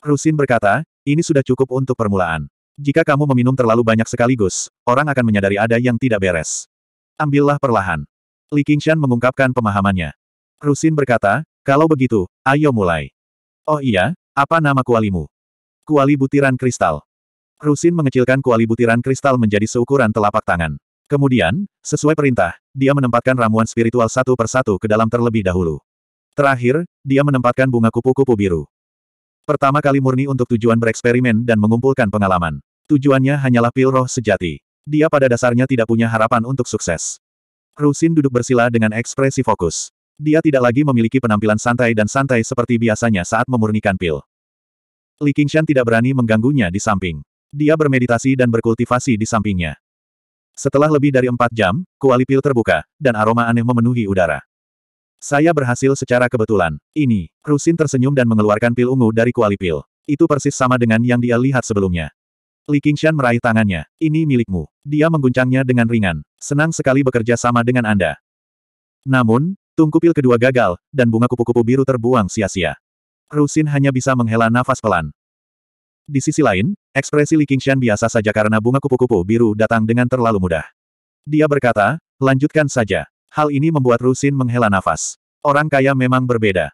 Rusin berkata, ini sudah cukup untuk permulaan. Jika kamu meminum terlalu banyak sekaligus, orang akan menyadari ada yang tidak beres. Ambillah perlahan. Li Qingshan mengungkapkan pemahamannya. Rusin berkata, kalau begitu, ayo mulai. Oh iya, apa nama kualimu? Kuali butiran kristal. Rusin mengecilkan kuali butiran kristal menjadi seukuran telapak tangan. Kemudian, sesuai perintah, dia menempatkan ramuan spiritual satu persatu ke dalam terlebih dahulu. Terakhir, dia menempatkan bunga kupu-kupu biru. Pertama kali murni untuk tujuan bereksperimen dan mengumpulkan pengalaman. Tujuannya hanyalah pil roh sejati. Dia pada dasarnya tidak punya harapan untuk sukses. Rusin duduk bersila dengan ekspresi fokus. Dia tidak lagi memiliki penampilan santai dan santai seperti biasanya saat memurnikan pil. Li Qingshan tidak berani mengganggunya di samping. Dia bermeditasi dan berkultivasi di sampingnya. Setelah lebih dari empat jam, kuali pil terbuka, dan aroma aneh memenuhi udara. Saya berhasil secara kebetulan. Ini, Rusin tersenyum dan mengeluarkan pil ungu dari kuali pil. Itu persis sama dengan yang dia lihat sebelumnya. Li Qingshan meraih tangannya. Ini milikmu. Dia mengguncangnya dengan ringan. Senang sekali bekerja sama dengan Anda. Namun, tungku pil kedua gagal, dan bunga kupu-kupu biru terbuang sia-sia. Rusin hanya bisa menghela nafas pelan. Di sisi lain, Ekspresi Li Qingshan biasa saja karena bunga kupu-kupu biru datang dengan terlalu mudah. Dia berkata, lanjutkan saja. Hal ini membuat Rusin menghela nafas. Orang kaya memang berbeda.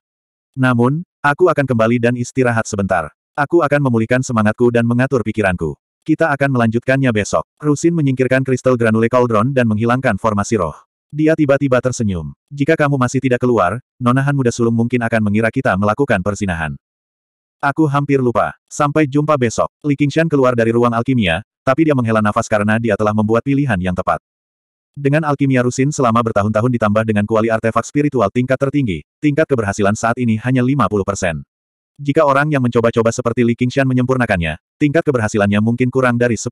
Namun, aku akan kembali dan istirahat sebentar. Aku akan memulihkan semangatku dan mengatur pikiranku. Kita akan melanjutkannya besok. Rusin menyingkirkan kristal granule cauldron dan menghilangkan formasi roh. Dia tiba-tiba tersenyum. Jika kamu masih tidak keluar, nonahan muda sulung mungkin akan mengira kita melakukan persinahan. Aku hampir lupa. Sampai jumpa besok. Li Qingshan keluar dari ruang alkimia, tapi dia menghela nafas karena dia telah membuat pilihan yang tepat. Dengan alkimia rusin selama bertahun-tahun ditambah dengan kuali artefak spiritual tingkat tertinggi, tingkat keberhasilan saat ini hanya 50%. Jika orang yang mencoba-coba seperti Li Qingshan menyempurnakannya, tingkat keberhasilannya mungkin kurang dari 10%.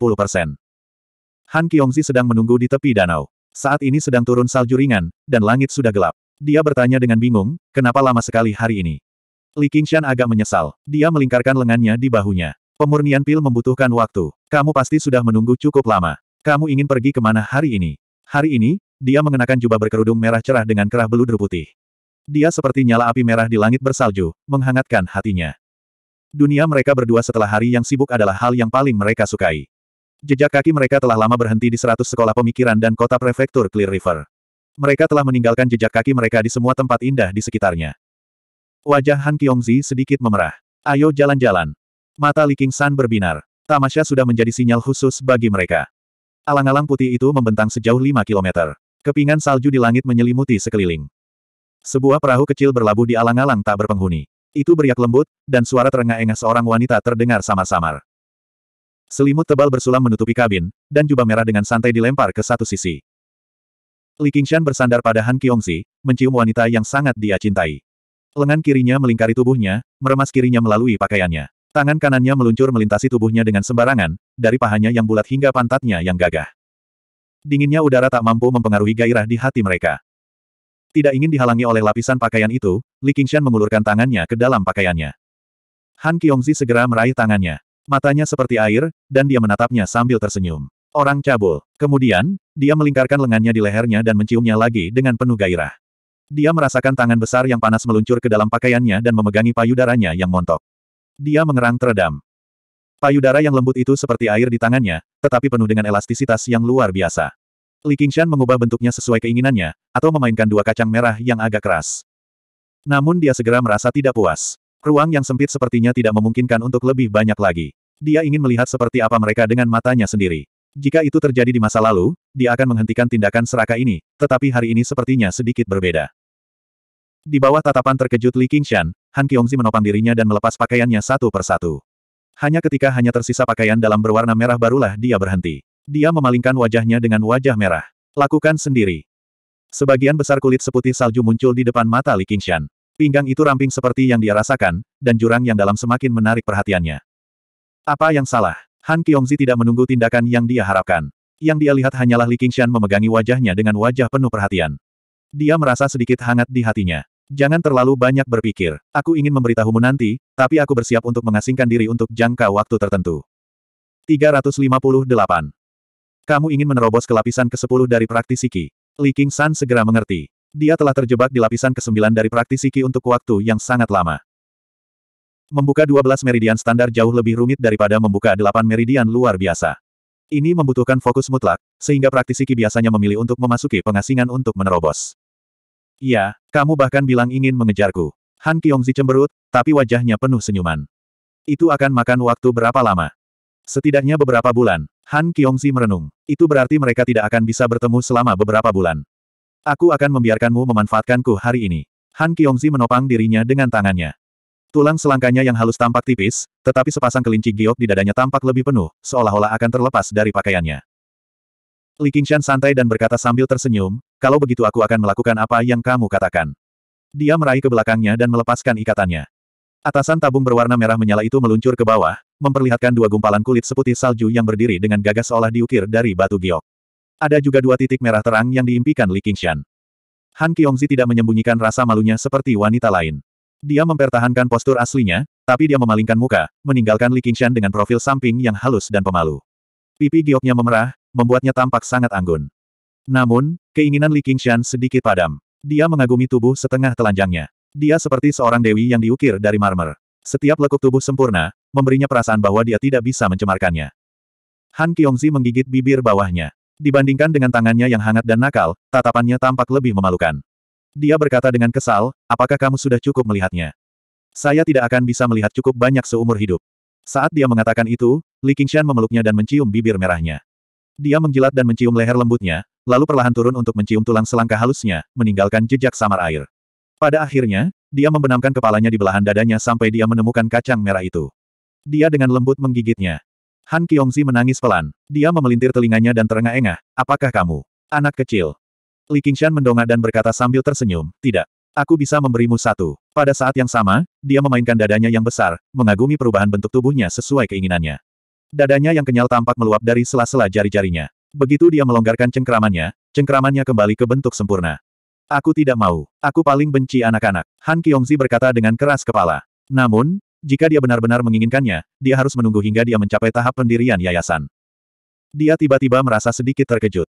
Han Kiongzi sedang menunggu di tepi danau. Saat ini sedang turun salju ringan, dan langit sudah gelap. Dia bertanya dengan bingung, kenapa lama sekali hari ini? Li Qingshan agak menyesal. Dia melingkarkan lengannya di bahunya. Pemurnian pil membutuhkan waktu. Kamu pasti sudah menunggu cukup lama. Kamu ingin pergi kemana hari ini? Hari ini, dia mengenakan jubah berkerudung merah cerah dengan kerah beludru putih. Dia seperti nyala api merah di langit bersalju, menghangatkan hatinya. Dunia mereka berdua setelah hari yang sibuk adalah hal yang paling mereka sukai. Jejak kaki mereka telah lama berhenti di seratus sekolah pemikiran dan kota prefektur Clear River. Mereka telah meninggalkan jejak kaki mereka di semua tempat indah di sekitarnya. Wajah Han Kiongzi sedikit memerah. Ayo jalan-jalan. Mata Li San berbinar. Tamasya sudah menjadi sinyal khusus bagi mereka. Alang-alang putih itu membentang sejauh 5 kilometer. Kepingan salju di langit menyelimuti sekeliling. Sebuah perahu kecil berlabuh di alang-alang tak berpenghuni. Itu beriak lembut, dan suara terengah-engah seorang wanita terdengar samar-samar. Selimut tebal bersulam menutupi kabin, dan jubah merah dengan santai dilempar ke satu sisi. Li Qingshan bersandar pada Han Kiongzi, mencium wanita yang sangat dia cintai. Lengan kirinya melingkari tubuhnya, meremas kirinya melalui pakaiannya. Tangan kanannya meluncur melintasi tubuhnya dengan sembarangan, dari pahanya yang bulat hingga pantatnya yang gagah. Dinginnya udara tak mampu mempengaruhi gairah di hati mereka. Tidak ingin dihalangi oleh lapisan pakaian itu, Li Qingshan mengulurkan tangannya ke dalam pakaiannya. Han Kiongzi segera meraih tangannya. Matanya seperti air, dan dia menatapnya sambil tersenyum. Orang cabul. Kemudian, dia melingkarkan lengannya di lehernya dan menciumnya lagi dengan penuh gairah. Dia merasakan tangan besar yang panas meluncur ke dalam pakaiannya dan memegangi payudaranya yang montok. Dia mengerang teredam. Payudara yang lembut itu seperti air di tangannya, tetapi penuh dengan elastisitas yang luar biasa. Li Qingshan mengubah bentuknya sesuai keinginannya, atau memainkan dua kacang merah yang agak keras. Namun dia segera merasa tidak puas. Ruang yang sempit sepertinya tidak memungkinkan untuk lebih banyak lagi. Dia ingin melihat seperti apa mereka dengan matanya sendiri. Jika itu terjadi di masa lalu, dia akan menghentikan tindakan seraka ini, tetapi hari ini sepertinya sedikit berbeda. Di bawah tatapan terkejut Li Qingshan, Han Qiongzi menopang dirinya dan melepas pakaiannya satu persatu. Hanya ketika hanya tersisa pakaian dalam berwarna merah barulah dia berhenti. Dia memalingkan wajahnya dengan wajah merah. Lakukan sendiri. Sebagian besar kulit seputih salju muncul di depan mata Li Qingshan. Pinggang itu ramping seperti yang dia rasakan, dan jurang yang dalam semakin menarik perhatiannya. Apa yang salah? Han Qiongzi tidak menunggu tindakan yang dia harapkan. Yang dia lihat hanyalah Li Qingshan memegangi wajahnya dengan wajah penuh perhatian. Dia merasa sedikit hangat di hatinya. Jangan terlalu banyak berpikir. Aku ingin memberitahumu nanti, tapi aku bersiap untuk mengasingkan diri untuk jangka waktu tertentu. 358. Kamu ingin menerobos ke lapisan ke-10 dari praktisi Li King San segera mengerti. Dia telah terjebak di lapisan ke-9 dari praktisi untuk waktu yang sangat lama. Membuka 12 meridian standar jauh lebih rumit daripada membuka 8 meridian luar biasa. Ini membutuhkan fokus mutlak, sehingga praktisi biasanya memilih untuk memasuki pengasingan untuk menerobos. Iya, kamu bahkan bilang ingin mengejarku. Han Kyongzi cemberut, tapi wajahnya penuh senyuman. Itu akan makan waktu berapa lama? Setidaknya beberapa bulan. Han Kyongzi merenung. Itu berarti mereka tidak akan bisa bertemu selama beberapa bulan. Aku akan membiarkanmu memanfaatkanku hari ini. Han Kyongzi menopang dirinya dengan tangannya. Tulang selangkanya yang halus tampak tipis, tetapi sepasang kelinci giok di dadanya tampak lebih penuh, seolah-olah akan terlepas dari pakaiannya. Li Qingshan santai dan berkata sambil tersenyum, kalau begitu aku akan melakukan apa yang kamu katakan. Dia meraih ke belakangnya dan melepaskan ikatannya. Atasan tabung berwarna merah menyala itu meluncur ke bawah, memperlihatkan dua gumpalan kulit seputih salju yang berdiri dengan gagah seolah diukir dari batu giok. Ada juga dua titik merah terang yang diimpikan Li Qingshan. Han Kiongzi tidak menyembunyikan rasa malunya seperti wanita lain. Dia mempertahankan postur aslinya, tapi dia memalingkan muka, meninggalkan Li Qingshan dengan profil samping yang halus dan pemalu. Pipi gioknya memerah, membuatnya tampak sangat anggun. Namun, keinginan Li Qingshan sedikit padam. Dia mengagumi tubuh setengah telanjangnya. Dia seperti seorang dewi yang diukir dari marmer. Setiap lekuk tubuh sempurna, memberinya perasaan bahwa dia tidak bisa mencemarkannya. Han Kyongzi menggigit bibir bawahnya. Dibandingkan dengan tangannya yang hangat dan nakal, tatapannya tampak lebih memalukan. Dia berkata dengan kesal, apakah kamu sudah cukup melihatnya? Saya tidak akan bisa melihat cukup banyak seumur hidup. Saat dia mengatakan itu, Li Qingshan memeluknya dan mencium bibir merahnya. Dia menjilat dan mencium leher lembutnya, lalu perlahan turun untuk mencium tulang selangkah halusnya, meninggalkan jejak samar air. Pada akhirnya, dia membenamkan kepalanya di belahan dadanya sampai dia menemukan kacang merah itu. Dia dengan lembut menggigitnya. Han Kiongzi menangis pelan. Dia memelintir telinganya dan terengah-engah, apakah kamu? Anak kecil. Li Qingshan mendongak dan berkata sambil tersenyum, tidak. Aku bisa memberimu satu. Pada saat yang sama, dia memainkan dadanya yang besar, mengagumi perubahan bentuk tubuhnya sesuai keinginannya. Dadanya yang kenyal tampak meluap dari sela-sela jari-jarinya. Begitu dia melonggarkan cengkeramannya, cengkeramannya kembali ke bentuk sempurna. Aku tidak mau. Aku paling benci anak-anak. Han Kyongzi berkata dengan keras kepala. Namun, jika dia benar-benar menginginkannya, dia harus menunggu hingga dia mencapai tahap pendirian yayasan. Dia tiba-tiba merasa sedikit terkejut.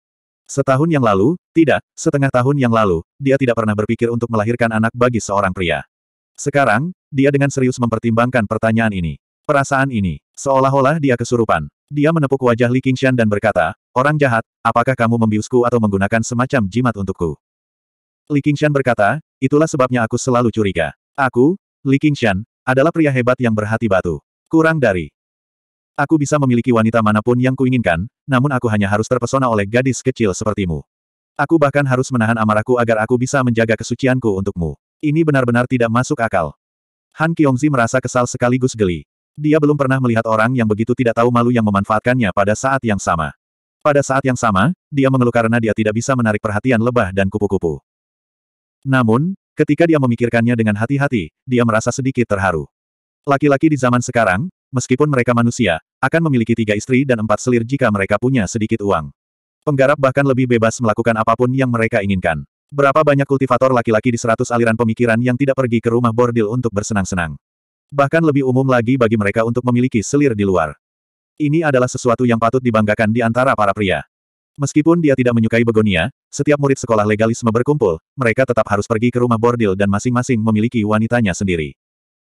Setahun yang lalu, tidak, setengah tahun yang lalu, dia tidak pernah berpikir untuk melahirkan anak bagi seorang pria. Sekarang, dia dengan serius mempertimbangkan pertanyaan ini. Perasaan ini, Seolah-olah dia kesurupan. Dia menepuk wajah Li Qingshan dan berkata, Orang jahat, apakah kamu membiusku atau menggunakan semacam jimat untukku? Li Qingshan berkata, itulah sebabnya aku selalu curiga. Aku, Li Qingshan, adalah pria hebat yang berhati batu. Kurang dari. Aku bisa memiliki wanita manapun yang kuinginkan, namun aku hanya harus terpesona oleh gadis kecil sepertimu. Aku bahkan harus menahan amarahku agar aku bisa menjaga kesucianku untukmu. Ini benar-benar tidak masuk akal. Han Kiongzi merasa kesal sekaligus geli. Dia belum pernah melihat orang yang begitu tidak tahu malu yang memanfaatkannya pada saat yang sama. Pada saat yang sama, dia mengeluh karena dia tidak bisa menarik perhatian lebah dan kupu-kupu. Namun, ketika dia memikirkannya dengan hati-hati, dia merasa sedikit terharu. Laki-laki di zaman sekarang, meskipun mereka manusia, akan memiliki tiga istri dan empat selir jika mereka punya sedikit uang. Penggarap bahkan lebih bebas melakukan apapun yang mereka inginkan. Berapa banyak kultivator laki-laki di seratus aliran pemikiran yang tidak pergi ke rumah bordil untuk bersenang-senang. Bahkan lebih umum lagi bagi mereka untuk memiliki selir di luar. Ini adalah sesuatu yang patut dibanggakan di antara para pria. Meskipun dia tidak menyukai begonia, setiap murid sekolah legalisme berkumpul, mereka tetap harus pergi ke rumah bordil dan masing-masing memiliki wanitanya sendiri.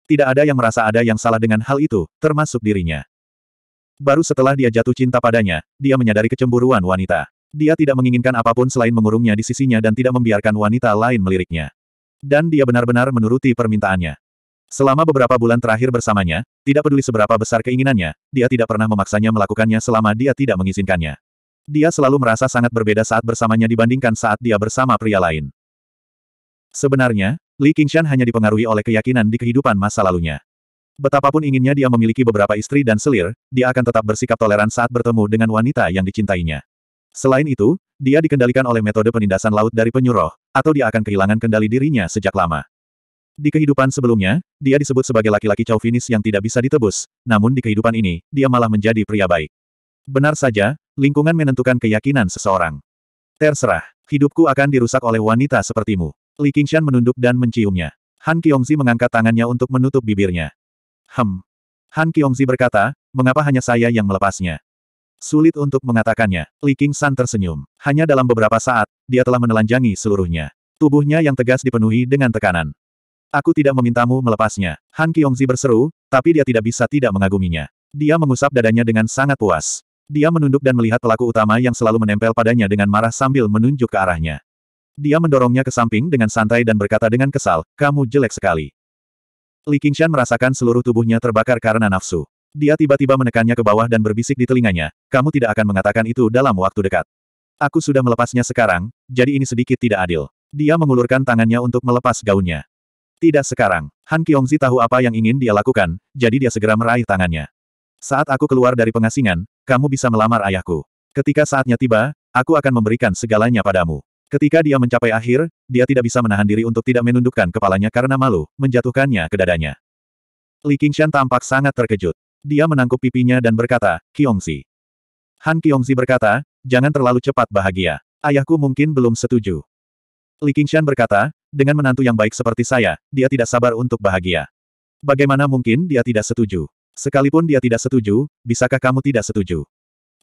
Tidak ada yang merasa ada yang salah dengan hal itu, termasuk dirinya. Baru setelah dia jatuh cinta padanya, dia menyadari kecemburuan wanita. Dia tidak menginginkan apapun selain mengurungnya di sisinya dan tidak membiarkan wanita lain meliriknya. Dan dia benar-benar menuruti permintaannya. Selama beberapa bulan terakhir bersamanya, tidak peduli seberapa besar keinginannya, dia tidak pernah memaksanya melakukannya selama dia tidak mengizinkannya. Dia selalu merasa sangat berbeda saat bersamanya dibandingkan saat dia bersama pria lain. Sebenarnya, Li Qingshan hanya dipengaruhi oleh keyakinan di kehidupan masa lalunya. Betapapun inginnya dia memiliki beberapa istri dan selir, dia akan tetap bersikap toleran saat bertemu dengan wanita yang dicintainya. Selain itu, dia dikendalikan oleh metode penindasan laut dari penyuruh, atau dia akan kehilangan kendali dirinya sejak lama. Di kehidupan sebelumnya, dia disebut sebagai laki-laki chauvinis yang tidak bisa ditebus, namun di kehidupan ini, dia malah menjadi pria baik. Benar saja, lingkungan menentukan keyakinan seseorang. Terserah, hidupku akan dirusak oleh wanita sepertimu. Li Qingshan menunduk dan menciumnya. Han Kiongzi mengangkat tangannya untuk menutup bibirnya. Hem. Han Kiongzi berkata, mengapa hanya saya yang melepasnya? Sulit untuk mengatakannya, Li Qingshan tersenyum. Hanya dalam beberapa saat, dia telah menelanjangi seluruhnya. Tubuhnya yang tegas dipenuhi dengan tekanan. Aku tidak memintamu melepasnya. Han Kiongzi berseru, tapi dia tidak bisa tidak mengaguminya. Dia mengusap dadanya dengan sangat puas. Dia menunduk dan melihat pelaku utama yang selalu menempel padanya dengan marah sambil menunjuk ke arahnya. Dia mendorongnya ke samping dengan santai dan berkata dengan kesal, kamu jelek sekali. Li Qingshan merasakan seluruh tubuhnya terbakar karena nafsu. Dia tiba-tiba menekannya ke bawah dan berbisik di telinganya, kamu tidak akan mengatakan itu dalam waktu dekat. Aku sudah melepasnya sekarang, jadi ini sedikit tidak adil. Dia mengulurkan tangannya untuk melepas gaunnya. Tidak sekarang. Han Kiongzi tahu apa yang ingin dia lakukan, jadi dia segera meraih tangannya. Saat aku keluar dari pengasingan, kamu bisa melamar ayahku. Ketika saatnya tiba, aku akan memberikan segalanya padamu. Ketika dia mencapai akhir, dia tidak bisa menahan diri untuk tidak menundukkan kepalanya karena malu, menjatuhkannya ke dadanya. Li Qingshan tampak sangat terkejut. Dia menangkup pipinya dan berkata, Kiongzi. Han Kiongzi berkata, jangan terlalu cepat bahagia. Ayahku mungkin belum setuju. Li Qingshan berkata, dengan menantu yang baik seperti saya, dia tidak sabar untuk bahagia. Bagaimana mungkin dia tidak setuju? Sekalipun dia tidak setuju, bisakah kamu tidak setuju?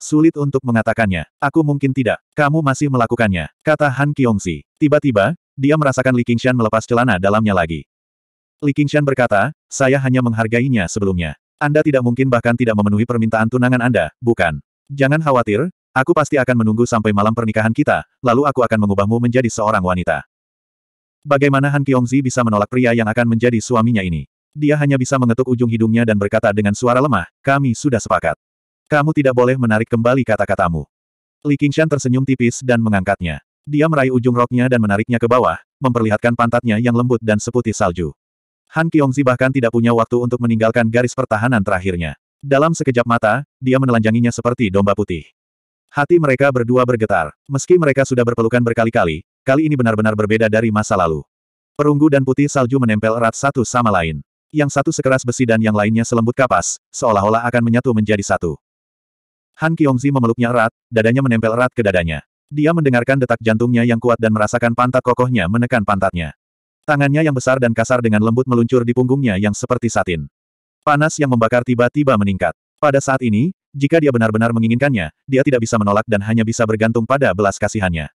Sulit untuk mengatakannya. Aku mungkin tidak. Kamu masih melakukannya, kata Han Kyongsi. Tiba-tiba, dia merasakan Li Qingshan melepas celana dalamnya lagi. Li Qingshan berkata, saya hanya menghargainya sebelumnya. Anda tidak mungkin bahkan tidak memenuhi permintaan tunangan Anda, bukan? Jangan khawatir, aku pasti akan menunggu sampai malam pernikahan kita, lalu aku akan mengubahmu menjadi seorang wanita. Bagaimana Han Kiongzi bisa menolak pria yang akan menjadi suaminya ini? Dia hanya bisa mengetuk ujung hidungnya dan berkata dengan suara lemah, kami sudah sepakat. Kamu tidak boleh menarik kembali kata-katamu. Li Qingshan tersenyum tipis dan mengangkatnya. Dia meraih ujung roknya dan menariknya ke bawah, memperlihatkan pantatnya yang lembut dan seputih salju. Han Kiongzi bahkan tidak punya waktu untuk meninggalkan garis pertahanan terakhirnya. Dalam sekejap mata, dia menelanjanginya seperti domba putih. Hati mereka berdua bergetar. Meski mereka sudah berpelukan berkali-kali, Kali ini benar-benar berbeda dari masa lalu. Perunggu dan putih salju menempel erat satu sama lain. Yang satu sekeras besi dan yang lainnya selembut kapas, seolah-olah akan menyatu menjadi satu. Han Kiongzi memeluknya erat, dadanya menempel erat ke dadanya. Dia mendengarkan detak jantungnya yang kuat dan merasakan pantat kokohnya menekan pantatnya. Tangannya yang besar dan kasar dengan lembut meluncur di punggungnya yang seperti satin. Panas yang membakar tiba-tiba meningkat. Pada saat ini, jika dia benar-benar menginginkannya, dia tidak bisa menolak dan hanya bisa bergantung pada belas kasihannya.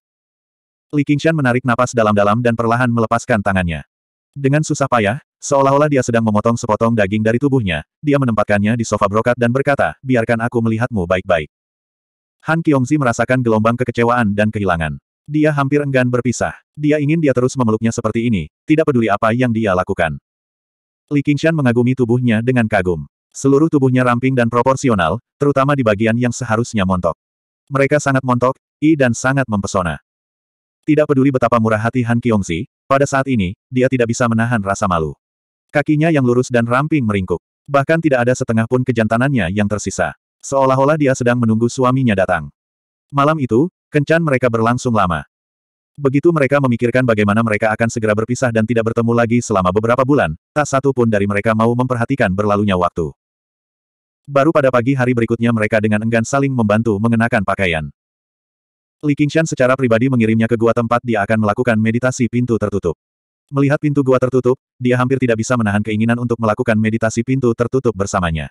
Li Qingshan menarik napas dalam-dalam dan perlahan melepaskan tangannya. Dengan susah payah, seolah-olah dia sedang memotong sepotong daging dari tubuhnya, dia menempatkannya di sofa brokat dan berkata, biarkan aku melihatmu baik-baik. Han Kyongzi merasakan gelombang kekecewaan dan kehilangan. Dia hampir enggan berpisah. Dia ingin dia terus memeluknya seperti ini, tidak peduli apa yang dia lakukan. Li Qingshan mengagumi tubuhnya dengan kagum. Seluruh tubuhnya ramping dan proporsional, terutama di bagian yang seharusnya montok. Mereka sangat montok, i dan sangat mempesona. Tidak peduli betapa murah hati Han Kyongsi, pada saat ini, dia tidak bisa menahan rasa malu. Kakinya yang lurus dan ramping meringkuk. Bahkan tidak ada setengah pun kejantanannya yang tersisa. Seolah-olah dia sedang menunggu suaminya datang. Malam itu, kencan mereka berlangsung lama. Begitu mereka memikirkan bagaimana mereka akan segera berpisah dan tidak bertemu lagi selama beberapa bulan, tak satu pun dari mereka mau memperhatikan berlalunya waktu. Baru pada pagi hari berikutnya mereka dengan enggan saling membantu mengenakan pakaian. Li Qingshan secara pribadi mengirimnya ke gua tempat dia akan melakukan meditasi pintu tertutup. Melihat pintu gua tertutup, dia hampir tidak bisa menahan keinginan untuk melakukan meditasi pintu tertutup bersamanya.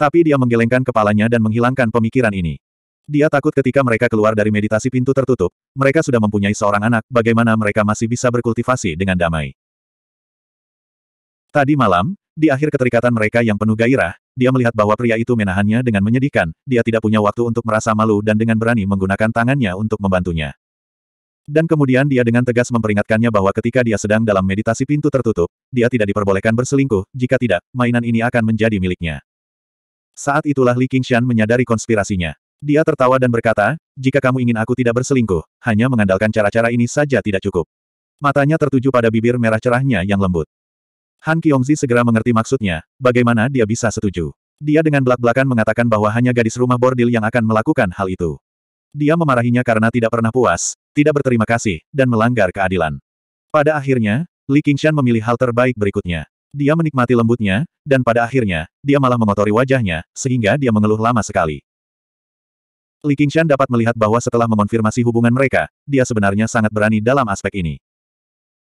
Tapi dia menggelengkan kepalanya dan menghilangkan pemikiran ini. Dia takut ketika mereka keluar dari meditasi pintu tertutup, mereka sudah mempunyai seorang anak, bagaimana mereka masih bisa berkultivasi dengan damai. Tadi malam, di akhir keterikatan mereka yang penuh gairah, dia melihat bahwa pria itu menahannya dengan menyedihkan, dia tidak punya waktu untuk merasa malu dan dengan berani menggunakan tangannya untuk membantunya. Dan kemudian dia dengan tegas memperingatkannya bahwa ketika dia sedang dalam meditasi pintu tertutup, dia tidak diperbolehkan berselingkuh, jika tidak, mainan ini akan menjadi miliknya. Saat itulah Li Qingshan menyadari konspirasinya. Dia tertawa dan berkata, jika kamu ingin aku tidak berselingkuh, hanya mengandalkan cara-cara ini saja tidak cukup. Matanya tertuju pada bibir merah cerahnya yang lembut. Han Kyongzi segera mengerti maksudnya, bagaimana dia bisa setuju. Dia dengan belak-belakan mengatakan bahwa hanya gadis rumah bordil yang akan melakukan hal itu. Dia memarahinya karena tidak pernah puas, tidak berterima kasih, dan melanggar keadilan. Pada akhirnya, Li Qingshan memilih hal terbaik berikutnya. Dia menikmati lembutnya, dan pada akhirnya, dia malah mengotori wajahnya, sehingga dia mengeluh lama sekali. Li Qingshan dapat melihat bahwa setelah mengonfirmasi hubungan mereka, dia sebenarnya sangat berani dalam aspek ini.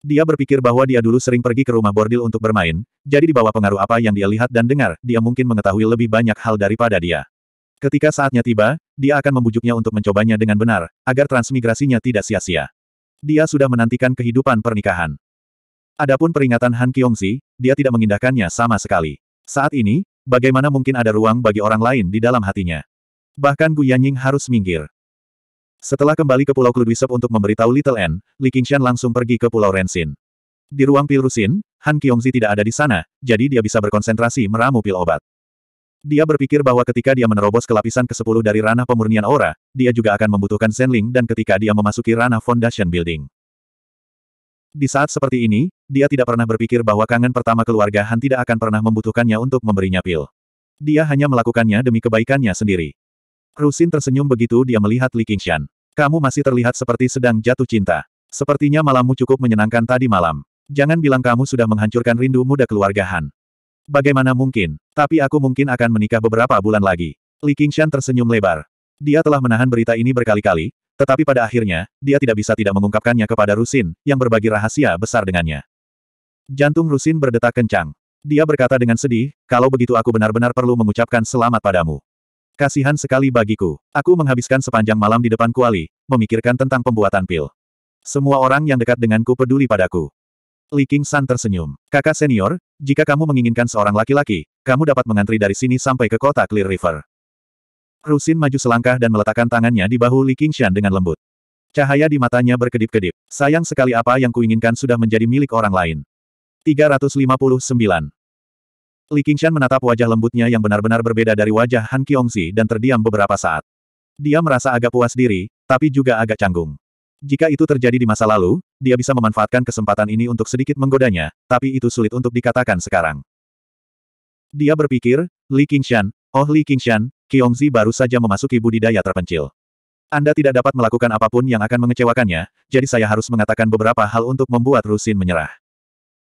Dia berpikir bahwa dia dulu sering pergi ke rumah bordil untuk bermain, jadi di bawah pengaruh apa yang dia lihat dan dengar, dia mungkin mengetahui lebih banyak hal daripada dia. Ketika saatnya tiba, dia akan membujuknya untuk mencobanya dengan benar, agar transmigrasinya tidak sia-sia. Dia sudah menantikan kehidupan pernikahan. Adapun peringatan Han Si, dia tidak mengindahkannya sama sekali. Saat ini, bagaimana mungkin ada ruang bagi orang lain di dalam hatinya? Bahkan Gu Yanying harus minggir. Setelah kembali ke Pulau Kludwisep untuk memberitahu Little N, Li Qingshan langsung pergi ke Pulau Rensin. Di ruang pil Rusin, Han Kiongzi tidak ada di sana, jadi dia bisa berkonsentrasi meramu pil obat. Dia berpikir bahwa ketika dia menerobos ke lapisan ke-10 dari ranah pemurnian aura, dia juga akan membutuhkan Zenling dan ketika dia memasuki ranah Foundation Building. Di saat seperti ini, dia tidak pernah berpikir bahwa kangen pertama keluarga Han tidak akan pernah membutuhkannya untuk memberinya pil. Dia hanya melakukannya demi kebaikannya sendiri. Rusin tersenyum begitu dia melihat Li Qingshan. Kamu masih terlihat seperti sedang jatuh cinta. Sepertinya malammu cukup menyenangkan tadi malam. Jangan bilang kamu sudah menghancurkan rindu muda keluarga Han. Bagaimana mungkin? Tapi aku mungkin akan menikah beberapa bulan lagi. Li Qingshan tersenyum lebar. Dia telah menahan berita ini berkali-kali, tetapi pada akhirnya, dia tidak bisa tidak mengungkapkannya kepada Rusin, yang berbagi rahasia besar dengannya. Jantung Rusin berdetak kencang. Dia berkata dengan sedih, kalau begitu aku benar-benar perlu mengucapkan selamat padamu. Kasihan sekali bagiku. Aku menghabiskan sepanjang malam di depan kuali, memikirkan tentang pembuatan pil. Semua orang yang dekat denganku peduli padaku. Li King San tersenyum. Kakak senior, jika kamu menginginkan seorang laki-laki, kamu dapat mengantri dari sini sampai ke kota Clear River. Rusin maju selangkah dan meletakkan tangannya di bahu Li Shan dengan lembut. Cahaya di matanya berkedip-kedip. Sayang sekali apa yang kuinginkan sudah menjadi milik orang lain. 359. Li Qingshan menatap wajah lembutnya yang benar-benar berbeda dari wajah Han Qiongzi dan terdiam beberapa saat. Dia merasa agak puas diri, tapi juga agak canggung. Jika itu terjadi di masa lalu, dia bisa memanfaatkan kesempatan ini untuk sedikit menggodanya, tapi itu sulit untuk dikatakan sekarang. Dia berpikir, Li Qingshan, oh Li Qingshan, Qiongzi baru saja memasuki budidaya terpencil. Anda tidak dapat melakukan apapun yang akan mengecewakannya, jadi saya harus mengatakan beberapa hal untuk membuat Rusin menyerah.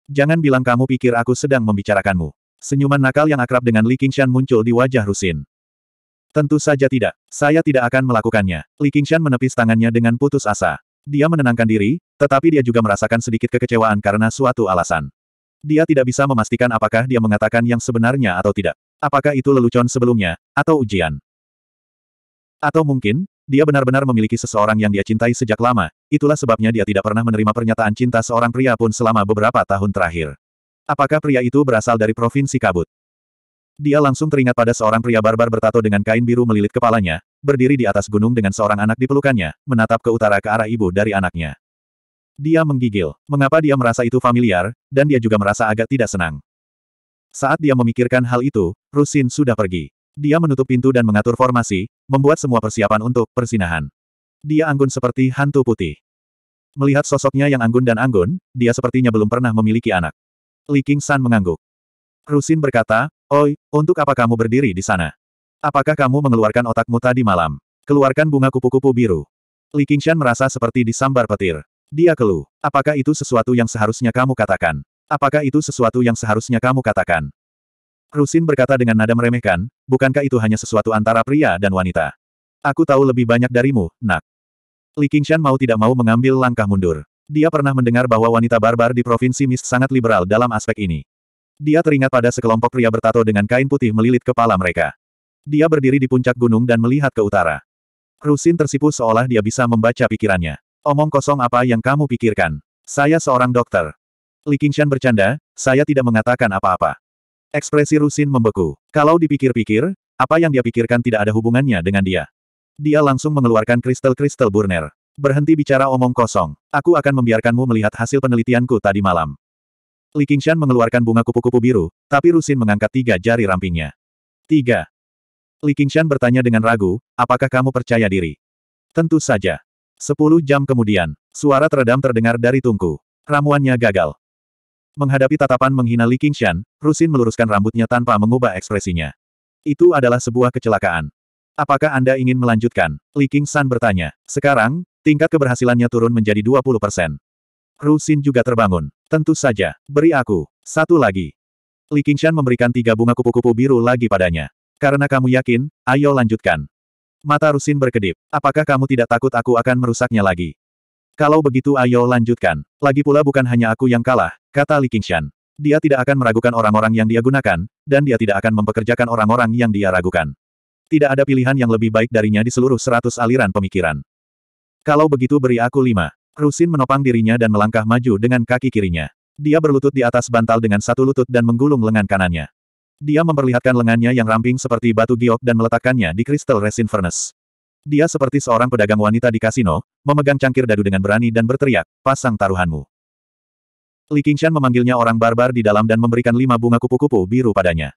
Jangan bilang kamu pikir aku sedang membicarakanmu. Senyuman nakal yang akrab dengan Li Qingshan muncul di wajah Rusin. Tentu saja tidak. Saya tidak akan melakukannya. Li Qingshan menepis tangannya dengan putus asa. Dia menenangkan diri, tetapi dia juga merasakan sedikit kekecewaan karena suatu alasan. Dia tidak bisa memastikan apakah dia mengatakan yang sebenarnya atau tidak. Apakah itu lelucon sebelumnya, atau ujian. Atau mungkin, dia benar-benar memiliki seseorang yang dia cintai sejak lama, itulah sebabnya dia tidak pernah menerima pernyataan cinta seorang pria pun selama beberapa tahun terakhir. Apakah pria itu berasal dari provinsi kabut? Dia langsung teringat pada seorang pria barbar bertato dengan kain biru melilit kepalanya, berdiri di atas gunung dengan seorang anak di pelukannya, menatap ke utara ke arah ibu dari anaknya. Dia menggigil. Mengapa dia merasa itu familiar, dan dia juga merasa agak tidak senang. Saat dia memikirkan hal itu, Rusin sudah pergi. Dia menutup pintu dan mengatur formasi, membuat semua persiapan untuk persinahan. Dia anggun seperti hantu putih. Melihat sosoknya yang anggun dan anggun, dia sepertinya belum pernah memiliki anak. Li King San mengangguk. Rusin berkata, Oi, untuk apa kamu berdiri di sana? Apakah kamu mengeluarkan otakmu tadi malam? Keluarkan bunga kupu-kupu biru. Li Qingshan merasa seperti disambar petir. Dia keluh. Apakah itu sesuatu yang seharusnya kamu katakan? Apakah itu sesuatu yang seharusnya kamu katakan? Rusin berkata dengan nada meremehkan, bukankah itu hanya sesuatu antara pria dan wanita? Aku tahu lebih banyak darimu, nak. Li Qingshan mau tidak mau mengambil langkah mundur. Dia pernah mendengar bahwa wanita barbar di Provinsi Mist sangat liberal dalam aspek ini. Dia teringat pada sekelompok pria bertato dengan kain putih melilit kepala mereka. Dia berdiri di puncak gunung dan melihat ke utara. Rusin tersipu seolah dia bisa membaca pikirannya. Omong kosong apa yang kamu pikirkan? Saya seorang dokter. Li Qingshan bercanda, saya tidak mengatakan apa-apa. Ekspresi Rusin membeku. Kalau dipikir-pikir, apa yang dia pikirkan tidak ada hubungannya dengan dia. Dia langsung mengeluarkan kristal-kristal burner. Berhenti bicara omong kosong. Aku akan membiarkanmu melihat hasil penelitianku tadi malam. Li Qingshan mengeluarkan bunga kupu-kupu biru, tapi Rusin mengangkat tiga jari rampingnya. Tiga. Li Qingshan bertanya dengan ragu, apakah kamu percaya diri? Tentu saja. Sepuluh jam kemudian, suara teredam terdengar dari tungku. Ramuannya gagal. Menghadapi tatapan menghina Li Qingshan, Rusin meluruskan rambutnya tanpa mengubah ekspresinya. Itu adalah sebuah kecelakaan. Apakah Anda ingin melanjutkan? Li Qingshan bertanya. Sekarang, Tingkat keberhasilannya turun menjadi 20 persen. Rusin juga terbangun. Tentu saja, beri aku. Satu lagi. Li Qingshan memberikan tiga bunga kupu-kupu biru lagi padanya. Karena kamu yakin, ayo lanjutkan. Mata Rusin berkedip. Apakah kamu tidak takut aku akan merusaknya lagi? Kalau begitu ayo lanjutkan. Lagi pula bukan hanya aku yang kalah, kata Li Qingshan. Dia tidak akan meragukan orang-orang yang dia gunakan, dan dia tidak akan mempekerjakan orang-orang yang dia ragukan. Tidak ada pilihan yang lebih baik darinya di seluruh seratus aliran pemikiran. Kalau begitu beri aku lima. Rusin menopang dirinya dan melangkah maju dengan kaki kirinya. Dia berlutut di atas bantal dengan satu lutut dan menggulung lengan kanannya. Dia memperlihatkan lengannya yang ramping seperti batu giok dan meletakkannya di kristal resin furnace. Dia seperti seorang pedagang wanita di kasino, memegang cangkir dadu dengan berani dan berteriak, pasang taruhanmu. Li Qingshan memanggilnya orang barbar di dalam dan memberikan lima bunga kupu-kupu biru padanya.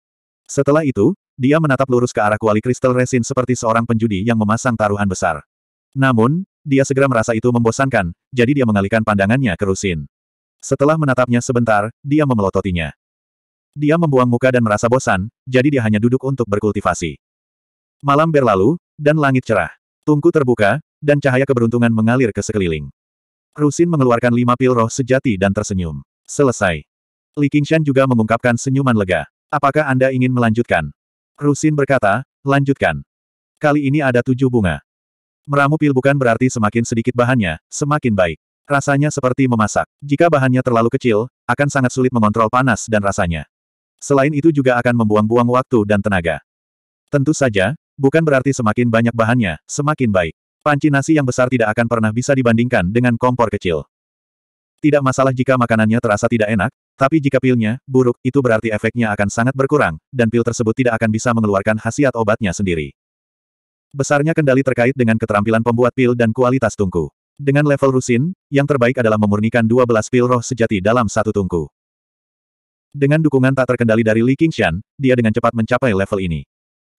Setelah itu, dia menatap lurus ke arah kuali kristal resin seperti seorang penjudi yang memasang taruhan besar. Namun, dia segera merasa itu membosankan, jadi dia mengalihkan pandangannya ke Rusin. Setelah menatapnya sebentar, dia memelototinya. Dia membuang muka dan merasa bosan, jadi dia hanya duduk untuk berkultivasi. Malam berlalu, dan langit cerah. Tungku terbuka, dan cahaya keberuntungan mengalir ke sekeliling. Rusin mengeluarkan lima pil roh sejati dan tersenyum. Selesai. Li Qingshan juga mengungkapkan senyuman lega. Apakah Anda ingin melanjutkan? Rusin berkata, lanjutkan. Kali ini ada tujuh bunga. Meramu pil bukan berarti semakin sedikit bahannya, semakin baik. Rasanya seperti memasak. Jika bahannya terlalu kecil, akan sangat sulit mengontrol panas dan rasanya. Selain itu juga akan membuang-buang waktu dan tenaga. Tentu saja, bukan berarti semakin banyak bahannya, semakin baik. Panci nasi yang besar tidak akan pernah bisa dibandingkan dengan kompor kecil. Tidak masalah jika makanannya terasa tidak enak, tapi jika pilnya buruk, itu berarti efeknya akan sangat berkurang, dan pil tersebut tidak akan bisa mengeluarkan khasiat obatnya sendiri. Besarnya kendali terkait dengan keterampilan pembuat pil dan kualitas tungku. Dengan level Rusin, yang terbaik adalah memurnikan 12 pil roh sejati dalam satu tungku. Dengan dukungan tak terkendali dari Li Qingshan, dia dengan cepat mencapai level ini.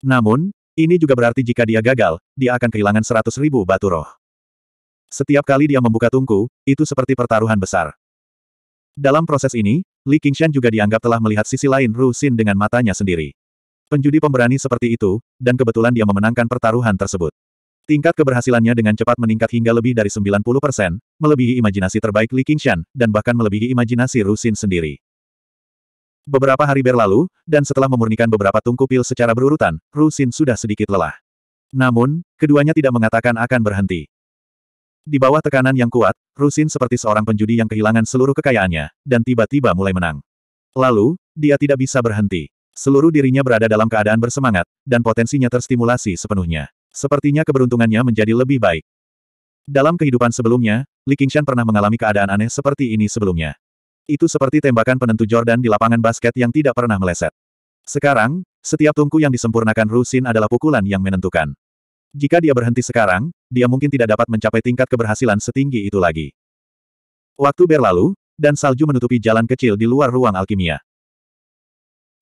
Namun, ini juga berarti jika dia gagal, dia akan kehilangan 100 ribu batu roh. Setiap kali dia membuka tungku, itu seperti pertaruhan besar. Dalam proses ini, Li Qingshan juga dianggap telah melihat sisi lain Ru Xin dengan matanya sendiri. Penjudi pemberani seperti itu, dan kebetulan dia memenangkan pertaruhan tersebut. Tingkat keberhasilannya dengan cepat meningkat hingga lebih dari 90 persen, melebihi imajinasi terbaik Li Qingshan, dan bahkan melebihi imajinasi Rusin sendiri. Beberapa hari berlalu, dan setelah memurnikan beberapa tungku pil secara berurutan, Rusin sudah sedikit lelah. Namun, keduanya tidak mengatakan akan berhenti. Di bawah tekanan yang kuat, Rusin seperti seorang penjudi yang kehilangan seluruh kekayaannya, dan tiba-tiba mulai menang. Lalu, dia tidak bisa berhenti. Seluruh dirinya berada dalam keadaan bersemangat, dan potensinya terstimulasi sepenuhnya. Sepertinya keberuntungannya menjadi lebih baik. Dalam kehidupan sebelumnya, Li Qingshan pernah mengalami keadaan aneh seperti ini sebelumnya. Itu seperti tembakan penentu Jordan di lapangan basket yang tidak pernah meleset. Sekarang, setiap tungku yang disempurnakan Rusin adalah pukulan yang menentukan. Jika dia berhenti sekarang, dia mungkin tidak dapat mencapai tingkat keberhasilan setinggi itu lagi. Waktu berlalu, dan salju menutupi jalan kecil di luar ruang alkimia.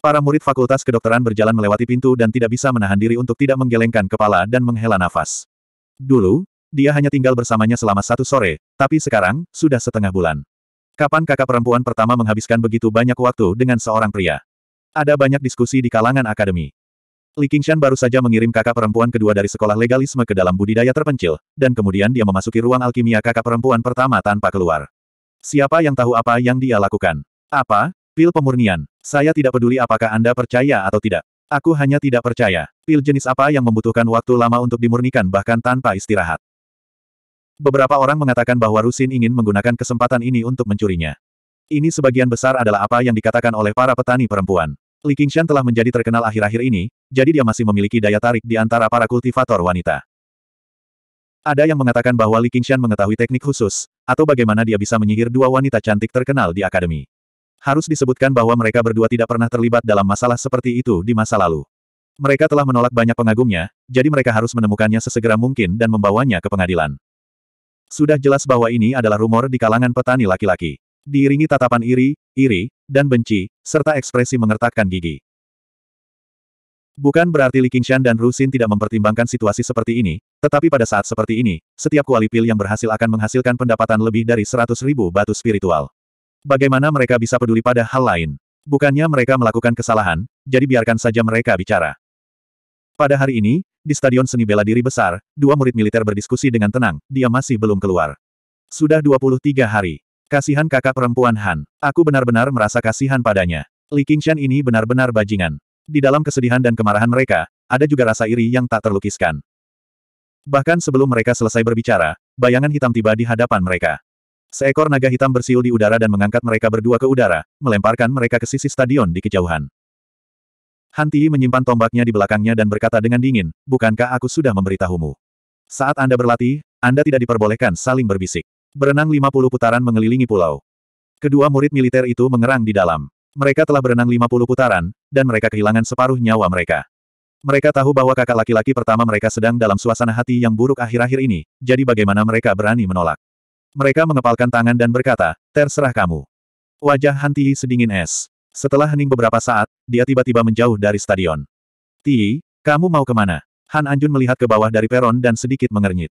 Para murid Fakultas Kedokteran berjalan melewati pintu dan tidak bisa menahan diri untuk tidak menggelengkan kepala dan menghela nafas. Dulu, dia hanya tinggal bersamanya selama satu sore, tapi sekarang, sudah setengah bulan. Kapan kakak perempuan pertama menghabiskan begitu banyak waktu dengan seorang pria? Ada banyak diskusi di kalangan akademi. Li Qingshan baru saja mengirim kakak perempuan kedua dari sekolah legalisme ke dalam budidaya terpencil, dan kemudian dia memasuki ruang alkimia kakak perempuan pertama tanpa keluar. Siapa yang tahu apa yang dia lakukan? Apa? Pil pemurnian. Saya tidak peduli apakah Anda percaya atau tidak. Aku hanya tidak percaya. Pil jenis apa yang membutuhkan waktu lama untuk dimurnikan bahkan tanpa istirahat. Beberapa orang mengatakan bahwa Rusin ingin menggunakan kesempatan ini untuk mencurinya. Ini sebagian besar adalah apa yang dikatakan oleh para petani perempuan. Li Qingshan telah menjadi terkenal akhir-akhir ini, jadi dia masih memiliki daya tarik di antara para kultivator wanita. Ada yang mengatakan bahwa Li Qingshan mengetahui teknik khusus, atau bagaimana dia bisa menyihir dua wanita cantik terkenal di akademi. Harus disebutkan bahwa mereka berdua tidak pernah terlibat dalam masalah seperti itu di masa lalu. Mereka telah menolak banyak pengagumnya, jadi mereka harus menemukannya sesegera mungkin dan membawanya ke pengadilan. Sudah jelas bahwa ini adalah rumor di kalangan petani laki-laki. Diiringi tatapan iri, iri, dan benci, serta ekspresi mengertakkan gigi. Bukan berarti Li Qingshan dan Rusin tidak mempertimbangkan situasi seperti ini, tetapi pada saat seperti ini, setiap kualipil yang berhasil akan menghasilkan pendapatan lebih dari seratus ribu batu spiritual. Bagaimana mereka bisa peduli pada hal lain? Bukannya mereka melakukan kesalahan, jadi biarkan saja mereka bicara. Pada hari ini, di Stadion Seni Bela Diri Besar, dua murid militer berdiskusi dengan tenang, dia masih belum keluar. Sudah 23 hari. Kasihan kakak perempuan Han. Aku benar-benar merasa kasihan padanya. Li Qingshan ini benar-benar bajingan. Di dalam kesedihan dan kemarahan mereka, ada juga rasa iri yang tak terlukiskan. Bahkan sebelum mereka selesai berbicara, bayangan hitam tiba di hadapan mereka. Seekor naga hitam bersiul di udara dan mengangkat mereka berdua ke udara, melemparkan mereka ke sisi stadion di kejauhan. Han menyimpan tombaknya di belakangnya dan berkata dengan dingin, Bukankah aku sudah memberitahumu? Saat Anda berlatih, Anda tidak diperbolehkan saling berbisik. Berenang 50 putaran mengelilingi pulau. Kedua murid militer itu mengerang di dalam. Mereka telah berenang 50 putaran, dan mereka kehilangan separuh nyawa mereka. Mereka tahu bahwa kakak laki-laki pertama mereka sedang dalam suasana hati yang buruk akhir-akhir ini, jadi bagaimana mereka berani menolak. Mereka mengepalkan tangan dan berkata, terserah kamu. Wajah Han Tiyi sedingin es. Setelah hening beberapa saat, dia tiba-tiba menjauh dari stadion. Tiyi, kamu mau kemana? Han Anjun melihat ke bawah dari peron dan sedikit mengernyit.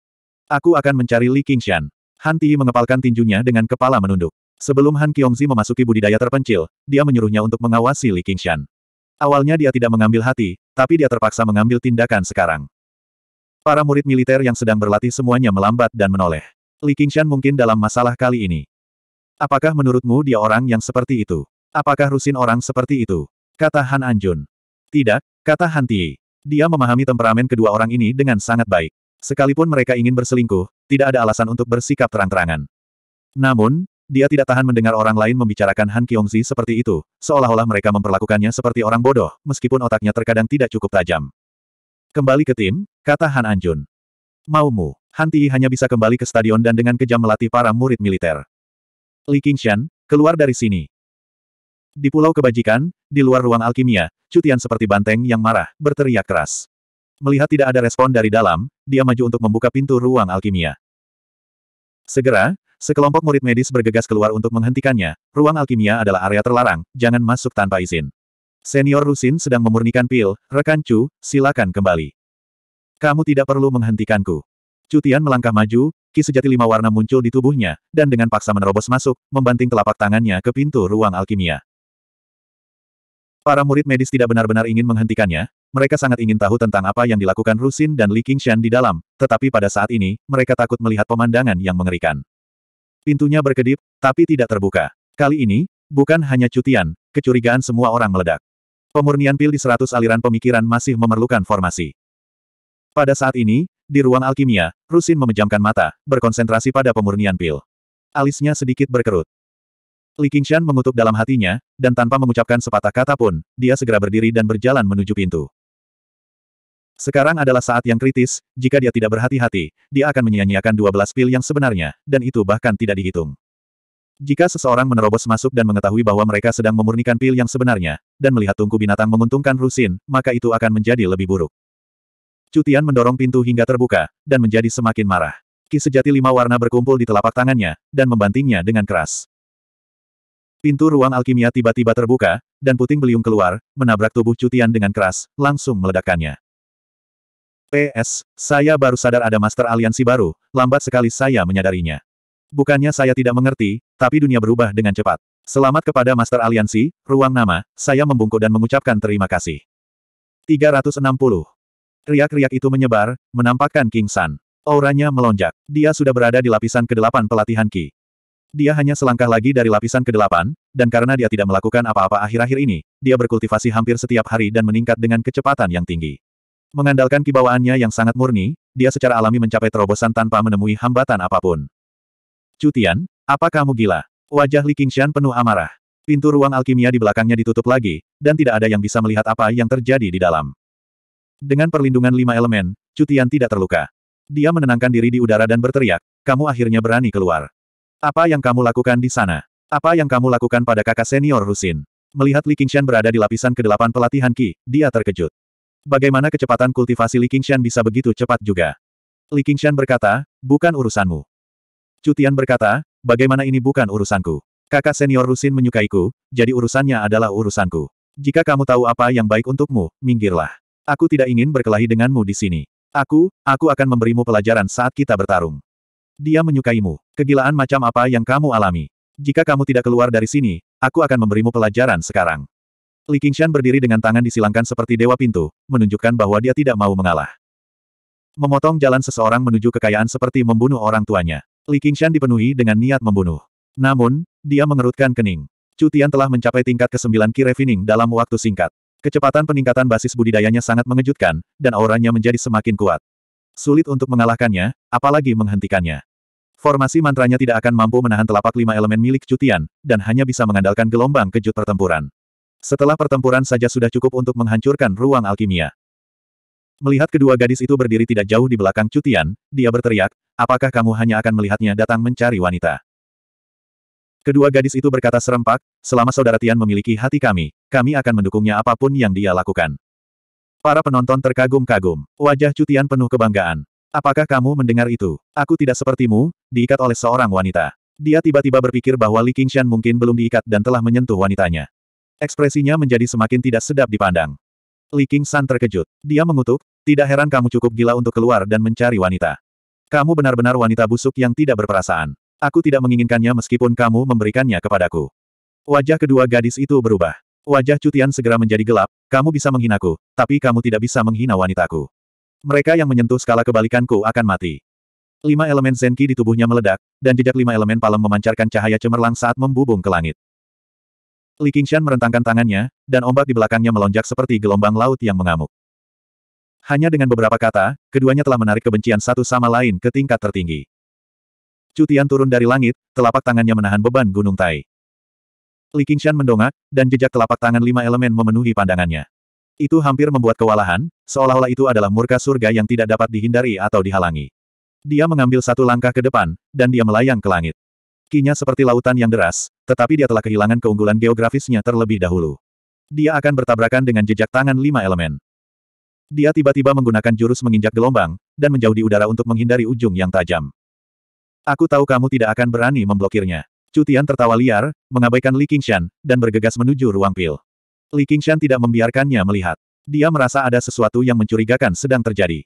Aku akan mencari Li Qingshan. Han Tiyi mengepalkan tinjunya dengan kepala menunduk. Sebelum Han Kiongzi memasuki budidaya terpencil, dia menyuruhnya untuk mengawasi Li Qingshan. Awalnya dia tidak mengambil hati, tapi dia terpaksa mengambil tindakan sekarang. Para murid militer yang sedang berlatih semuanya melambat dan menoleh. Li Qingshan mungkin dalam masalah kali ini. Apakah menurutmu dia orang yang seperti itu? Apakah Rusin orang seperti itu? Kata Han Anjun. Tidak, kata Han Tie. Dia memahami temperamen kedua orang ini dengan sangat baik. Sekalipun mereka ingin berselingkuh, tidak ada alasan untuk bersikap terang-terangan. Namun, dia tidak tahan mendengar orang lain membicarakan Han Kyongzi seperti itu, seolah-olah mereka memperlakukannya seperti orang bodoh, meskipun otaknya terkadang tidak cukup tajam. Kembali ke tim, kata Han Anjun. Maumu. Han hanya bisa kembali ke stadion dan dengan kejam melatih para murid militer. Li Qingshan, keluar dari sini. Di pulau kebajikan, di luar ruang alkimia, Cutian seperti banteng yang marah, berteriak keras. Melihat tidak ada respon dari dalam, dia maju untuk membuka pintu ruang alkimia. Segera, sekelompok murid medis bergegas keluar untuk menghentikannya. Ruang alkimia adalah area terlarang, jangan masuk tanpa izin. Senior Rusin sedang memurnikan pil, rekan Chu, silakan kembali. Kamu tidak perlu menghentikanku. Cutian melangkah maju, ki sejati lima warna muncul di tubuhnya, dan dengan paksa menerobos masuk, membanting telapak tangannya ke pintu ruang alkimia. Para murid medis tidak benar-benar ingin menghentikannya, mereka sangat ingin tahu tentang apa yang dilakukan Rusin dan Li Qingshan di dalam, tetapi pada saat ini, mereka takut melihat pemandangan yang mengerikan. Pintunya berkedip, tapi tidak terbuka. Kali ini, bukan hanya cutian, kecurigaan semua orang meledak. Pemurnian pil di seratus aliran pemikiran masih memerlukan formasi. Pada saat ini, di ruang alkimia, Rusin memejamkan mata, berkonsentrasi pada pemurnian pil. Alisnya sedikit berkerut. Li Qingshan mengutuk dalam hatinya, dan tanpa mengucapkan sepatah kata pun, dia segera berdiri dan berjalan menuju pintu. Sekarang adalah saat yang kritis, jika dia tidak berhati-hati, dia akan menyia-nyiakan 12 pil yang sebenarnya, dan itu bahkan tidak dihitung. Jika seseorang menerobos masuk dan mengetahui bahwa mereka sedang memurnikan pil yang sebenarnya, dan melihat tungku binatang menguntungkan Rusin, maka itu akan menjadi lebih buruk. Cutian mendorong pintu hingga terbuka, dan menjadi semakin marah. Ki sejati lima warna berkumpul di telapak tangannya, dan membantingnya dengan keras. Pintu ruang alkimia tiba-tiba terbuka, dan puting beliung keluar, menabrak tubuh Cutian dengan keras, langsung meledakkannya. PS, saya baru sadar ada master aliansi baru, lambat sekali saya menyadarinya. Bukannya saya tidak mengerti, tapi dunia berubah dengan cepat. Selamat kepada master aliansi, ruang nama, saya membungkuk dan mengucapkan terima kasih. 360 Riak-riak itu menyebar, menampakkan King San. Auranya melonjak. Dia sudah berada di lapisan ke-8 pelatihan Ki. Dia hanya selangkah lagi dari lapisan ke-8, dan karena dia tidak melakukan apa-apa akhir-akhir ini, dia berkultivasi hampir setiap hari dan meningkat dengan kecepatan yang tinggi. Mengandalkan kibawaannya yang sangat murni, dia secara alami mencapai terobosan tanpa menemui hambatan apapun. Cutian, apa kamu gila? Wajah Li Qingxian penuh amarah. Pintu ruang alkimia di belakangnya ditutup lagi, dan tidak ada yang bisa melihat apa yang terjadi di dalam. Dengan perlindungan lima elemen, Cutian tidak terluka. Dia menenangkan diri di udara dan berteriak, kamu akhirnya berani keluar. Apa yang kamu lakukan di sana? Apa yang kamu lakukan pada kakak senior Rusin? Melihat Li Qingshan berada di lapisan ke-8 pelatihan Qi, dia terkejut. Bagaimana kecepatan kultivasi Li Qingshan bisa begitu cepat juga? Li Qingshan berkata, bukan urusanmu. Cutian berkata, bagaimana ini bukan urusanku. Kakak senior Rusin menyukaiku, jadi urusannya adalah urusanku. Jika kamu tahu apa yang baik untukmu, minggirlah. Aku tidak ingin berkelahi denganmu di sini. Aku, aku akan memberimu pelajaran saat kita bertarung. Dia menyukaimu. Kegilaan macam apa yang kamu alami? Jika kamu tidak keluar dari sini, aku akan memberimu pelajaran sekarang. Li Qingshan berdiri dengan tangan disilangkan seperti dewa pintu, menunjukkan bahwa dia tidak mau mengalah. Memotong jalan seseorang menuju kekayaan seperti membunuh orang tuanya. Li Qingshan dipenuhi dengan niat membunuh. Namun, dia mengerutkan kening. Cutian telah mencapai tingkat ke-9 Kirefining dalam waktu singkat. Kecepatan peningkatan basis budidayanya sangat mengejutkan, dan auranya menjadi semakin kuat. Sulit untuk mengalahkannya, apalagi menghentikannya. Formasi mantranya tidak akan mampu menahan telapak lima elemen milik cutian, dan hanya bisa mengandalkan gelombang kejut pertempuran. Setelah pertempuran saja sudah cukup untuk menghancurkan ruang alkimia. Melihat kedua gadis itu berdiri tidak jauh di belakang cutian, dia berteriak, apakah kamu hanya akan melihatnya datang mencari wanita? Kedua gadis itu berkata serempak, selama saudara Tian memiliki hati kami, kami akan mendukungnya apapun yang dia lakukan. Para penonton terkagum-kagum. Wajah Cutian penuh kebanggaan. Apakah kamu mendengar itu? Aku tidak sepertimu, diikat oleh seorang wanita. Dia tiba-tiba berpikir bahwa Li Qingshan mungkin belum diikat dan telah menyentuh wanitanya. Ekspresinya menjadi semakin tidak sedap dipandang. Li Qingshan terkejut. Dia mengutuk, tidak heran kamu cukup gila untuk keluar dan mencari wanita. Kamu benar-benar wanita busuk yang tidak berperasaan. Aku tidak menginginkannya meskipun kamu memberikannya kepadaku. Wajah kedua gadis itu berubah. Wajah Cutian segera menjadi gelap, kamu bisa menghinaku, tapi kamu tidak bisa menghina wanitaku. Mereka yang menyentuh skala kebalikanku akan mati. Lima elemen Zenki di tubuhnya meledak, dan jejak lima elemen palem memancarkan cahaya cemerlang saat membubung ke langit. Li Qingshan merentangkan tangannya, dan ombak di belakangnya melonjak seperti gelombang laut yang mengamuk. Hanya dengan beberapa kata, keduanya telah menarik kebencian satu sama lain ke tingkat tertinggi. Cutian turun dari langit, telapak tangannya menahan beban gunung Tai. Li Qingshan mendongak, dan jejak telapak tangan lima elemen memenuhi pandangannya. Itu hampir membuat kewalahan, seolah-olah itu adalah murka surga yang tidak dapat dihindari atau dihalangi. Dia mengambil satu langkah ke depan, dan dia melayang ke langit. Kinya seperti lautan yang deras, tetapi dia telah kehilangan keunggulan geografisnya terlebih dahulu. Dia akan bertabrakan dengan jejak tangan lima elemen. Dia tiba-tiba menggunakan jurus menginjak gelombang, dan menjauh di udara untuk menghindari ujung yang tajam. Aku tahu kamu tidak akan berani memblokirnya. Cutian tertawa liar, mengabaikan Li Qingshan, dan bergegas menuju ruang pil. Li Qingshan tidak membiarkannya melihat. Dia merasa ada sesuatu yang mencurigakan sedang terjadi.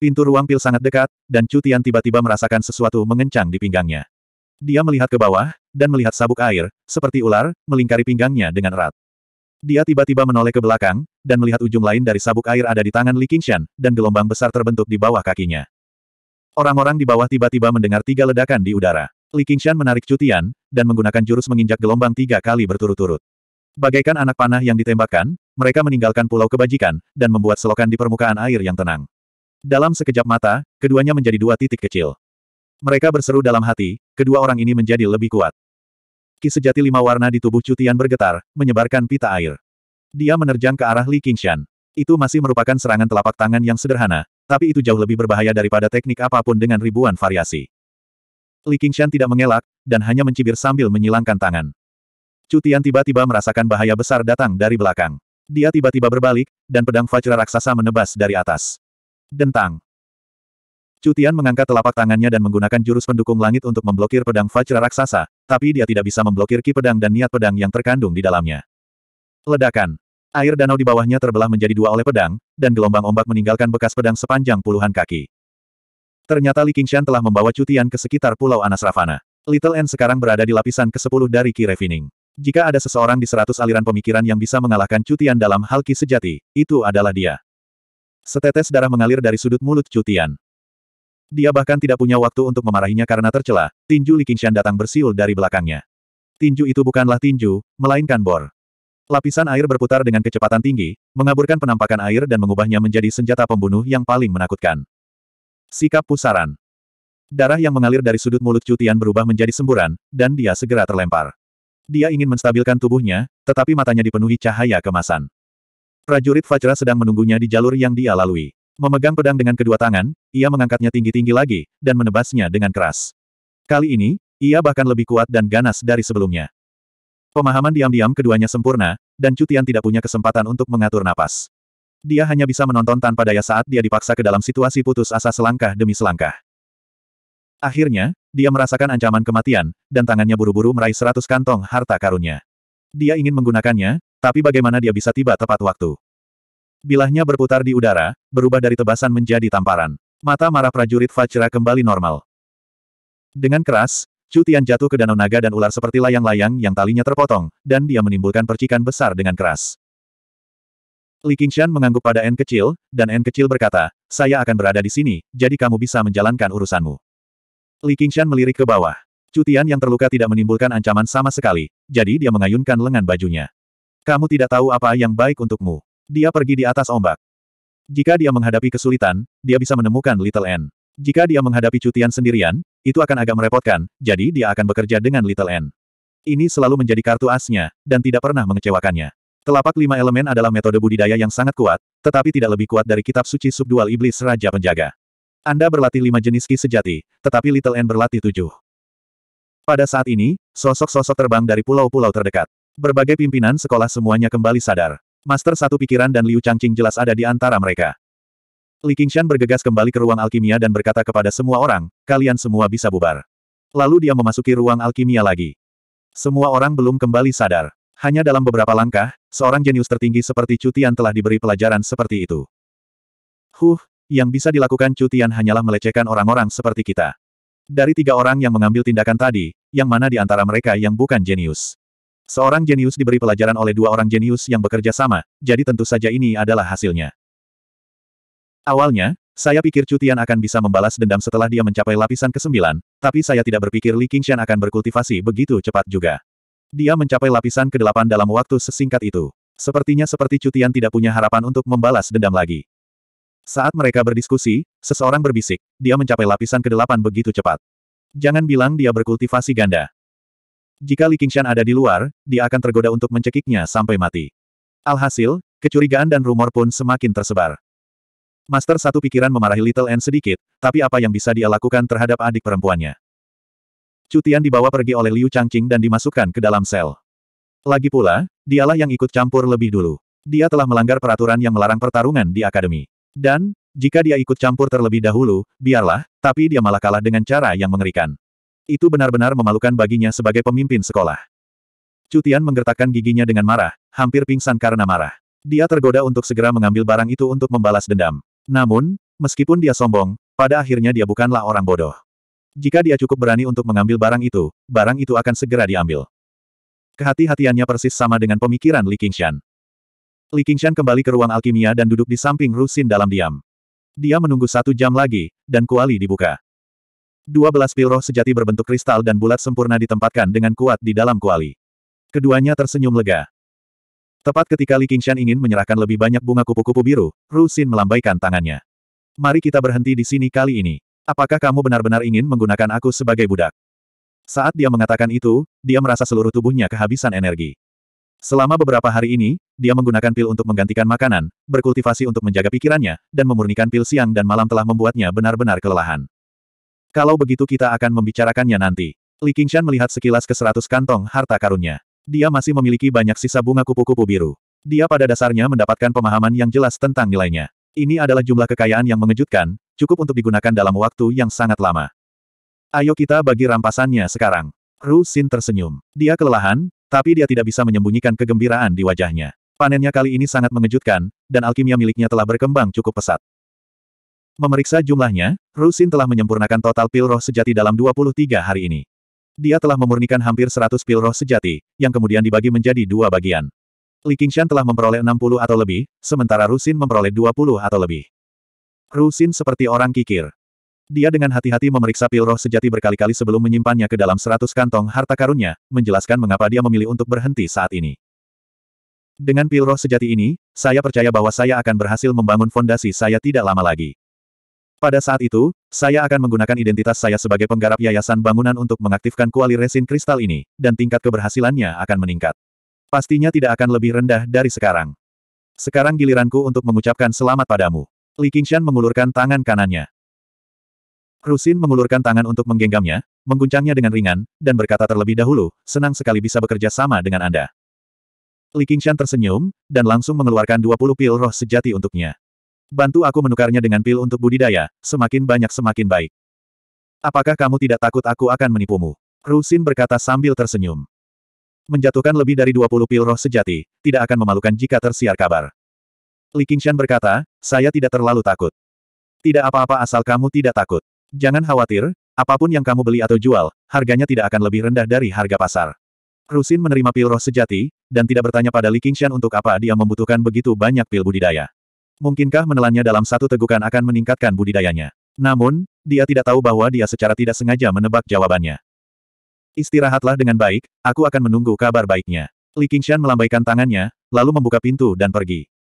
Pintu ruang pil sangat dekat, dan Cutian tiba-tiba merasakan sesuatu mengencang di pinggangnya. Dia melihat ke bawah, dan melihat sabuk air, seperti ular, melingkari pinggangnya dengan erat. Dia tiba-tiba menoleh ke belakang, dan melihat ujung lain dari sabuk air ada di tangan Li Qingshan, dan gelombang besar terbentuk di bawah kakinya. Orang-orang di bawah tiba-tiba mendengar tiga ledakan di udara. Li Qingshan menarik cutian, dan menggunakan jurus menginjak gelombang tiga kali berturut-turut. Bagaikan anak panah yang ditembakkan, mereka meninggalkan pulau kebajikan, dan membuat selokan di permukaan air yang tenang. Dalam sekejap mata, keduanya menjadi dua titik kecil. Mereka berseru dalam hati, kedua orang ini menjadi lebih kuat. Ki sejati lima warna di tubuh cutian bergetar, menyebarkan pita air. Dia menerjang ke arah Li Qingshan. Itu masih merupakan serangan telapak tangan yang sederhana, tapi itu jauh lebih berbahaya daripada teknik apapun dengan ribuan variasi. Li Qingshan tidak mengelak, dan hanya mencibir sambil menyilangkan tangan. Cutian tiba-tiba merasakan bahaya besar datang dari belakang. Dia tiba-tiba berbalik, dan pedang Vajra Raksasa menebas dari atas. Dentang. Cutian mengangkat telapak tangannya dan menggunakan jurus pendukung langit untuk memblokir pedang Vajra Raksasa, tapi dia tidak bisa memblokir ki pedang dan niat pedang yang terkandung di dalamnya. Ledakan. Air danau di bawahnya terbelah menjadi dua oleh pedang, dan gelombang ombak meninggalkan bekas pedang sepanjang puluhan kaki. Ternyata Li Qingshan telah membawa cutian ke sekitar Pulau Anasravana. Little N sekarang berada di lapisan ke-10 dari Ki Refining. Jika ada seseorang di seratus aliran pemikiran yang bisa mengalahkan cutian dalam hal Ki sejati, itu adalah dia. Setetes darah mengalir dari sudut mulut cutian. Dia bahkan tidak punya waktu untuk memarahinya karena tercela, tinju Li Qingshan datang bersiul dari belakangnya. Tinju itu bukanlah tinju, melainkan bor. Lapisan air berputar dengan kecepatan tinggi, mengaburkan penampakan air dan mengubahnya menjadi senjata pembunuh yang paling menakutkan. Sikap pusaran. Darah yang mengalir dari sudut mulut cutian berubah menjadi semburan, dan dia segera terlempar. Dia ingin menstabilkan tubuhnya, tetapi matanya dipenuhi cahaya kemasan. Prajurit Fajra sedang menunggunya di jalur yang dia lalui. Memegang pedang dengan kedua tangan, ia mengangkatnya tinggi-tinggi lagi, dan menebasnya dengan keras. Kali ini, ia bahkan lebih kuat dan ganas dari sebelumnya. Pemahaman diam-diam keduanya sempurna, dan Cutian tidak punya kesempatan untuk mengatur napas. Dia hanya bisa menonton tanpa daya saat dia dipaksa ke dalam situasi putus asa selangkah demi selangkah. Akhirnya, dia merasakan ancaman kematian, dan tangannya buru-buru meraih seratus kantong harta karunnya. Dia ingin menggunakannya, tapi bagaimana dia bisa tiba tepat waktu? Bilahnya berputar di udara, berubah dari tebasan menjadi tamparan. Mata marah prajurit Fajra kembali normal. Dengan keras, Cutian jatuh ke danau naga dan ular seperti layang-layang yang talinya terpotong, dan dia menimbulkan percikan besar dengan keras. Li Qingshan mengangguk pada N kecil, dan N kecil berkata, saya akan berada di sini, jadi kamu bisa menjalankan urusanmu. Li Qingshan melirik ke bawah. Cutian yang terluka tidak menimbulkan ancaman sama sekali, jadi dia mengayunkan lengan bajunya. Kamu tidak tahu apa yang baik untukmu. Dia pergi di atas ombak. Jika dia menghadapi kesulitan, dia bisa menemukan Little N. Jika dia menghadapi cutian sendirian, itu akan agak merepotkan, jadi dia akan bekerja dengan Little N. Ini selalu menjadi kartu asnya, dan tidak pernah mengecewakannya. Telapak lima elemen adalah metode budidaya yang sangat kuat, tetapi tidak lebih kuat dari kitab suci subdual iblis Raja Penjaga. Anda berlatih lima jenis ki sejati, tetapi Little N berlatih tujuh. Pada saat ini, sosok-sosok terbang dari pulau-pulau terdekat. Berbagai pimpinan sekolah semuanya kembali sadar. Master satu pikiran dan Liu Changqing jelas ada di antara mereka. Li Qingshan bergegas kembali ke ruang alkimia dan berkata kepada semua orang, kalian semua bisa bubar. Lalu dia memasuki ruang alkimia lagi. Semua orang belum kembali sadar. Hanya dalam beberapa langkah, seorang jenius tertinggi seperti Cutian telah diberi pelajaran seperti itu. Huh, yang bisa dilakukan Cutian hanyalah melecehkan orang-orang seperti kita. Dari tiga orang yang mengambil tindakan tadi, yang mana di antara mereka yang bukan jenius? Seorang jenius diberi pelajaran oleh dua orang jenius yang bekerja sama, jadi tentu saja ini adalah hasilnya. Awalnya, saya pikir Cutian akan bisa membalas dendam setelah dia mencapai lapisan ke-9, tapi saya tidak berpikir Li Qingshan akan berkultivasi begitu cepat juga. Dia mencapai lapisan ke-8 dalam waktu sesingkat itu. Sepertinya seperti Cutian tidak punya harapan untuk membalas dendam lagi. Saat mereka berdiskusi, seseorang berbisik, dia mencapai lapisan ke-8 begitu cepat. Jangan bilang dia berkultivasi ganda. Jika Li Qingshan ada di luar, dia akan tergoda untuk mencekiknya sampai mati. Alhasil, kecurigaan dan rumor pun semakin tersebar. Master satu pikiran memarahi Little N sedikit, tapi apa yang bisa dia lakukan terhadap adik perempuannya? Cutian dibawa pergi oleh Liu Changqing dan dimasukkan ke dalam sel. Lagi pula, dialah yang ikut campur lebih dulu. Dia telah melanggar peraturan yang melarang pertarungan di akademi. Dan, jika dia ikut campur terlebih dahulu, biarlah, tapi dia malah kalah dengan cara yang mengerikan. Itu benar-benar memalukan baginya sebagai pemimpin sekolah. Cutian menggertakkan giginya dengan marah, hampir pingsan karena marah. Dia tergoda untuk segera mengambil barang itu untuk membalas dendam. Namun, meskipun dia sombong, pada akhirnya dia bukanlah orang bodoh. Jika dia cukup berani untuk mengambil barang itu, barang itu akan segera diambil. Kehati-hatiannya persis sama dengan pemikiran Li Qingshan. Li Qingshan kembali ke ruang alkimia dan duduk di samping Rusin dalam diam. Dia menunggu satu jam lagi, dan kuali dibuka. Dua belas pil roh sejati berbentuk kristal dan bulat sempurna ditempatkan dengan kuat di dalam kuali. Keduanya tersenyum lega. Tepat ketika Li Qingshan ingin menyerahkan lebih banyak bunga kupu-kupu biru, Ru Xin melambaikan tangannya. Mari kita berhenti di sini kali ini. Apakah kamu benar-benar ingin menggunakan aku sebagai budak? Saat dia mengatakan itu, dia merasa seluruh tubuhnya kehabisan energi. Selama beberapa hari ini, dia menggunakan pil untuk menggantikan makanan, berkultivasi untuk menjaga pikirannya, dan memurnikan pil siang dan malam telah membuatnya benar-benar kelelahan. Kalau begitu kita akan membicarakannya nanti. Li Qingshan melihat sekilas ke seratus kantong harta karunnya. Dia masih memiliki banyak sisa bunga kupu-kupu biru. Dia pada dasarnya mendapatkan pemahaman yang jelas tentang nilainya. Ini adalah jumlah kekayaan yang mengejutkan, cukup untuk digunakan dalam waktu yang sangat lama. Ayo kita bagi rampasannya sekarang. Ru Xin tersenyum. Dia kelelahan, tapi dia tidak bisa menyembunyikan kegembiraan di wajahnya. Panennya kali ini sangat mengejutkan, dan alkimia miliknya telah berkembang cukup pesat. Memeriksa jumlahnya, Rusin telah menyempurnakan total pil roh sejati dalam 23 hari ini. Dia telah memurnikan hampir 100 pil roh sejati, yang kemudian dibagi menjadi dua bagian. Li Qingshan telah memperoleh 60 atau lebih, sementara Rusin memperoleh 20 atau lebih. Rusin seperti orang kikir. Dia dengan hati-hati memeriksa pil roh sejati berkali-kali sebelum menyimpannya ke dalam 100 kantong harta karunnya, menjelaskan mengapa dia memilih untuk berhenti saat ini. Dengan pil roh sejati ini, saya percaya bahwa saya akan berhasil membangun fondasi saya tidak lama lagi. Pada saat itu, saya akan menggunakan identitas saya sebagai penggarap yayasan bangunan untuk mengaktifkan kuali resin kristal ini, dan tingkat keberhasilannya akan meningkat. Pastinya tidak akan lebih rendah dari sekarang. Sekarang giliranku untuk mengucapkan selamat padamu. Li Qingshan mengulurkan tangan kanannya. Rusin mengulurkan tangan untuk menggenggamnya, mengguncangnya dengan ringan, dan berkata terlebih dahulu, senang sekali bisa bekerja sama dengan Anda. Li Qingshan tersenyum, dan langsung mengeluarkan 20 pil roh sejati untuknya. Bantu aku menukarnya dengan pil untuk budidaya, semakin banyak semakin baik. Apakah kamu tidak takut aku akan menipumu? Rusin berkata sambil tersenyum. Menjatuhkan lebih dari 20 pil roh sejati, tidak akan memalukan jika tersiar kabar. Li Qingshan berkata, saya tidak terlalu takut. Tidak apa-apa asal kamu tidak takut. Jangan khawatir, apapun yang kamu beli atau jual, harganya tidak akan lebih rendah dari harga pasar. Rusin menerima pil roh sejati, dan tidak bertanya pada Li Qingshan untuk apa dia membutuhkan begitu banyak pil budidaya. Mungkinkah menelannya dalam satu tegukan akan meningkatkan budidayanya? Namun, dia tidak tahu bahwa dia secara tidak sengaja menebak jawabannya. Istirahatlah dengan baik, aku akan menunggu kabar baiknya. Li Qingshan melambaikan tangannya, lalu membuka pintu dan pergi.